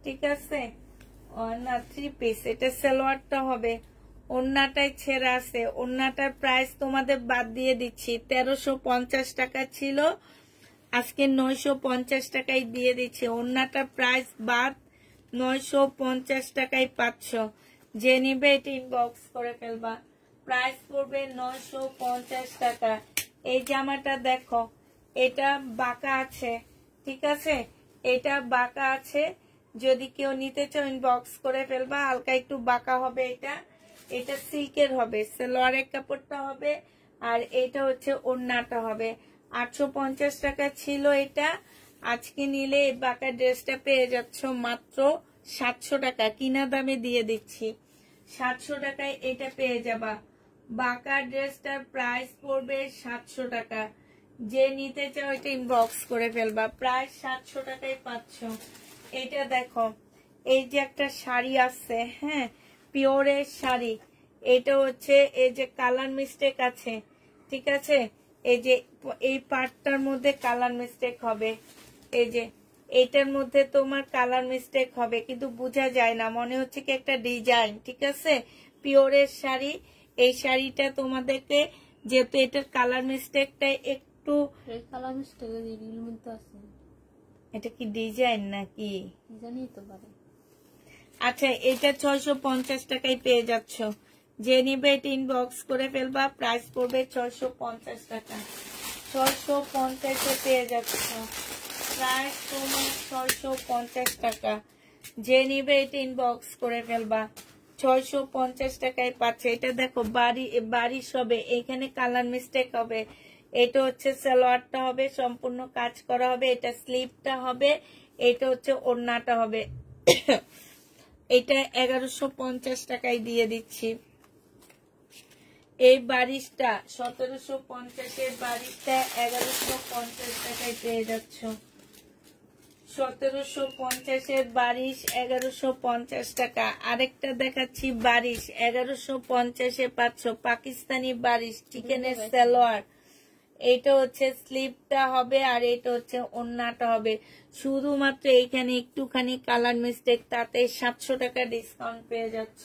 ঠিক আছে না থ্রি পিস এটা সালোয়ারটা হবে ওন্নাটাই ছেঁড়া আছে ওন্নাটার প্রাইস তোমাদের বাদ দিয়ে দিচ্ছি তেরোশো পঞ্চাশ টাকা ছিল আজকে নয়শো পঞ্চাশ টাকায় দিয়ে দিচ্ছি ওন্নাটার প্রাইস বাদ নয়শো পঞ্চাশ টাকায় পাঁচশো যে নিবে এটি ইনবক্স করে ফেলবা প্রাইস পড়বে নয়শো পঞ্চাশ টাকা এই জামাটা দেখো এটা বাঁকা আছে ঠিক আছে এটা বাঁকা আছে যদি কেউ নিতে চাও ইনবক্স করে ফেলবা হালকা একটু বাঁকা হবে এটা এটা সিল্কের হবে সেলোয়ারের কাপড়টা হবে আর এটা হচ্ছে ওড়নাটা হবে আটশো টাকা ছিল এটা আজকে নিলে বাঁকা ড্রেসটা পেয়ে যাচ্ছ মাত্র সাতশো টাকা কিনা দামে দিয়ে দিচ্ছি সাতশো টাকায় এটা পেয়ে যাবা বাঁকা ড্রেসটার প্রাইস পড়বে সাতশো টাকা যে নিতে চাও এটা ইনবক্স করে ফেলবা প্রায় সাতশো টাকায় পাচ্ছ এটা দেখো এই যে একটা শাড়ি আছে হ্যাঁ পিওরের শাড়ি এটা হচ্ছে এই যে কালার মিস্টেক আছে ঠিক আছে এই যে এই পার্টটার মধ্যে কালার মিস্টেক হবে এই যে এটার মধ্যে তোমার কালার মিস্টেক হবে কিন্তু বোঝা যায় না মনে হচ্ছে কি একটা ডিজাইন ঠিক আছে পিওরের শাড়ি এই শাড়িটা তোমাদেরকে যেহেতু এটার কালার মিস্টেকটা একটু কালার মিস্টেক এটা কি ডিজাইন নাকি জানি তো পারে আচ্ছা এটা ছয়শো পঞ্চাশ টাকায় পেয়ে যাচ্ছ যে নিবে এটা বক্স করে ফেলবা প্রাইস পড়বে ছয়শো পঞ্চাশ টাকা ছয়শো পঞ্চাশে পেয়ে যাচ্ছ প্রাইস তোমার ছয়শো পঞ্চাশ টাকা যে নিবে এটা বক্স করে ফেলবা ছয়শো পঞ্চাশ টাকায় পাচ্ছে এটা দেখো বাড়ি বাড়ির সবে এখানে কালার মিস্টেক হবে এটা হচ্ছে সালোয়ারটা হবে সম্পূর্ণ কাজ করা হবে এটা স্লিপটা হবে এটা হচ্ছে ওড়নাটা হবে এটা এগারোশো পঞ্চাশ টাকায় দিয়ে দিচ্ছি এই বারিশটা সতেরোশো পঞ্চাশের বারিশটা এগারোশো পঞ্চাশ টাকায় পেয়ে যাচ্ছ সতেরোশো পঞ্চাশের বারিশ এগারোশো পঞ্চাশ টাকা আরেকটা দেখাচ্ছি বারিশ এগারোশো পঞ্চাশে পাচ্ছ পাকিস্তানি বারিশ চিকেনের সালোয়ার এইটা হচ্ছে স্লিপটা হবে আর এটা হচ্ছে ওন্নাটা হবে শুধুমাত্র এইখানে একটুখানি কালার মিস্টেক তাতে সাতশো টাকা ডিসকাউন্ট পেয়ে যাচ্ছ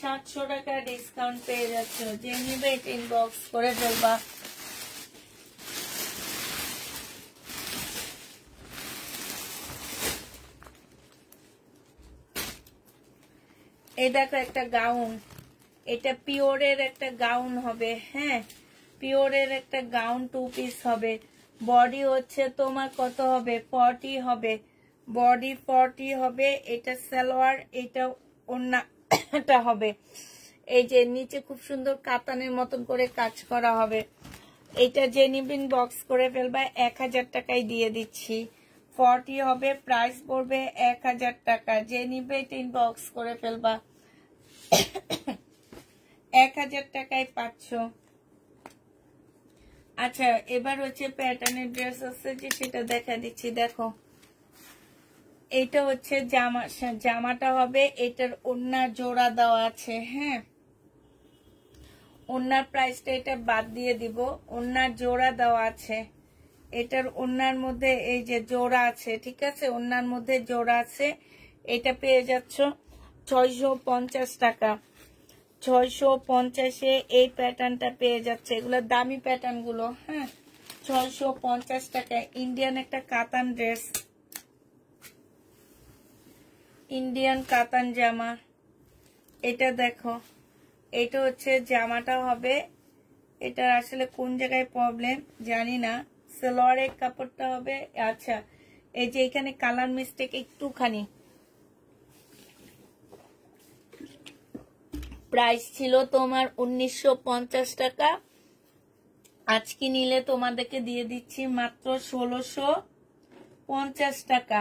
সাতশো টাকা ডিসকাউন্ট পেয়ে যাচ্ছ যে নিবে ইনবক্স করে ফেলবা এই দেখো একটা গাউন এটা পিওরের একটা গাউন হবে হ্যাঁ পিওরের একটা গাউন টু পিস হবে বডি হচ্ছে তোমার কত হবে ফর্টি হবে বডি ফর্টি হবে এটা সালোয়ার এটা অন্যটা হবে এই যে নিচে খুব সুন্দর কাতানের মতন করে কাজ করা হবে এটা যে নিবেন বক্স করে ফেলবা এক হাজার টাকায় দিয়ে দিচ্ছি ফর্টি হবে প্রাইস পড়বে এক হাজার টাকা যে নিবে তিন বক্স করে ফেলবা এক হাজার টাকায় পাচ্ছ আচ্ছা এবার হচ্ছে প্যাটার্নের ড্রেস আছে যে সেটা দেখা দিচ্ছি দেখো এটা হচ্ছে জামা জামাটা হবে এটার ওনার জোড়া দেওয়া আছে হ্যাঁ ওনার প্রাইসটা এটা বাদ দিয়ে দিব ওনার জোড়া দেওয়া আছে এটার ওনার মধ্যে এই যে জোড়া আছে ঠিক আছে ওনার মধ্যে জোড়া আছে এটা পেয়ে যাচ্ছ ছয়শো টাকা ছয়শো পঞ্চাশে এই প্যাটার্নটা পেয়ে যাচ্ছে এগুলো দামি প্যাটার্নগুলো হ্যাঁ ছয়শো পঞ্চাশ টাকা ইন্ডিয়ান একটা কাতান ড্রেস ইন্ডিয়ান কাতান জামা এটা দেখো এটা হচ্ছে জামাটা হবে এটা আসলে কোন জায়গায় প্রবলেম জানি না সেলোয়ারের কাপড়টা হবে আচ্ছা এই যে এখানে কালার মিস্টেক একটুখানি প্রাইস ছিল তোমার উনিশশো টাকা আজকে নিলে তোমাদেরকে দিয়ে দিচ্ছি মাত্র ষোলোশো পঞ্চাশ টাকা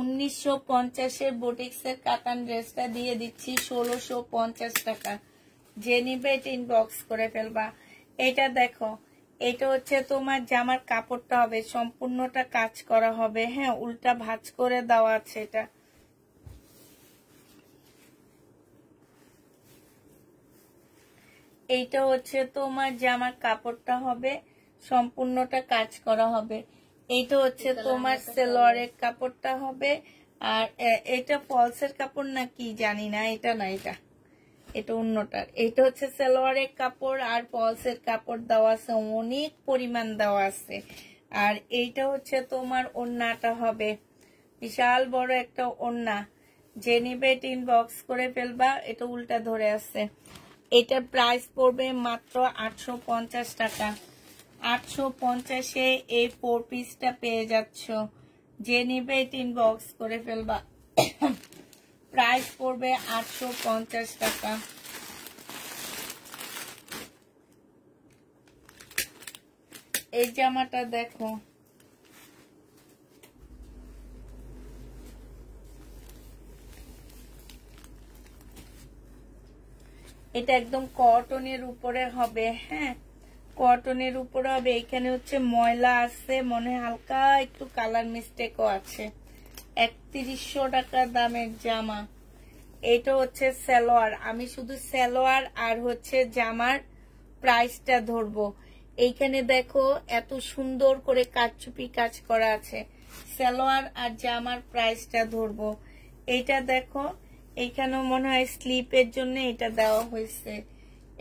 উনিশশো পঞ্চাশের বোটিক্সের কাটান ড্রেসটা দিয়ে দিচ্ছি ষোলোশো পঞ্চাশ টাকা যে নিবে এটা ইনবক্স করে ফেলবা এটা দেখো এটা হচ্ছে তোমার জামার কাপড়টা হবে সম্পূর্ণটা কাজ করা হবে হ্যাঁ উল্টা ভাজ করে দেওয়া আছে এটা এইটা হচ্ছে তোমার জামার কাপড়টা হবে সম্পূর্ণটা কাজ করা হবে এইটা হচ্ছে তোমার সেলোয়ারের কাপড়টা হবে আর এটা ফলসের কাপড় না কি জানি না এটা না এটা এটা অন্যটার এটা হচ্ছে সেলোয়ারের কাপড় আর ফলসের কাপড় দেওয়া আছে অনেক পরিমাণ দেওয়া আছে আর এইটা হচ্ছে তোমার ওন্নাটা হবে বিশাল বড় একটা ওন্না যে নিবে টিন বক্স করে ফেলবা এটা উল্টা ধরে আছে এটা প্রাইস পড়বে মাত্র আটশো পঞ্চাশ টাকা আটশো পঞ্চাশে এই ফোর পিসটা পেয়ে যাচ্ছ যে নিবে তিন বক্স করে ফেলবা প্রাইস পড়বে আটশো পঞ্চাশ টাকা এই জামাটা দেখো এটা একদম কটনের উপরে হবে হ্যাঁ কটনের উপরে হবে এখানে হচ্ছে ময়লা আছে মনে হালকা একটু কালার মিস্টেকও আছে একত্রিশশো টাকা দামের জামা এটা হচ্ছে স্যালোয়ার আমি শুধু স্যালোয়ার আর হচ্ছে জামার প্রাইসটা ধরবো এইখানে দেখো এত সুন্দর করে কাচুপি কাজ করা আছে স্যালোয়ার আর জামার প্রাইসটা ধরবো এটা দেখো এইখানেও মনে হয় স্লিপের জন্য এটা দেওয়া হয়েছে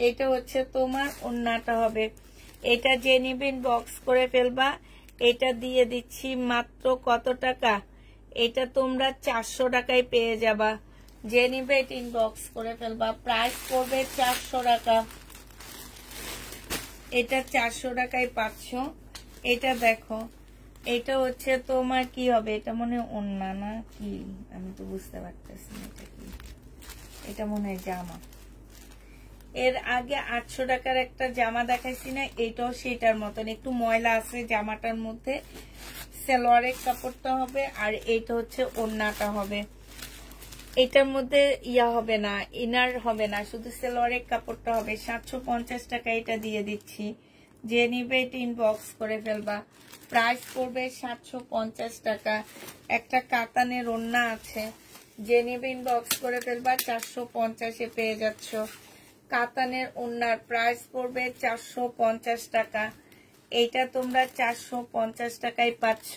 এটা হচ্ছে তোমার ওন্নাটা হবে এটা যে নেবেন বক্স করে ফেলবা এটা দিয়ে দিচ্ছি মাত্র কত টাকা এটা তোমরা চারশো টাকায় পেয়ে যাবা যে নিবে এটা বক্স করে ফেলবা প্রাইস পড়বে চারশো টাকা এটা চারশো টাকায় পাচ্ছ এটা দেখো এটা হচ্ছে তোমার কি হবে এটা মনে ওন্না না কি আমি তো বুঝতে পারতেছি না এটা কি এটা মনে হয় জামা এর আগে আটশো টাকার একটা জামা দেখাইছি না এটাও সেটার মতন একটু ময়লা আছে জামাটার মধ্যে সেলোয়ারের কাপড়টা হবে আর এটা হচ্ছে ওন্নাটা হবে এটার মধ্যে ইয়া হবে না ইনার হবে না শুধু সেলোয়ারের কাপড়টা হবে সাতশো টাকা এটা দিয়ে দিচ্ছি যে নিবে এটা ইনবক্স করে ফেলবা প্রাইস পড়বে সাতশো পঞ্চাশ টাকা একটা কাতানের ওন্না আছে যে নেবে ইনবক্স করে ফেলবা চারশো পঞ্চাশে পেয়ে যাচ্ছ কাতানের ওনার প্রাইস পড়বে চারশো পঞ্চাশ টাকা এইটা তোমরা চারশো পঞ্চাশ টাকায় পাচ্ছ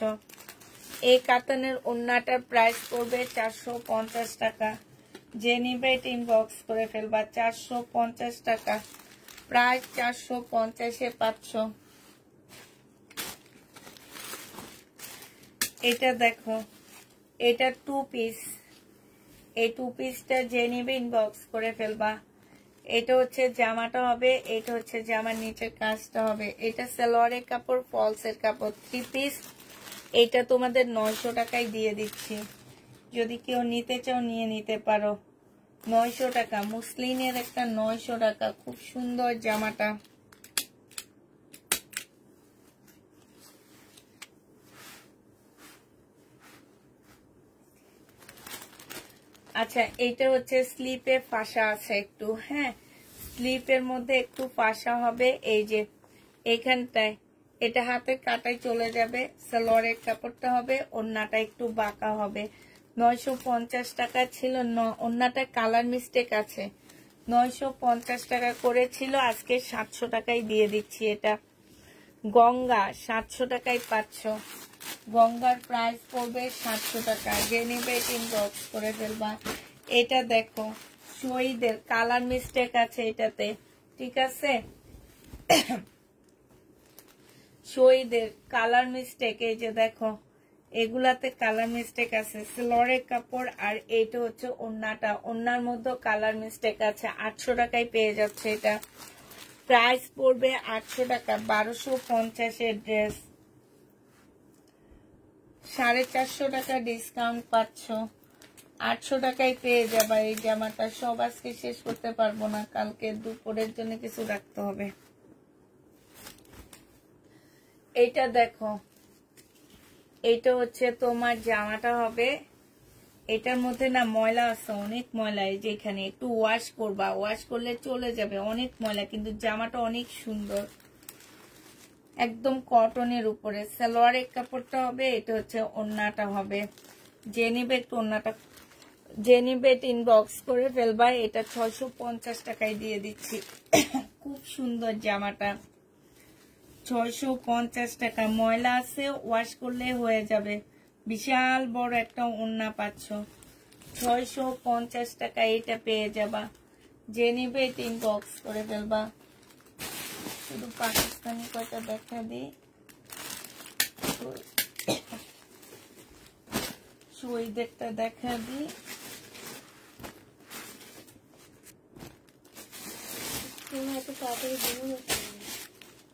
এই কাতানের ওনাটার প্রাইস পড়বে চারশো পঞ্চাশ টাকা যে নিবে এটা ইনবক্স করে ফেলবা চারশো পঞ্চাশ টাকা প্রায় চারশো পঞ্চাশে পাচ্ছ এটা দেখো এটা টু পিস এই টু পিসটা যে নিবে ইনবক্স করে ফেলবা এটা হচ্ছে জামাটা হবে এটা হচ্ছে জামার নিচের কাজটা হবে এটা সালোয়ারের কাপড় ফলসের কাপড় থ্রি পিস এটা তোমাদের নয়শো টাকায় দিয়ে দিচ্ছি যদি কেউ নিতে চাও নিয়ে নিতে পারো নয়শো টাকা মুসলিনের একটা নয়শো টাকা খুব সুন্দর জামাটা আচ্ছা এইটা হচ্ছে স্লিপে ফাঁসা আছে একটু হ্যাঁ স্লিপের মধ্যে একটু ফাঁসা হবে এই যে এখানটায় এটা হাতে কাটায় চলে যাবে সালোয়ারের কাপড়টা হবে অন্যটা একটু বাঁকা হবে নয়শো পঞ্চাশ টাকা ছিল অন্যটা কালার মিস্টেক আছে নয়শো পঞ্চাশ টাকা করে ছিল আজকে সাতশো টাকাই দিয়ে দিচ্ছি এটা গঙ্গা সাতশো টাকায় পাচ্ছ গঙ্গার প্রাইস পড়বে সাতশো টাকা যে বেটিং ইনবক্স করে ফেলবা এটা দেখো শহীদের কালার মিস্টেক আছে এটাতে ঠিক আছে শহীদের কালার মিস্টেক এই যে দেখো এগুলাতে কালার মিস্টেক আছে স্লরের কাপড় আর এইটা হচ্ছে অন্যটা অন্যার মধ্যে কালার মিস্টেক আছে আটশো টাকায় পেয়ে যাচ্ছে এটা প্রাইস পড়বে আটশো টাকা বারোশো পঞ্চাশের ড্রেস সাড়ে চারশো টাকা ডিসকাউন্ট পাচ্ছ আটশো টাকায় পেয়ে যাবা এই জামাটা সব আজকে শেষ করতে পারবো না কালকে দুপুরের জন্য কিছু রাখতে হবে এইটা দেখো এইটা হচ্ছে তোমার জামাটা হবে এটার মধ্যে না ময়লা আছে অনেক ময়লা এই যে এখানে একটু ওয়াশ করবা ওয়াশ করলে চলে যাবে অনেক ময়লা কিন্তু জামাটা অনেক সুন্দর একদম কটনের উপরে সালোয়ারের কাপড়টা হবে এটা হচ্ছে অন্যটা হবে যে নেবে একটু ওন্নাটা যে নেবে ইনবক্স করে ফেলবা এটা ছয়শো পঞ্চাশ টাকায় দিয়ে দিচ্ছি খুব সুন্দর জামাটা ছয়শো পঞ্চাশ টাকা ময়লা আছে ওয়াশ করলে হয়ে যাবে বিশাল বড় একটা ওন্না পাচ্ছ ছয়শো পঞ্চাশ টাকা এটা পেয়ে যাবা যে নেবে তিন বক্স করে ফেলবা শুধু পাকিস্তানি কয়টা দেখা দিই শহীদেরটা দেখা দিই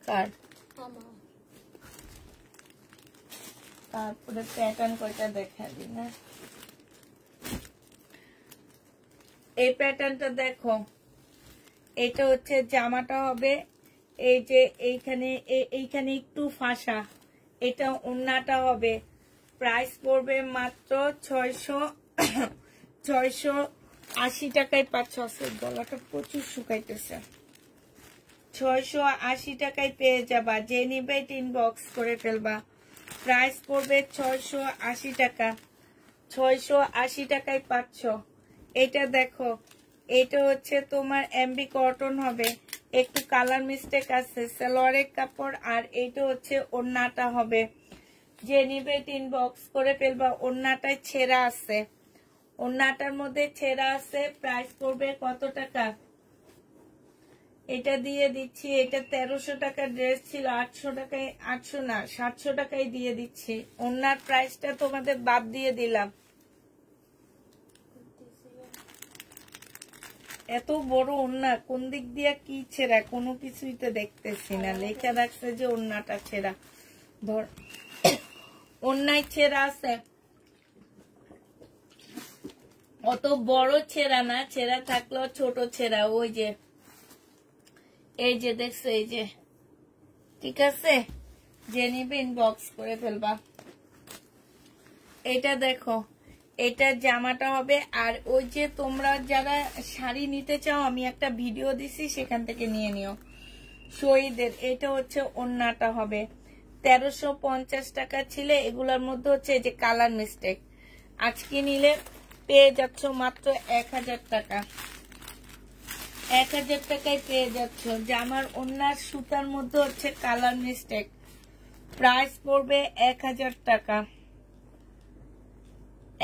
কার আমার তারপরে প্যাটার্ন কয়টা দেখা দিই না এই প্যাটার্নটা দেখো এটা হচ্ছে জামাটা হবে এই যে এইখানে এইখানে একটু ফাঁসা এটা ওন্নাটা হবে প্রাইস পড়বে মাত্র ছয়শো ছয়শো আশি টাকায় পাচ্ছ আসলে গলাটা প্রচুর শুকাইতেছে ছয়শো আশি টাকায় পেয়ে যাবা যে নিবে বক্স করে ফেলবা প্রাইস পড়বে ছয়শো আশি টাকা ছয়শো আশি টাকায় পাচ্ছ এটা দেখো এটা হচ্ছে তোমার এমবি কটন হবে একটু কালার মিস্টেক আছে সালোয়ারের কাপড় আর এটা হচ্ছে ওড়নাটা হবে যে নিবে তিন বক্স করে ফেলবা ওন্নাটায় ছেঁড়া আছে ওড়নাটার মধ্যে ছেঁড়া আছে প্রাইস পড়বে কত টাকা এটা দিয়ে দিচ্ছি এটা তেরোশো টাকার ড্রেস ছিল আটশো টাকায় আটশো না সাতশো টাকায় দিয়ে দিচ্ছি ওনার প্রাইসটা তোমাদের বাদ দিয়ে দিলাম এত বড় ওন্না কোন দিক দিয়ে কি ছেঁড়া কোনো কিছুই তো দেখতেছি না লেখা দেখছে যে ওন্নাটা ছেঁড়া ধর অন্যায় ছেঁড়া আছে অত বড় ছেঁড়া না ছেঁড়া থাকলেও ছোট ছেঁড়া ওই যে এই যে দেখছো এই যে ঠিক আছে যে নিবে ইনবক্স করে ফেলবা এটা দেখো এটা জামাটা হবে আর ওই যে তোমরা যারা শাড়ি নিতে চাও আমি একটা ভিডিও দিছি সেখান থেকে নিয়ে নিও শহীদের এটা হচ্ছে অন্যটা হবে তেরোশো পঞ্চাশ টাকা ছিল এগুলোর মধ্যে হচ্ছে যে কালার মিস্টেক আজকে নিলে পেয়ে যাচ্ছ মাত্র এক হাজার টাকা এক হাজার টাকায় পেয়ে যাচ্ছ জামার অন্য সুতার মধ্যে হচ্ছে কালার মিস্টেক প্রাইস পড়বে এক হাজার টাকা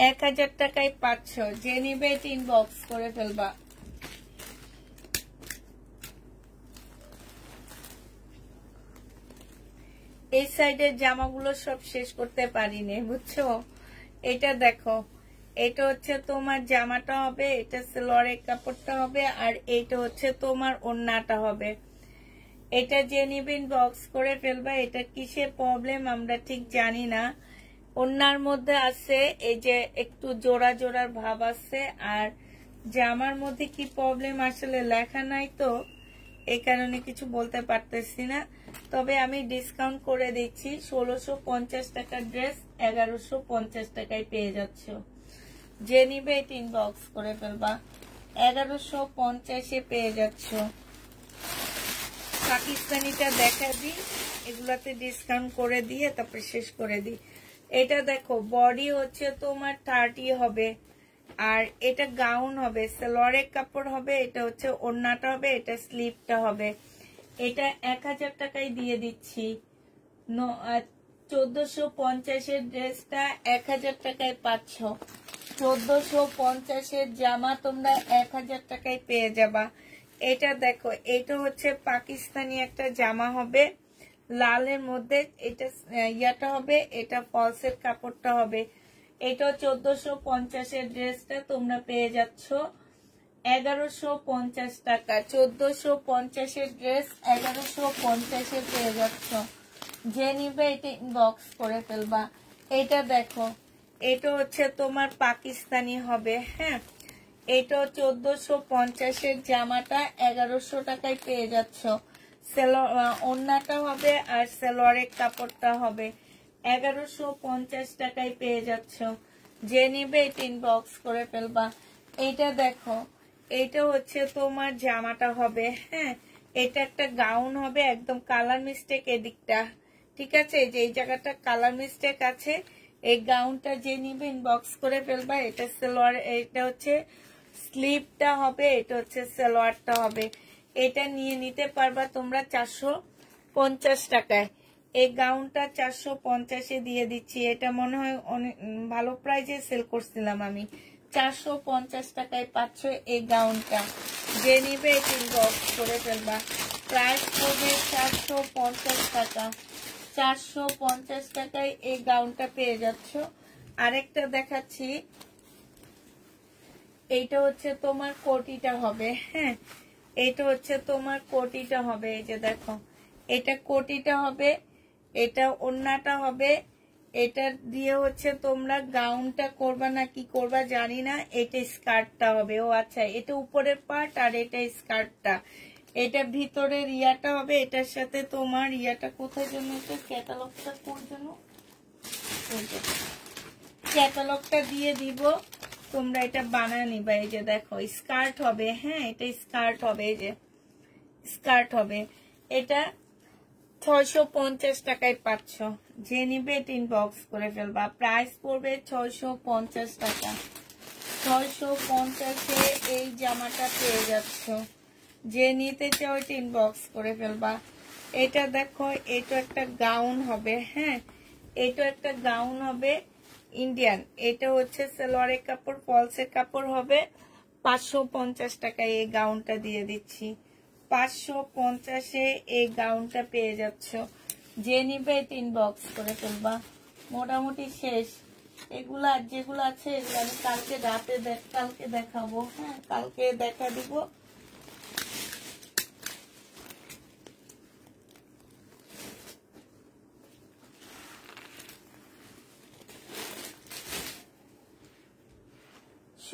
এক হাজার টাকায় পাচ্ছ যে নিবে তিন বক্স করে ফেলবা এই সাইডের জামাগুলো সব শেষ করতে পারিনি বুঝছো এটা দেখো এটা হচ্ছে তোমার জামাটা হবে এটা সেলোয়ারের কাপড়টা হবে আর এটা হচ্ছে তোমার ওন্নাটা হবে এটা যে নিবেন বক্স করে ফেলবা এটা কিসে প্রবলেম আমরা ঠিক জানি না ওন্নার মধ্যে আছে এই যে একটু জোড়া জোড়ার ভাব আছে আর জামার মধ্যে কি প্রবলেম আসলে লেখা নাই তো এই কারণে কিছু বলতে পারতেছি না তবে আমি ডিসকাউন্ট করে দিচ্ছি ষোলোশো পঞ্চাশ টাকার ড্রেস এগারোশো পঞ্চাশ টাকায় পেয়ে যাচ্ছ যে নিবে এটি ইনবক্স করে ফেলবা এগারোশো পঞ্চাশে পেয়ে যাচ্ছ পাকিস্তানিটা দেখা দিই এগুলাতে ডিসকাউন্ট করে দিয়ে তারপরে শেষ করে দিই এটা দেখো বডি হচ্ছে তোমার থার্টি হবে আর এটা গাউন হবে সালোয়ারের কাপড় হবে এটা হচ্ছে ওড়নাটা হবে এটা স্লিপটা হবে এটা এক হাজার টাকায় দিয়ে দিচ্ছি চোদ্দশো পঞ্চাশের ড্রেসটা এক হাজার টাকায় পাচ্ছ চোদ্দশো পঞ্চাশের জামা তোমরা এক হাজার টাকায় পেয়ে যাবা এটা দেখো এটা হচ্ছে পাকিস্তানি একটা জামা হবে লালের মধ্যে এটা ইয়াটা হবে এটা ফলসের কাপড়টা হবে এটা চোদ্দশো পঞ্চাশের ড্রেসটা তোমরা পেয়ে যাচ্ছ এগারোশো পঞ্চাশ টাকা চোদ্দশো পঞ্চাশের ড্রেস এগারোশো পঞ্চাশে পেয়ে যাচ্ছ যে নিবে এটা ইনবক্স করে ফেলবা এটা দেখো এটা হচ্ছে তোমার পাকিস্তানি হবে হ্যাঁ এটা চোদ্দশো পঞ্চাশের জামাটা এগারোশো টাকায় পেয়ে যাচ্ছ সেলোয়ার ওন্নাটা হবে আর সেলোয়ারের কাপড়টা হবে এগারোশো পঞ্চাশ টাকায় পেয়ে যাচ্ছ যে নিবে তিন বক্স করে ফেলবা এটা দেখো এইটা হচ্ছে তোমার জামাটা হবে হ্যাঁ এটা একটা গাউন হবে একদম কালার মিস্টেক এদিকটা ঠিক আছে যে জায়গাটা কালার মিস্টেক আছে এই গাউনটা যে নিবে ইনবক্স করে ফেলবা এটা সেলোয়ার এটা হচ্ছে স্লিপটা হবে এটা হচ্ছে সেলোয়ারটা হবে এটা নিয়ে নিতে পারবা তোমরা চারশো পঞ্চাশ টাকায় এই গাউনটা চারশো পঞ্চাশে দিয়ে দিচ্ছি এটা মনে হয় অনেক ভালো প্রাইজে সেল করছিলাম আমি চারশো পঞ্চাশ টাকায় পাচ্ছ এই গাউনটা যে নিবে এটি বক্স করে ফেলবা প্রাইস করবে চারশো পঞ্চাশ টাকা চারশো পঞ্চাশ টাকায় এই গাউনটা পেয়ে যাচ্ছ আরেকটা দেখাচ্ছি এইটা হচ্ছে তোমার কোটিটা হবে হ্যাঁ এটা হচ্ছে তোমার কোটিটা হবে এই যে দেখো এটা কোটিটা হবে এটা অন্যটা হবে এটা দিয়ে হচ্ছে তোমরা গাউনটা করবা না কি করবা জানি না এটা স্কার্টটা হবে ও আচ্ছা এটা উপরের পার্ট আর এটা স্কার্টটা এটা ভিতরের ইয়াটা হবে এটার সাথে তোমার ইয়াটা কোথায় জন্য ক্যাটালগটা কোর জন্য ক্যাটালগটা দিয়ে দিব তোমরা এটা বানায় নিবা এই যে দেখো স্কার্ট হবে হ্যাঁ এটা স্কার্ট হবে এই যে স্কার্ট হবে এটা ছয়শো পঞ্চাশ টাকায় পাচ্ছ যে নিবে তিন বক্স করে ফেলবা প্রাইস পড়বে ছয়শো পঞ্চাশ টাকা ছয়শো পঞ্চাশে এই জামাটা পেয়ে যাচ্ছ যে নিতে চাও এটা ইনবক্স করে ফেলবা এটা দেখো এটা একটা গাউন হবে হ্যাঁ এটা একটা গাউন হবে ইন্ডিয়ান এটা হচ্ছে সালোয়ারের কাপড় ফলসের কাপড় হবে পাঁচশো পঞ্চাশ টাকায় এই গাউনটা দিয়ে দিচ্ছি পাঁচশো পঞ্চাশে এই গাউনটা পেয়ে যাচ্ছ যে নিবে এটা ইনবক্স করে ফেলবা মোটামুটি শেষ এগুলা যেগুলো আছে এগুলো আমি কালকে রাতে কালকে দেখাবো হ্যাঁ কালকে দেখা দিব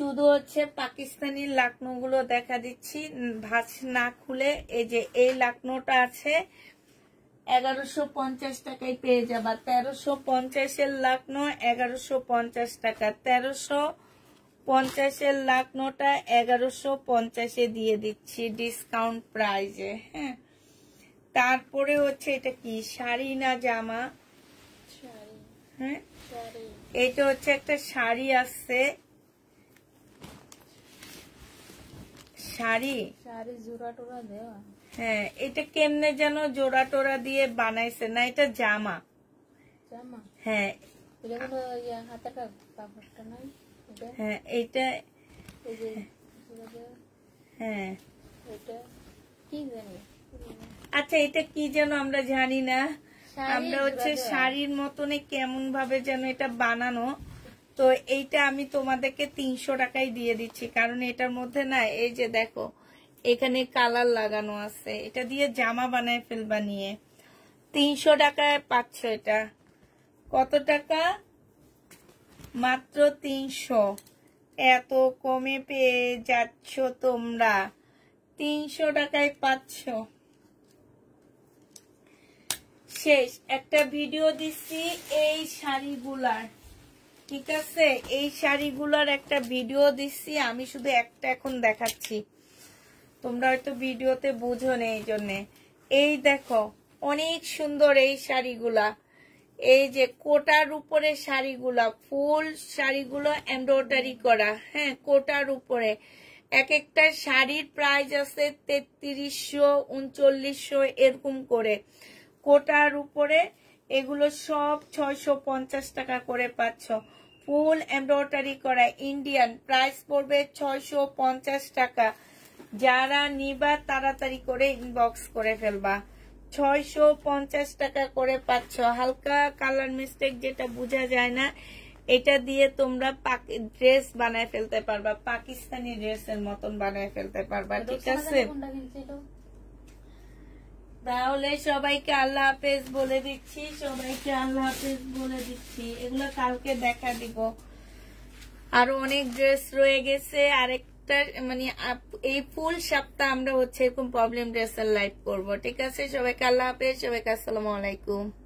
শুধু হচ্ছে পাকিস্তানি লাকনোগুলো দেখা দিচ্ছি ভাজ না খুলে এই যে এই লাকনোটা আছে এগারোশো পঞ্চাশ টাকায় পেয়ে যাবা তেরোশো পঞ্চাশের লাকনো এগারোশো পঞ্চাশ টাকা তেরোশো পঞ্চাশের লাকনোটা এগারোশো পঞ্চাশে দিয়ে দিচ্ছি ডিসকাউন্ট প্রাইজে হ্যাঁ তারপরে হচ্ছে এটা কি শাড়ি না জামা হ্যাঁ এটা হচ্ছে একটা শাড়ি আছে শাড়ি হ্যাঁ এটা কেমনে যেন জোড়া টোড়া দিয়ে বানাইছে না এটা জামা জামা হ্যাঁ হ্যাঁ এটা হ্যাঁ আচ্ছা এটা কি যেন আমরা জানি না আমরা হচ্ছে শাড়ির মতনে কেমন ভাবে যেন এটা বানানো তো এইটা আমি তোমাদেরকে তিনশো টাকাই দিয়ে দিচ্ছি কারণ এটার মধ্যে না এই যে দেখো এখানে কালার লাগানো আছে এটা দিয়ে জামা বানায় ফেলবা নিয়ে তিনশো টাকায় পাচ্ছ এটা কত টাকা মাত্র তিনশো এত কমে পেয়ে যাচ্ছ তোমরা তিনশো টাকায় পাচ্ছ শেষ একটা ভিডিও দিচ্ছি এই শাড়িগুলার ঠিক আছে এই শাড়িগুলোর একটা ভিডিও দিচ্ছি আমি শুধু একটা এখন দেখাচ্ছি তোমরা হয়তো ভিডিওতে বুঝো না এই জন্যে এই দেখো অনেক সুন্দর এই শাড়িগুলা এই যে কোটার উপরে শাড়িগুলা ফুল শাড়িগুলো এমব্রয়ডারি করা হ্যাঁ কোটার উপরে এক একটা শাড়ির প্রাইস আছে তেত্রিশশো উনচল্লিশশো এরকম করে কোটার উপরে এগুলো সব ছয়শো পঞ্চাশ টাকা করে পাচ্ছ ফুল এমব্রয়ডারি করা ইন্ডিয়ান প্রাইস পড়বে ছয়শো পঞ্চাশ টাকা যারা নিবা তাড়াতাড়ি করে ইনবক্স করে ফেলবা ছয়শো পঞ্চাশ টাকা করে পাচ্ছ হালকা কালার মিস্টেক যেটা বোঝা যায় না এটা দিয়ে তোমরা ড্রেস বানায় ফেলতে পারবা পাকিস্তানি ড্রেসের মতন বানায় ফেলতে পারবা ঠিক আছে তাহলে সবাইকে আল্লাহ হাফেজ বলে দিচ্ছি সবাইকে আল্লাহ হাফেজ বলে দিচ্ছি এগুলো কালকে দেখা দিব আর অনেক ড্রেস রয়ে গেছে আরেকটা মানে এই ফুল সপ্তাহ আমরা হচ্ছে এরকম প্রবলেম ড্রেসের লাইভ করব ঠিক আছে সবাইকে আল্লাহ হাফেজ সবাইকে আসসালামু আলাইকুম